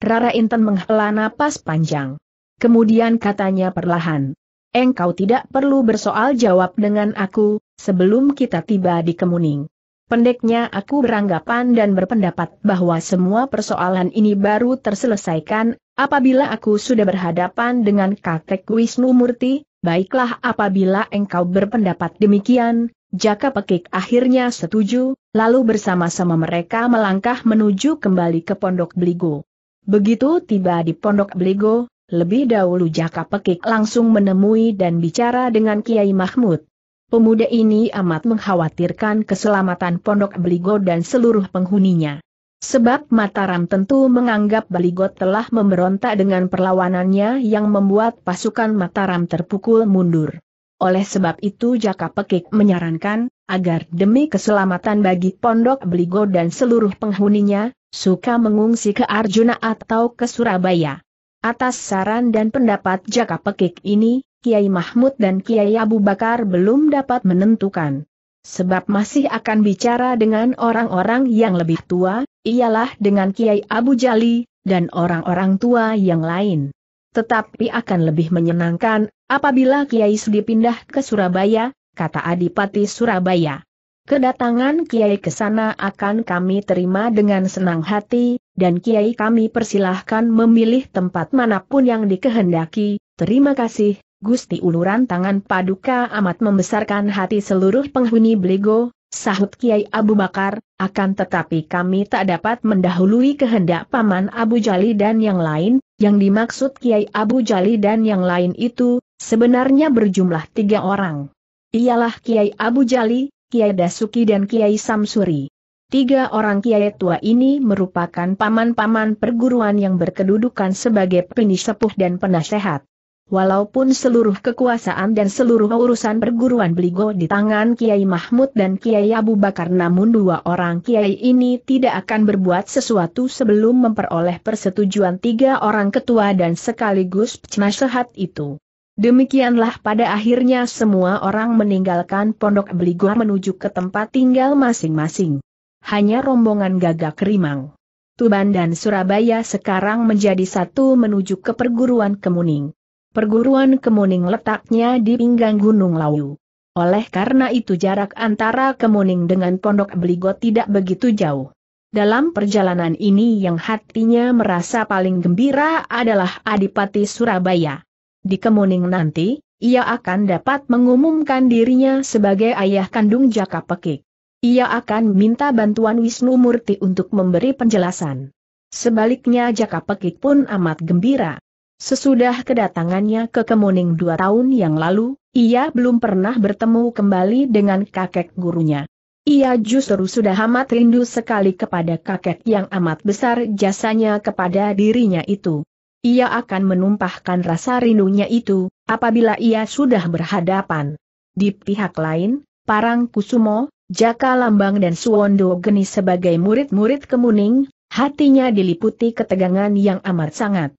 Rara Inten menghela napas panjang. Kemudian katanya perlahan. Engkau tidak perlu bersoal jawab dengan aku, sebelum kita tiba di Kemuning. Pendeknya aku beranggapan dan berpendapat bahwa semua persoalan ini baru terselesaikan Apabila aku sudah berhadapan dengan Kakek Wisnu Murti, baiklah apabila engkau berpendapat demikian, Jaka Pekik akhirnya setuju, lalu bersama-sama mereka melangkah menuju kembali ke Pondok Beligo. Begitu tiba di Pondok Beligo, lebih dahulu Jaka Pekik langsung menemui dan bicara dengan Kiai Mahmud. Pemuda ini amat mengkhawatirkan keselamatan Pondok Beligo dan seluruh penghuninya. Sebab Mataram tentu menganggap Baligot telah memberontak dengan perlawanannya yang membuat pasukan Mataram terpukul mundur. Oleh sebab itu Jaka Pekik menyarankan, agar demi keselamatan bagi Pondok Beligo dan seluruh penghuninya, suka mengungsi ke Arjuna atau ke Surabaya. Atas saran dan pendapat Jaka Pekik ini, Kiai Mahmud dan Kiai Abu Bakar belum dapat menentukan Sebab masih akan bicara dengan orang-orang yang lebih tua, ialah dengan Kiai Abu Jali, dan orang-orang tua yang lain. Tetapi akan lebih menyenangkan, apabila Kiai Sudi pindah ke Surabaya, kata Adipati Surabaya. Kedatangan Kiai ke sana akan kami terima dengan senang hati, dan Kiai kami persilahkan memilih tempat manapun yang dikehendaki, terima kasih, Gusti uluran tangan paduka amat membesarkan hati seluruh penghuni Bligo, sahut Kiai Abu Bakar, akan tetapi kami tak dapat mendahului kehendak Paman Abu Jali dan yang lain, yang dimaksud Kiai Abu Jali dan yang lain itu, sebenarnya berjumlah tiga orang. Ialah Kiai Abu Jali, Kiai Dasuki dan Kiai Samsuri. Tiga orang kiai tua ini merupakan paman-paman perguruan yang berkedudukan sebagai penisepuh dan penasehat. Walaupun seluruh kekuasaan dan seluruh urusan perguruan Beligo di tangan Kiai Mahmud dan Kiai Abu Bakar namun dua orang Kiai ini tidak akan berbuat sesuatu sebelum memperoleh persetujuan tiga orang ketua dan sekaligus penasehat itu. Demikianlah pada akhirnya semua orang meninggalkan Pondok Beligo menuju ke tempat tinggal masing-masing. Hanya rombongan gagak rimang. Tuban dan Surabaya sekarang menjadi satu menuju ke perguruan Kemuning. Perguruan Kemuning letaknya di pinggang Gunung Lawu. Oleh karena itu jarak antara Kemuning dengan Pondok Beligo tidak begitu jauh. Dalam perjalanan ini yang hatinya merasa paling gembira adalah Adipati Surabaya. Di Kemuning nanti, ia akan dapat mengumumkan dirinya sebagai ayah kandung Jaka Pekik. Ia akan minta bantuan Wisnu Murti untuk memberi penjelasan. Sebaliknya Jaka Pekik pun amat gembira. Sesudah kedatangannya ke Kemuning dua tahun yang lalu, ia belum pernah bertemu kembali dengan kakek gurunya. Ia justru sudah amat rindu sekali kepada kakek yang amat besar jasanya kepada dirinya itu. Ia akan menumpahkan rasa rindunya itu, apabila ia sudah berhadapan. Di pihak lain, Parang Kusumo, Jaka Lambang dan Suwondo Geni sebagai murid-murid Kemuning, hatinya diliputi ketegangan yang amat sangat.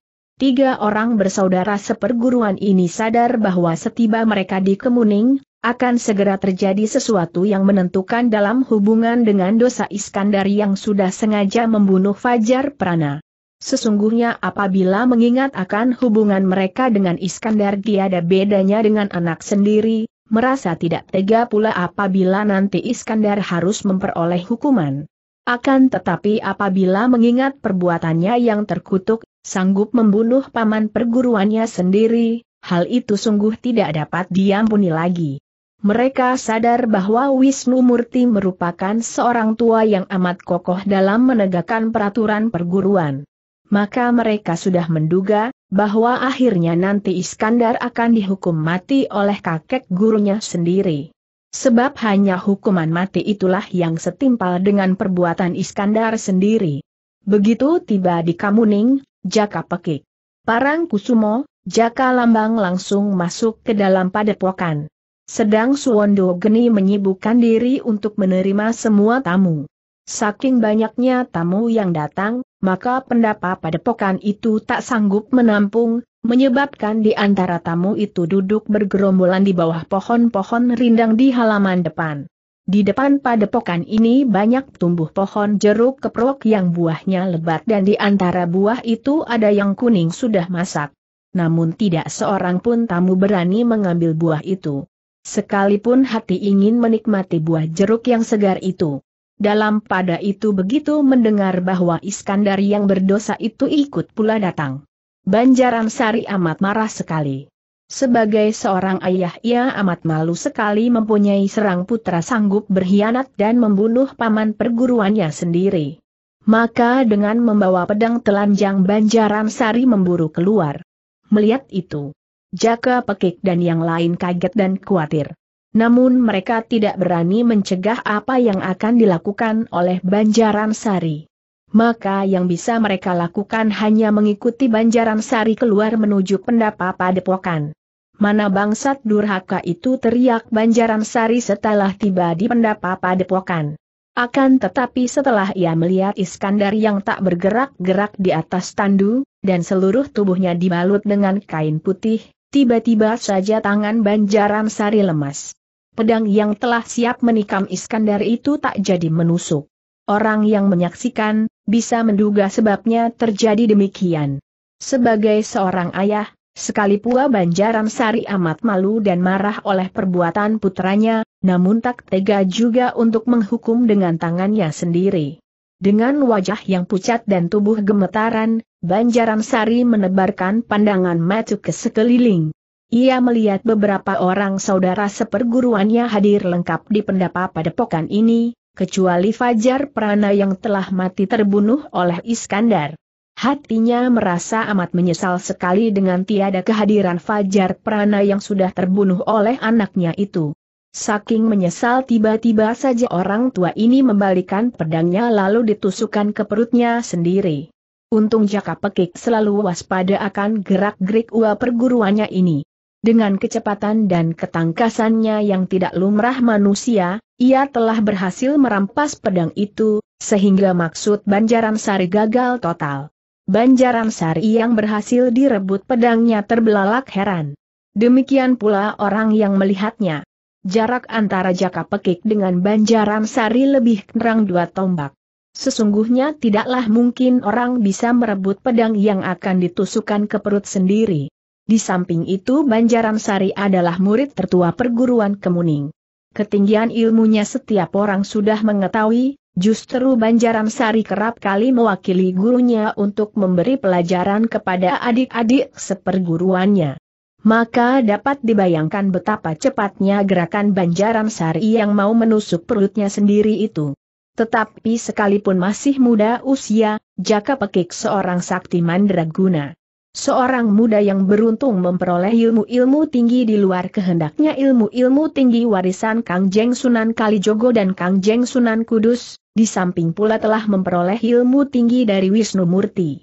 Tiga orang bersaudara seperguruan ini sadar bahwa setiba mereka di Kemuning, akan segera terjadi sesuatu yang menentukan dalam hubungan dengan dosa Iskandar yang sudah sengaja membunuh Fajar Prana. Sesungguhnya apabila mengingat akan hubungan mereka dengan Iskandar tiada bedanya dengan anak sendiri, merasa tidak tega pula apabila nanti Iskandar harus memperoleh hukuman. Akan tetapi apabila mengingat perbuatannya yang terkutuk, Sanggup membunuh paman perguruannya sendiri, hal itu sungguh tidak dapat diampuni lagi. Mereka sadar bahwa Wisnu Murti merupakan seorang tua yang amat kokoh dalam menegakkan peraturan perguruan. Maka mereka sudah menduga, bahwa akhirnya nanti Iskandar akan dihukum mati oleh kakek gurunya sendiri. Sebab hanya hukuman mati itulah yang setimpal dengan perbuatan Iskandar sendiri. Begitu tiba di Kamuning, Jaka Pekik. Parang Kusumo, Jaka Lambang langsung masuk ke dalam padepokan. Sedang Suwondo Geni menyibukkan diri untuk menerima semua tamu. Saking banyaknya tamu yang datang, maka pendapa padepokan itu tak sanggup menampung, menyebabkan di antara tamu itu duduk bergerombolan di bawah pohon-pohon rindang di halaman depan. Di depan padepokan ini banyak tumbuh pohon jeruk keprok yang buahnya lebat dan di antara buah itu ada yang kuning sudah masak. Namun tidak seorang pun tamu berani mengambil buah itu. Sekalipun hati ingin menikmati buah jeruk yang segar itu. Dalam pada itu begitu mendengar bahwa Iskandar yang berdosa itu ikut pula datang. Banjaran Sari amat marah sekali. Sebagai seorang ayah ia amat malu sekali mempunyai serang putra sanggup berkhianat dan membunuh paman perguruannya sendiri. Maka dengan membawa pedang telanjang Banjaran Sari memburu keluar. Melihat itu, Jaka Pekik dan yang lain kaget dan khawatir. Namun mereka tidak berani mencegah apa yang akan dilakukan oleh Banjaran Sari maka yang bisa mereka lakukan hanya mengikuti Banjaran Sari keluar menuju pendapa padepokan mana bangsat durhaka itu teriak Banjaran Sari setelah tiba di pendapa padepokan. Akan tetapi setelah ia melihat Iskandar yang tak bergerak-gerak di atas tandu, dan seluruh tubuhnya dibalut dengan kain putih, tiba-tiba saja tangan Banjaran Sari lemas. Pedang yang telah siap menikam Iskandar itu tak jadi menusuk. Orang yang menyaksikan, bisa menduga sebabnya terjadi demikian. Sebagai seorang ayah, Sekali pula Banjaran Sari amat malu dan marah oleh perbuatan putranya, namun tak tega juga untuk menghukum dengan tangannya sendiri. Dengan wajah yang pucat dan tubuh gemetaran, Banjaran Sari menebarkan pandangan mata ke sekeliling. Ia melihat beberapa orang saudara seperguruannya hadir lengkap di pendapa padepokan ini, kecuali Fajar Prana yang telah mati terbunuh oleh Iskandar. Hatinya merasa amat menyesal sekali dengan tiada kehadiran Fajar Prana yang sudah terbunuh oleh anaknya itu. Saking menyesal tiba-tiba saja orang tua ini membalikan pedangnya lalu ditusukkan ke perutnya sendiri. Untung Jaka Pekik selalu waspada akan gerak-gerik ua perguruannya ini. Dengan kecepatan dan ketangkasannya yang tidak lumrah manusia, ia telah berhasil merampas pedang itu, sehingga maksud Banjaran Sari gagal total. Banjaran Sari yang berhasil direbut pedangnya terbelalak heran. Demikian pula orang yang melihatnya. Jarak antara Jaka Pekik dengan Banjaran Sari lebih kurang dua tombak. Sesungguhnya tidaklah mungkin orang bisa merebut pedang yang akan ditusukkan ke perut sendiri. Di samping itu Banjaran Sari adalah murid tertua perguruan Kemuning. Ketinggian ilmunya setiap orang sudah mengetahui, Justru Sari kerap kali mewakili gurunya untuk memberi pelajaran kepada adik-adik seperguruannya. Maka dapat dibayangkan betapa cepatnya gerakan Sari yang mau menusuk perutnya sendiri itu. Tetapi sekalipun masih muda usia, Jaka Pekik seorang sakti mandraguna. Seorang muda yang beruntung memperoleh ilmu-ilmu tinggi di luar kehendaknya ilmu-ilmu tinggi warisan Kang Jeng Sunan Kalijogo dan Kang Jeng Sunan Kudus, di samping pula telah memperoleh ilmu tinggi dari Wisnu Murti.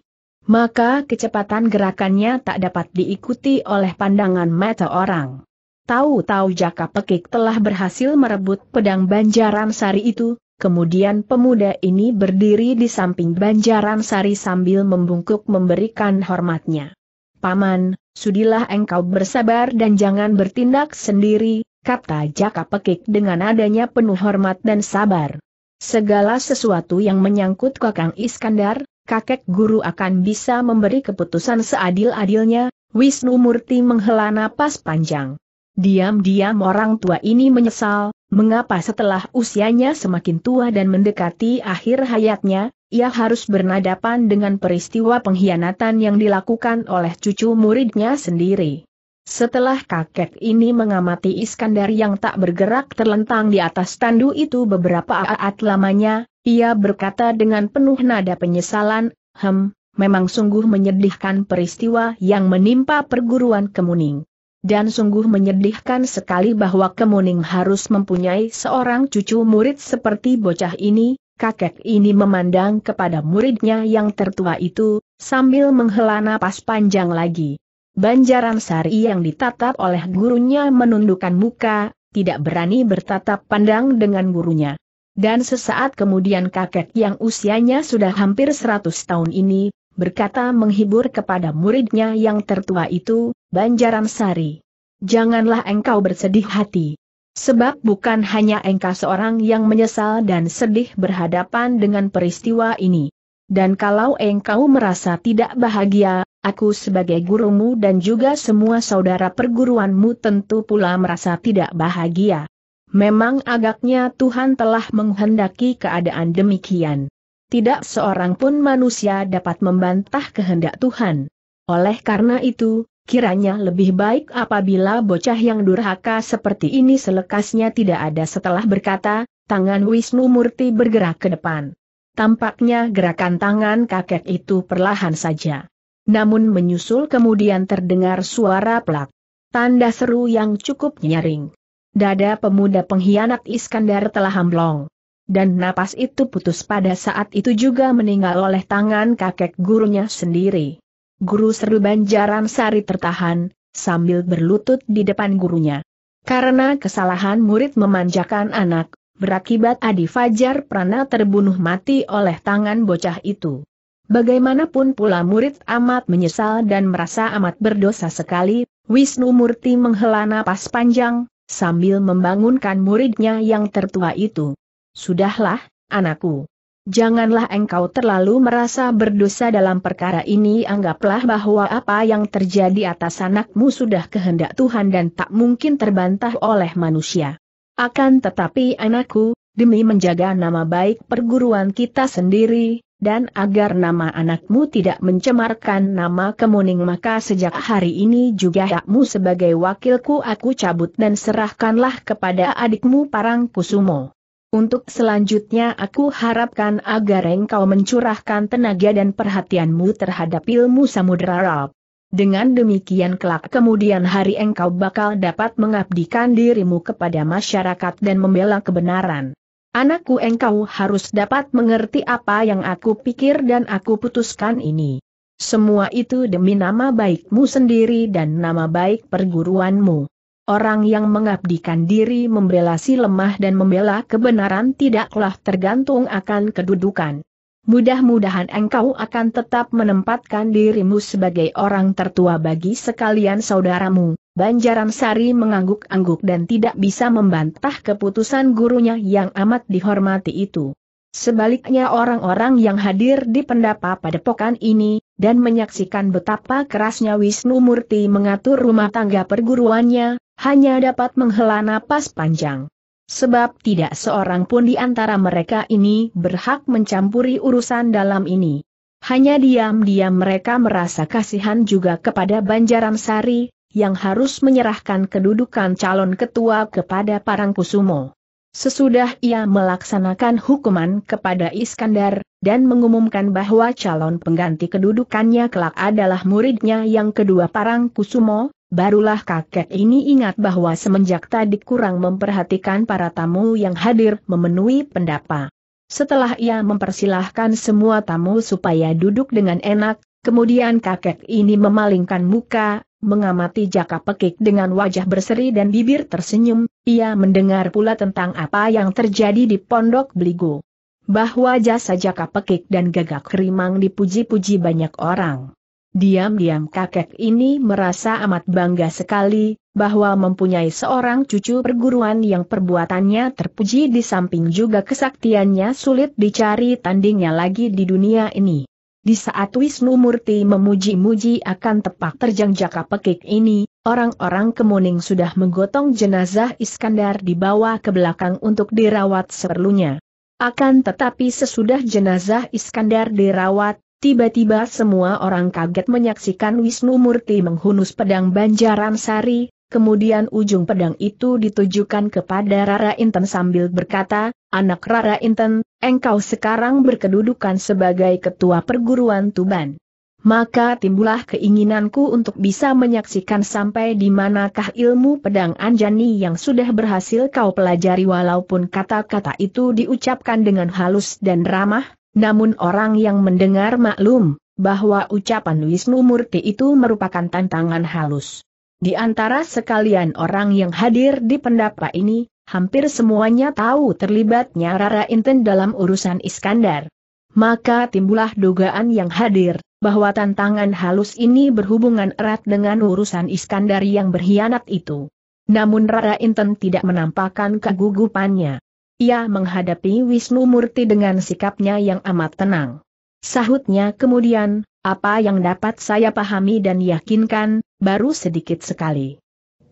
Maka kecepatan gerakannya tak dapat diikuti oleh pandangan mata orang. Tahu-tahu Jaka Pekik telah berhasil merebut pedang Banjaran Sari itu, kemudian pemuda ini berdiri di samping Banjaran Sari sambil membungkuk memberikan hormatnya. Paman, sudilah engkau bersabar dan jangan bertindak sendiri, kata Jaka Pekik dengan adanya penuh hormat dan sabar. Segala sesuatu yang menyangkut Kakang Iskandar, kakek guru akan bisa memberi keputusan seadil-adilnya, Wisnu Murti menghela napas panjang. Diam-diam orang tua ini menyesal, mengapa setelah usianya semakin tua dan mendekati akhir hayatnya, ia harus bernadapan dengan peristiwa pengkhianatan yang dilakukan oleh cucu muridnya sendiri. Setelah kakek ini mengamati Iskandar yang tak bergerak terlentang di atas tandu itu beberapa saat lamanya, ia berkata dengan penuh nada penyesalan, Hem, memang sungguh menyedihkan peristiwa yang menimpa perguruan Kemuning. Dan sungguh menyedihkan sekali bahwa Kemuning harus mempunyai seorang cucu murid seperti bocah ini, kakek ini memandang kepada muridnya yang tertua itu, sambil menghela napas panjang lagi. Banjaran Sari yang ditatap oleh gurunya menundukkan muka, tidak berani bertatap pandang dengan gurunya. Dan sesaat kemudian kakek yang usianya sudah hampir 100 tahun ini, berkata menghibur kepada muridnya yang tertua itu, Banjaran Sari. Janganlah engkau bersedih hati. Sebab bukan hanya engkau seorang yang menyesal dan sedih berhadapan dengan peristiwa ini. Dan kalau engkau merasa tidak bahagia, Aku sebagai gurumu dan juga semua saudara perguruanmu tentu pula merasa tidak bahagia. Memang agaknya Tuhan telah menghendaki keadaan demikian. Tidak seorang pun manusia dapat membantah kehendak Tuhan. Oleh karena itu, kiranya lebih baik apabila bocah yang durhaka seperti ini selekasnya tidak ada setelah berkata, tangan Wisnu Murti bergerak ke depan. Tampaknya gerakan tangan kakek itu perlahan saja. Namun menyusul kemudian terdengar suara pelak. Tanda seru yang cukup nyaring. Dada pemuda pengkhianat Iskandar telah hamblong. Dan napas itu putus pada saat itu juga meninggal oleh tangan kakek gurunya sendiri. Guru seru banjaran sari tertahan, sambil berlutut di depan gurunya. Karena kesalahan murid memanjakan anak, berakibat Adi Fajar Prana terbunuh mati oleh tangan bocah itu. Bagaimanapun pula murid amat menyesal dan merasa amat berdosa sekali, Wisnu Murti menghela napas panjang, sambil membangunkan muridnya yang tertua itu. Sudahlah, anakku. Janganlah engkau terlalu merasa berdosa dalam perkara ini anggaplah bahwa apa yang terjadi atas anakmu sudah kehendak Tuhan dan tak mungkin terbantah oleh manusia. Akan tetapi anakku, demi menjaga nama baik perguruan kita sendiri, dan agar nama anakmu tidak mencemarkan nama kemuning maka sejak hari ini juga hakmu sebagai wakilku aku cabut dan serahkanlah kepada adikmu Parang Kusumo. Untuk selanjutnya aku harapkan agar engkau mencurahkan tenaga dan perhatianmu terhadap ilmu samudera Arab. Dengan demikian kelak kemudian hari engkau bakal dapat mengabdikan dirimu kepada masyarakat dan membela kebenaran. Anakku engkau harus dapat mengerti apa yang aku pikir dan aku putuskan ini. Semua itu demi nama baikmu sendiri dan nama baik perguruanmu. Orang yang mengabdikan diri membela si lemah dan membela kebenaran tidaklah tergantung akan kedudukan. Mudah-mudahan engkau akan tetap menempatkan dirimu sebagai orang tertua bagi sekalian saudaramu. Banjaran Sari mengangguk-angguk dan tidak bisa membantah keputusan gurunya yang amat dihormati itu. Sebaliknya orang-orang yang hadir di pendapa pokan ini, dan menyaksikan betapa kerasnya Wisnu Murti mengatur rumah tangga perguruannya, hanya dapat menghela napas panjang. Sebab tidak seorang pun di antara mereka ini berhak mencampuri urusan dalam ini. Hanya diam-diam mereka merasa kasihan juga kepada Banjaran Sari, yang harus menyerahkan kedudukan calon ketua kepada Parangkusumo. Sesudah ia melaksanakan hukuman kepada Iskandar, dan mengumumkan bahwa calon pengganti kedudukannya kelak adalah muridnya yang kedua Parangkusumo, barulah kakek ini ingat bahwa semenjak tadi kurang memperhatikan para tamu yang hadir memenuhi pendapa. Setelah ia mempersilahkan semua tamu supaya duduk dengan enak, kemudian kakek ini memalingkan muka, Mengamati jaka pekik dengan wajah berseri dan bibir tersenyum, ia mendengar pula tentang apa yang terjadi di pondok beligo. Bahwa jasa jaka pekik dan gagak kerimang dipuji-puji banyak orang. Diam-diam kakek ini merasa amat bangga sekali, bahwa mempunyai seorang cucu perguruan yang perbuatannya terpuji di samping juga kesaktiannya sulit dicari tandingnya lagi di dunia ini. Di saat Wisnu Murti memuji-muji akan tepak terjang jaka pekik ini, orang-orang kemuning sudah menggotong jenazah Iskandar dibawa ke belakang untuk dirawat seperlunya. Akan tetapi sesudah jenazah Iskandar dirawat, tiba-tiba semua orang kaget menyaksikan Wisnu Murti menghunus pedang Banjaran Sari, Kemudian ujung pedang itu ditujukan kepada Rara Inten sambil berkata, Anak Rara Inten, engkau sekarang berkedudukan sebagai ketua perguruan Tuban. Maka timbullah keinginanku untuk bisa menyaksikan sampai di manakah ilmu pedang Anjani yang sudah berhasil kau pelajari walaupun kata-kata itu diucapkan dengan halus dan ramah, namun orang yang mendengar maklum, bahwa ucapan Wisnu Murti itu merupakan tantangan halus. Di antara sekalian orang yang hadir di pendapa ini, hampir semuanya tahu terlibatnya Rara Inten dalam urusan Iskandar. Maka timbullah dugaan yang hadir, bahwa tantangan halus ini berhubungan erat dengan urusan Iskandar yang berkhianat itu. Namun Rara Inten tidak menampakkan kegugupannya. Ia menghadapi Wisnu Murti dengan sikapnya yang amat tenang. Sahutnya kemudian, apa yang dapat saya pahami dan yakinkan, baru sedikit sekali.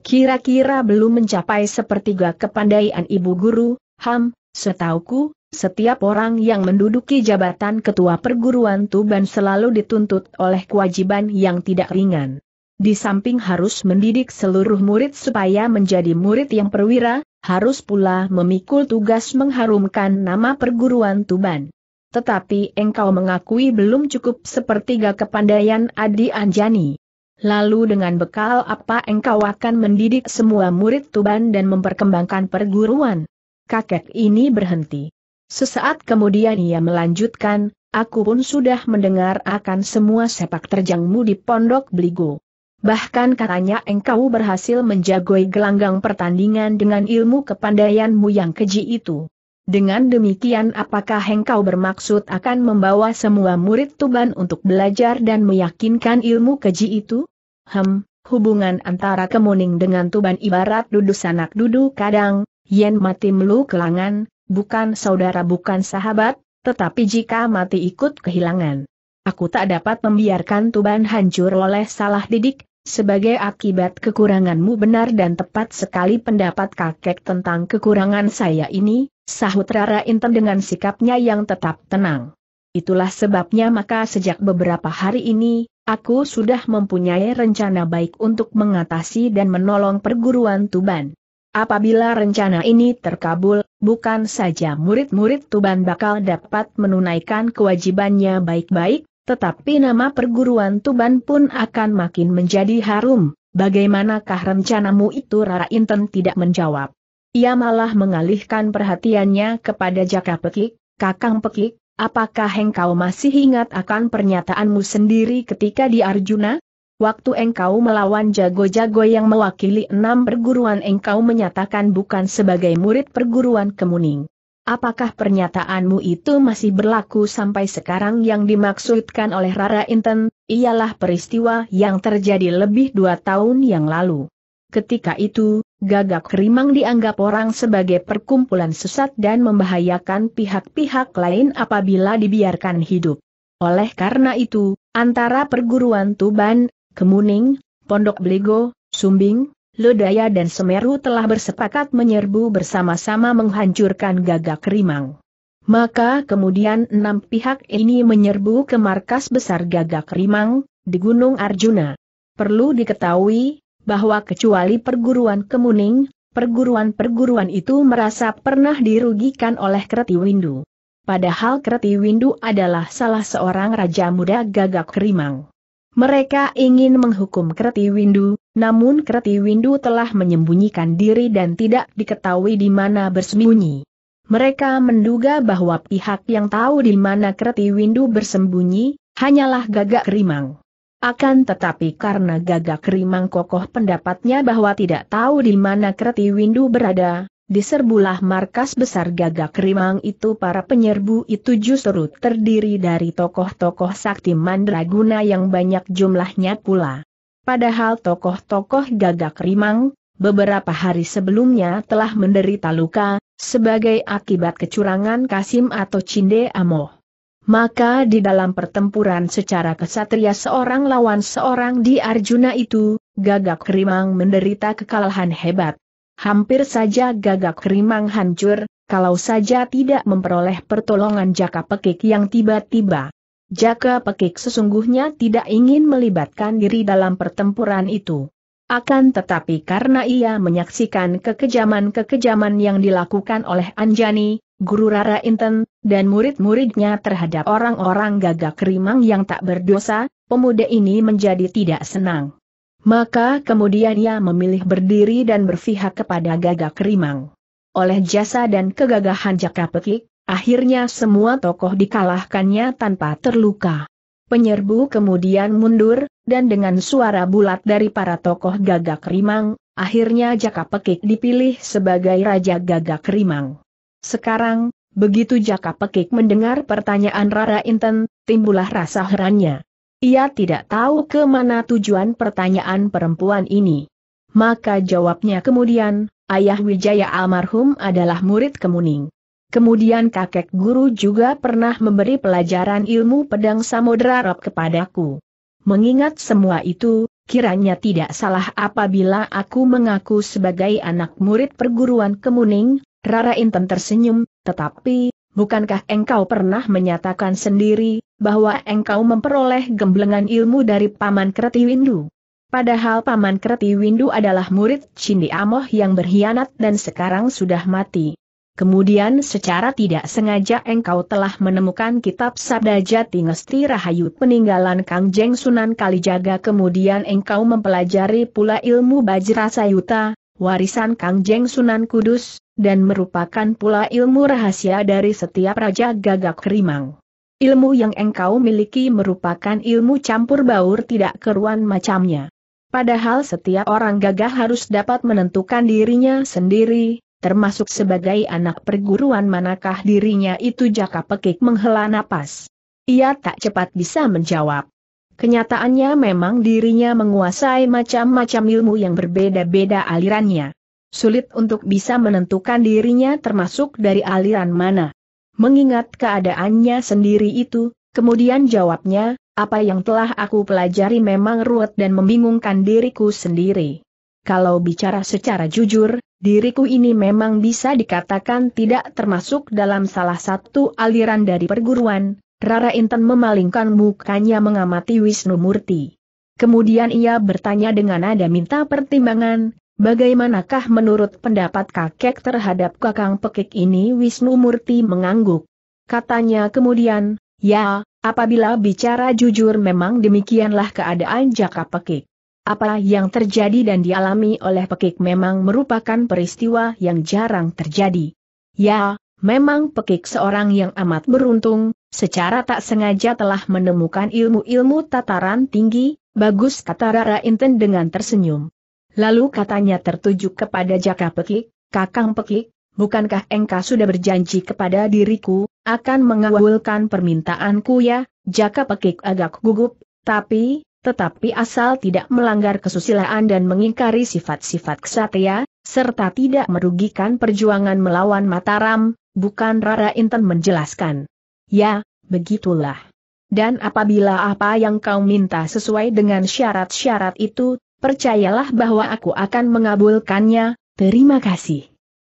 Kira-kira belum mencapai sepertiga kepandaian ibu guru, Ham, setauku, setiap orang yang menduduki jabatan ketua perguruan Tuban selalu dituntut oleh kewajiban yang tidak ringan. Di samping harus mendidik seluruh murid supaya menjadi murid yang perwira, harus pula memikul tugas mengharumkan nama perguruan Tuban. Tetapi engkau mengakui belum cukup sepertiga kepandaian Adi Anjani. Lalu dengan bekal apa engkau akan mendidik semua murid Tuban dan memperkembangkan perguruan? Kakek ini berhenti. Sesaat kemudian ia melanjutkan, aku pun sudah mendengar akan semua sepak terjangmu di Pondok Beligo. Bahkan katanya engkau berhasil menjagoi gelanggang pertandingan dengan ilmu kepandaianmu yang keji itu. Dengan demikian apakah engkau bermaksud akan membawa semua murid Tuban untuk belajar dan meyakinkan ilmu keji itu? Hem, hubungan antara Kemuning dengan Tuban ibarat duduk sanak duduk kadang, yen mati melu kelangan, bukan saudara bukan sahabat, tetapi jika mati ikut kehilangan. Aku tak dapat membiarkan Tuban hancur oleh salah didik, sebagai akibat kekuranganmu benar dan tepat sekali pendapat kakek tentang kekurangan saya ini, Sahut Rara Inten dengan sikapnya yang tetap tenang. Itulah sebabnya maka sejak beberapa hari ini, aku sudah mempunyai rencana baik untuk mengatasi dan menolong perguruan Tuban. Apabila rencana ini terkabul, bukan saja murid-murid Tuban bakal dapat menunaikan kewajibannya baik-baik, tetapi nama perguruan Tuban pun akan makin menjadi harum. Bagaimanakah rencanamu itu Rara Inten tidak menjawab. Ia malah mengalihkan perhatiannya kepada Jaka Pekik, Kakang Pekik, apakah engkau masih ingat akan pernyataanmu sendiri ketika di Arjuna? Waktu engkau melawan jago-jago yang mewakili enam perguruan engkau menyatakan bukan sebagai murid perguruan kemuning. Apakah pernyataanmu itu masih berlaku sampai sekarang yang dimaksudkan oleh Rara Inten, ialah peristiwa yang terjadi lebih dua tahun yang lalu. Ketika itu, gagak rimang dianggap orang sebagai perkumpulan sesat dan membahayakan pihak-pihak lain apabila dibiarkan hidup. Oleh karena itu, antara perguruan Tuban, Kemuning, Pondok Bligo, Sumbing, Lodaya dan Semeru telah bersepakat menyerbu bersama-sama menghancurkan gagak rimang. Maka kemudian enam pihak ini menyerbu ke markas besar gagak rimang, di Gunung Arjuna. Perlu diketahui, bahwa kecuali perguruan Kemuning, perguruan-perguruan itu merasa pernah dirugikan oleh Kreti Windu. Padahal Kreti Windu adalah salah seorang raja muda gagak kerimang. Mereka ingin menghukum Kreti Windu, namun Kreti Windu telah menyembunyikan diri dan tidak diketahui di mana bersembunyi. Mereka menduga bahwa pihak yang tahu di mana Kreti Windu bersembunyi, hanyalah gagak Kerimang. Akan tetapi karena gagak rimang kokoh pendapatnya bahwa tidak tahu di mana Kreti Windu berada, diserbulah markas besar gagak rimang itu para penyerbu itu justru terdiri dari tokoh-tokoh sakti mandraguna yang banyak jumlahnya pula. Padahal tokoh-tokoh gagak rimang, beberapa hari sebelumnya telah menderita luka, sebagai akibat kecurangan Kasim atau Cinde Amoh. Maka di dalam pertempuran secara kesatria seorang lawan seorang di Arjuna itu, Gagak Rimang menderita kekalahan hebat. Hampir saja Gagak Rimang hancur, kalau saja tidak memperoleh pertolongan Jaka Pekik yang tiba-tiba. Jaka Pekik sesungguhnya tidak ingin melibatkan diri dalam pertempuran itu. Akan tetapi karena ia menyaksikan kekejaman-kekejaman yang dilakukan oleh Anjani, Guru Rara Inten, dan murid-muridnya terhadap orang-orang gagak rimang yang tak berdosa, pemuda ini menjadi tidak senang. Maka kemudian ia memilih berdiri dan berpihak kepada gagak rimang. Oleh jasa dan kegagahan Jaka Pekik, akhirnya semua tokoh dikalahkannya tanpa terluka. Penyerbu kemudian mundur, dan dengan suara bulat dari para tokoh gagak rimang, akhirnya Jaka Pekik dipilih sebagai Raja Gagak Rimang. Sekarang, Begitu Jaka Pekik mendengar pertanyaan Rara Inten, timbullah rasa herannya. Ia tidak tahu ke mana tujuan pertanyaan perempuan ini. Maka jawabnya kemudian, ayah Wijaya almarhum adalah murid Kemuning. Kemudian kakek guru juga pernah memberi pelajaran ilmu pedang samudera rob kepadaku. Mengingat semua itu, kiranya tidak salah apabila aku mengaku sebagai anak murid perguruan Kemuning, Rara Inten tersenyum, tetapi, bukankah engkau pernah menyatakan sendiri, bahwa engkau memperoleh gemblengan ilmu dari Paman Kreti Windu? Padahal Paman Kreti Windu adalah murid Cindi Amoh yang berkhianat dan sekarang sudah mati. Kemudian secara tidak sengaja engkau telah menemukan kitab Sabda Jati Ngesti Rahayu peninggalan Kang Jeng Sunan Kalijaga kemudian engkau mempelajari pula ilmu Bajra Sayuta warisan Kang Jeng Sunan Kudus, dan merupakan pula ilmu rahasia dari setiap raja gagak rimang. Ilmu yang engkau miliki merupakan ilmu campur baur tidak keruan macamnya. Padahal setiap orang gagah harus dapat menentukan dirinya sendiri, termasuk sebagai anak perguruan manakah dirinya itu jaka pekik menghela napas. Ia tak cepat bisa menjawab. Kenyataannya memang dirinya menguasai macam-macam ilmu yang berbeda-beda alirannya. Sulit untuk bisa menentukan dirinya termasuk dari aliran mana. Mengingat keadaannya sendiri itu, kemudian jawabnya, apa yang telah aku pelajari memang ruwet dan membingungkan diriku sendiri. Kalau bicara secara jujur, diriku ini memang bisa dikatakan tidak termasuk dalam salah satu aliran dari perguruan, Rara Intan memalingkan mukanya mengamati Wisnu Murti. Kemudian ia bertanya dengan nada minta pertimbangan, bagaimanakah menurut pendapat kakek terhadap kakang pekik ini Wisnu Murti mengangguk. Katanya kemudian, ya, apabila bicara jujur memang demikianlah keadaan Jaka Pekik. Apa yang terjadi dan dialami oleh Pekik memang merupakan peristiwa yang jarang terjadi. Ya, memang Pekik seorang yang amat beruntung, secara tak sengaja telah menemukan ilmu-ilmu tataran tinggi, bagus kata Rara Inten dengan tersenyum. Lalu katanya tertuju kepada Jaka Pekik, Kakang Pekik, bukankah engkau sudah berjanji kepada diriku, akan mengawulkan permintaanku ya, Jaka Pekik agak gugup, tapi, tetapi asal tidak melanggar kesusilaan dan mengingkari sifat-sifat kesatria, serta tidak merugikan perjuangan melawan Mataram, bukan Rara Inten menjelaskan. Ya, begitulah. Dan apabila apa yang kau minta sesuai dengan syarat-syarat itu, percayalah bahwa aku akan mengabulkannya, terima kasih.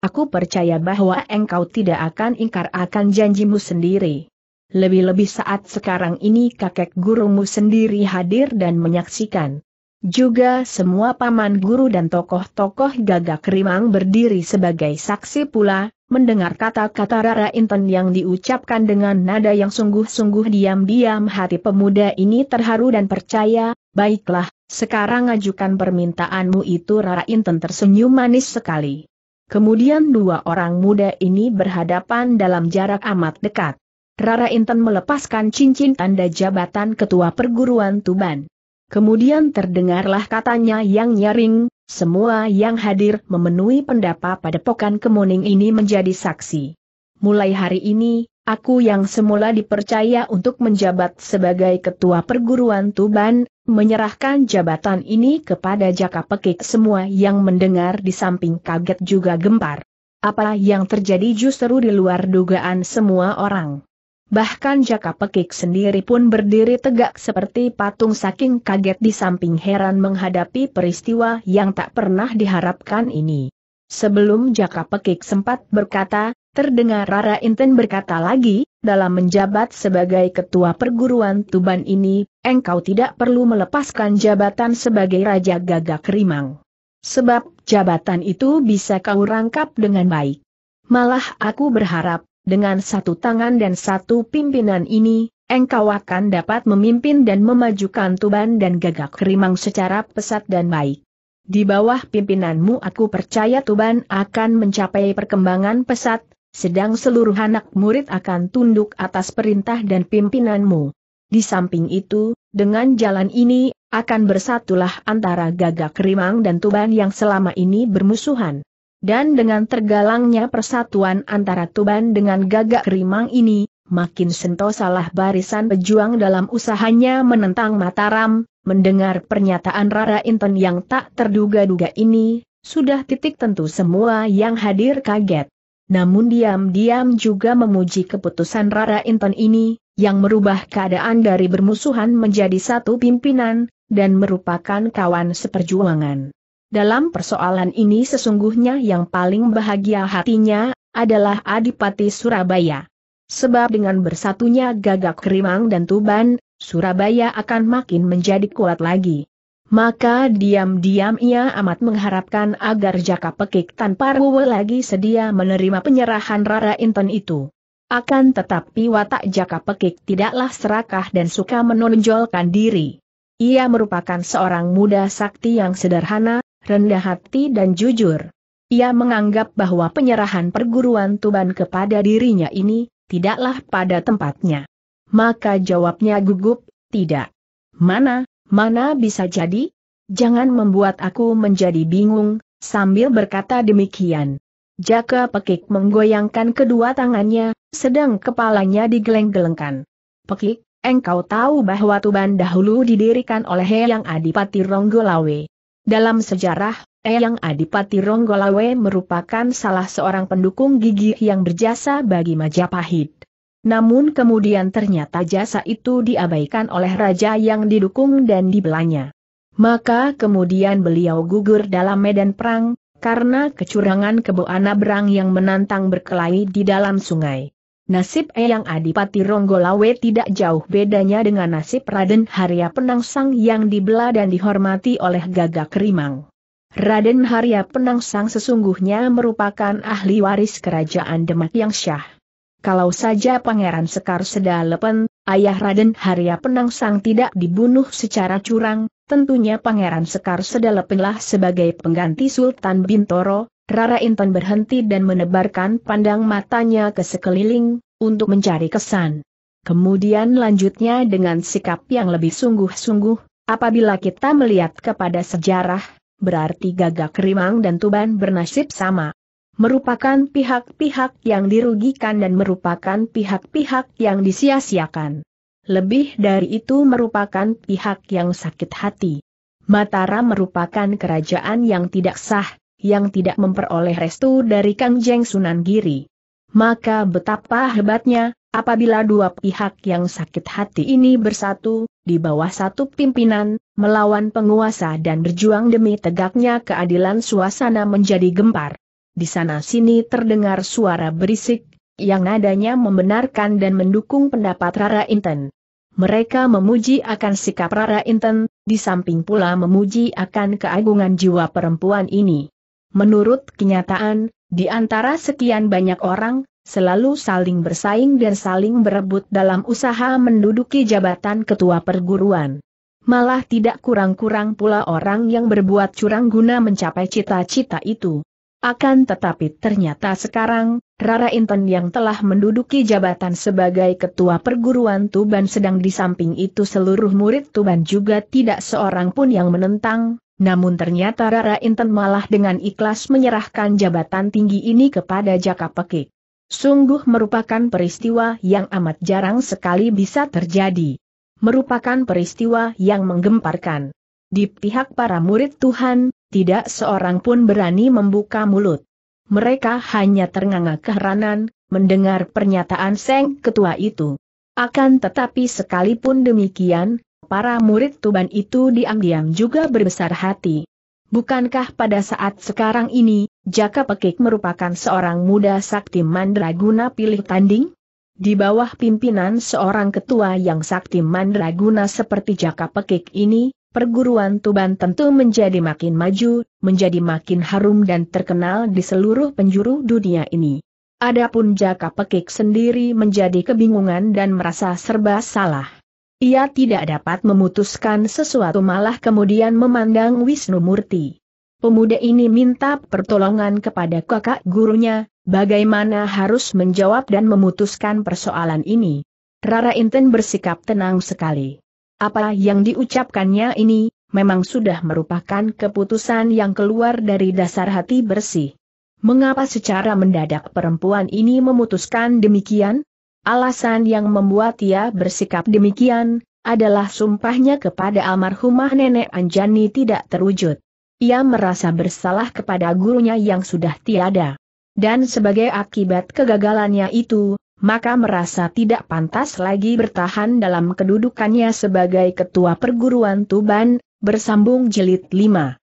Aku percaya bahwa engkau tidak akan ingkar akan janjimu sendiri. Lebih-lebih saat sekarang ini kakek gurumu sendiri hadir dan menyaksikan. Juga semua paman guru dan tokoh-tokoh gagak rimang berdiri sebagai saksi pula, Mendengar kata-kata Rara Inten yang diucapkan dengan nada yang sungguh-sungguh diam-diam hati pemuda ini terharu dan percaya, baiklah, sekarang ajukan permintaanmu itu Rara Inten tersenyum manis sekali. Kemudian dua orang muda ini berhadapan dalam jarak amat dekat. Rara Inten melepaskan cincin tanda jabatan ketua perguruan Tuban. Kemudian terdengarlah katanya yang nyaring, semua yang hadir memenuhi pendapa pokan kemuning ini menjadi saksi. Mulai hari ini, aku yang semula dipercaya untuk menjabat sebagai ketua perguruan Tuban, menyerahkan jabatan ini kepada Jaka Pekik semua yang mendengar di samping kaget juga gempar. Apa yang terjadi justru di luar dugaan semua orang. Bahkan Jaka Pekik sendiri pun berdiri tegak seperti patung saking kaget di samping heran menghadapi peristiwa yang tak pernah diharapkan ini. Sebelum Jaka Pekik sempat berkata, terdengar Rara Inten berkata lagi, dalam menjabat sebagai ketua perguruan Tuban ini, engkau tidak perlu melepaskan jabatan sebagai Raja Gagak Rimang. Sebab jabatan itu bisa kau rangkap dengan baik. Malah aku berharap, dengan satu tangan dan satu pimpinan ini, engkau akan dapat memimpin dan memajukan Tuban dan Gagak Rimang secara pesat dan baik. Di bawah pimpinanmu aku percaya Tuban akan mencapai perkembangan pesat, sedang seluruh anak murid akan tunduk atas perintah dan pimpinanmu. Di samping itu, dengan jalan ini, akan bersatulah antara Gagak Rimang dan Tuban yang selama ini bermusuhan. Dan dengan tergalangnya persatuan antara Tuban dengan gagak rimang ini, makin sentosalah barisan pejuang dalam usahanya menentang Mataram, mendengar pernyataan Rara Inten yang tak terduga-duga ini, sudah titik tentu semua yang hadir kaget. Namun diam-diam juga memuji keputusan Rara Inten ini, yang merubah keadaan dari bermusuhan menjadi satu pimpinan, dan merupakan kawan seperjuangan. Dalam persoalan ini sesungguhnya yang paling bahagia hatinya adalah Adipati Surabaya. Sebab dengan bersatunya gagak kerimang dan tuban, Surabaya akan makin menjadi kuat lagi. Maka diam-diam ia amat mengharapkan agar Jaka Pekik tanpa Ruwe lagi sedia menerima penyerahan Rara Inten itu. Akan tetapi watak Jaka Pekik tidaklah serakah dan suka menonjolkan diri. Ia merupakan seorang muda sakti yang sederhana, rendah hati dan jujur. Ia menganggap bahwa penyerahan perguruan Tuban kepada dirinya ini, tidaklah pada tempatnya. Maka jawabnya gugup, tidak. Mana, mana bisa jadi? Jangan membuat aku menjadi bingung, sambil berkata demikian. Jaka Pekik menggoyangkan kedua tangannya, sedang kepalanya digeleng-gelengkan. Pekik, engkau tahu bahwa Tuban dahulu didirikan oleh Heyang Adipati Ronggolawe. Dalam sejarah, Eyang Adipati Ronggolawe merupakan salah seorang pendukung gigih yang berjasa bagi Majapahit. Namun kemudian ternyata jasa itu diabaikan oleh raja yang didukung dan dibelanya. Maka kemudian beliau gugur dalam medan perang, karena kecurangan keboana berang yang menantang berkelahi di dalam sungai. Nasib Eyang Adipati Ronggolawe tidak jauh bedanya dengan nasib Raden Harya Penangsang yang dibela dan dihormati oleh gagak rimang. Raden Harya Penangsang sesungguhnya merupakan ahli waris kerajaan Demak yang syah. Kalau saja Pangeran Sekar Sedalepen, ayah Raden Harya Penangsang tidak dibunuh secara curang, tentunya Pangeran Sekar Sedalepenlah sebagai pengganti Sultan Bintoro, Rara Inton berhenti dan menebarkan pandang matanya ke sekeliling, untuk mencari kesan. Kemudian lanjutnya dengan sikap yang lebih sungguh-sungguh, apabila kita melihat kepada sejarah, berarti gagak rimang dan tuban bernasib sama merupakan pihak-pihak yang dirugikan dan merupakan pihak-pihak yang disia-siakan. Lebih dari itu merupakan pihak yang sakit hati. Matara merupakan kerajaan yang tidak sah, yang tidak memperoleh restu dari Kang Jeng Sunan Giri. Maka betapa hebatnya, apabila dua pihak yang sakit hati ini bersatu, di bawah satu pimpinan, melawan penguasa dan berjuang demi tegaknya keadilan suasana menjadi gempar. Di sana-sini terdengar suara berisik, yang nadanya membenarkan dan mendukung pendapat Rara Inten. Mereka memuji akan sikap Rara Inten, di samping pula memuji akan keagungan jiwa perempuan ini. Menurut kenyataan, di antara sekian banyak orang, selalu saling bersaing dan saling berebut dalam usaha menduduki jabatan ketua perguruan. Malah tidak kurang-kurang pula orang yang berbuat curang guna mencapai cita-cita itu. Akan tetapi ternyata sekarang, Rara Inten yang telah menduduki jabatan sebagai ketua perguruan Tuban sedang di samping itu seluruh murid Tuban juga tidak seorang pun yang menentang, namun ternyata Rara Inten malah dengan ikhlas menyerahkan jabatan tinggi ini kepada Jaka Pekik. Sungguh merupakan peristiwa yang amat jarang sekali bisa terjadi. Merupakan peristiwa yang menggemparkan. Di pihak para murid Tuhan, tidak seorang pun berani membuka mulut. Mereka hanya ternganga keheranan, mendengar pernyataan Seng Ketua itu. Akan tetapi sekalipun demikian, para murid Tuban itu diam-diam juga berbesar hati. Bukankah pada saat sekarang ini, Jaka Pekik merupakan seorang muda sakti mandraguna pilih tanding? Di bawah pimpinan seorang ketua yang sakti mandraguna seperti Jaka Pekik ini, perguruan Tuban tentu menjadi makin maju, menjadi makin harum dan terkenal di seluruh penjuru dunia ini. Adapun Jaka Pekik sendiri menjadi kebingungan dan merasa serba salah. Ia tidak dapat memutuskan sesuatu malah kemudian memandang Wisnu Murti. Pemuda ini minta pertolongan kepada kakak gurunya, bagaimana harus menjawab dan memutuskan persoalan ini. Rara Inten bersikap tenang sekali. Apa yang diucapkannya ini, memang sudah merupakan keputusan yang keluar dari dasar hati bersih. Mengapa secara mendadak perempuan ini memutuskan demikian? Alasan yang membuat ia bersikap demikian, adalah sumpahnya kepada almarhumah nenek Anjani tidak terwujud. Ia merasa bersalah kepada gurunya yang sudah tiada. Dan sebagai akibat kegagalannya itu, maka merasa tidak pantas lagi bertahan dalam kedudukannya sebagai ketua perguruan Tuban, bersambung jilid 5.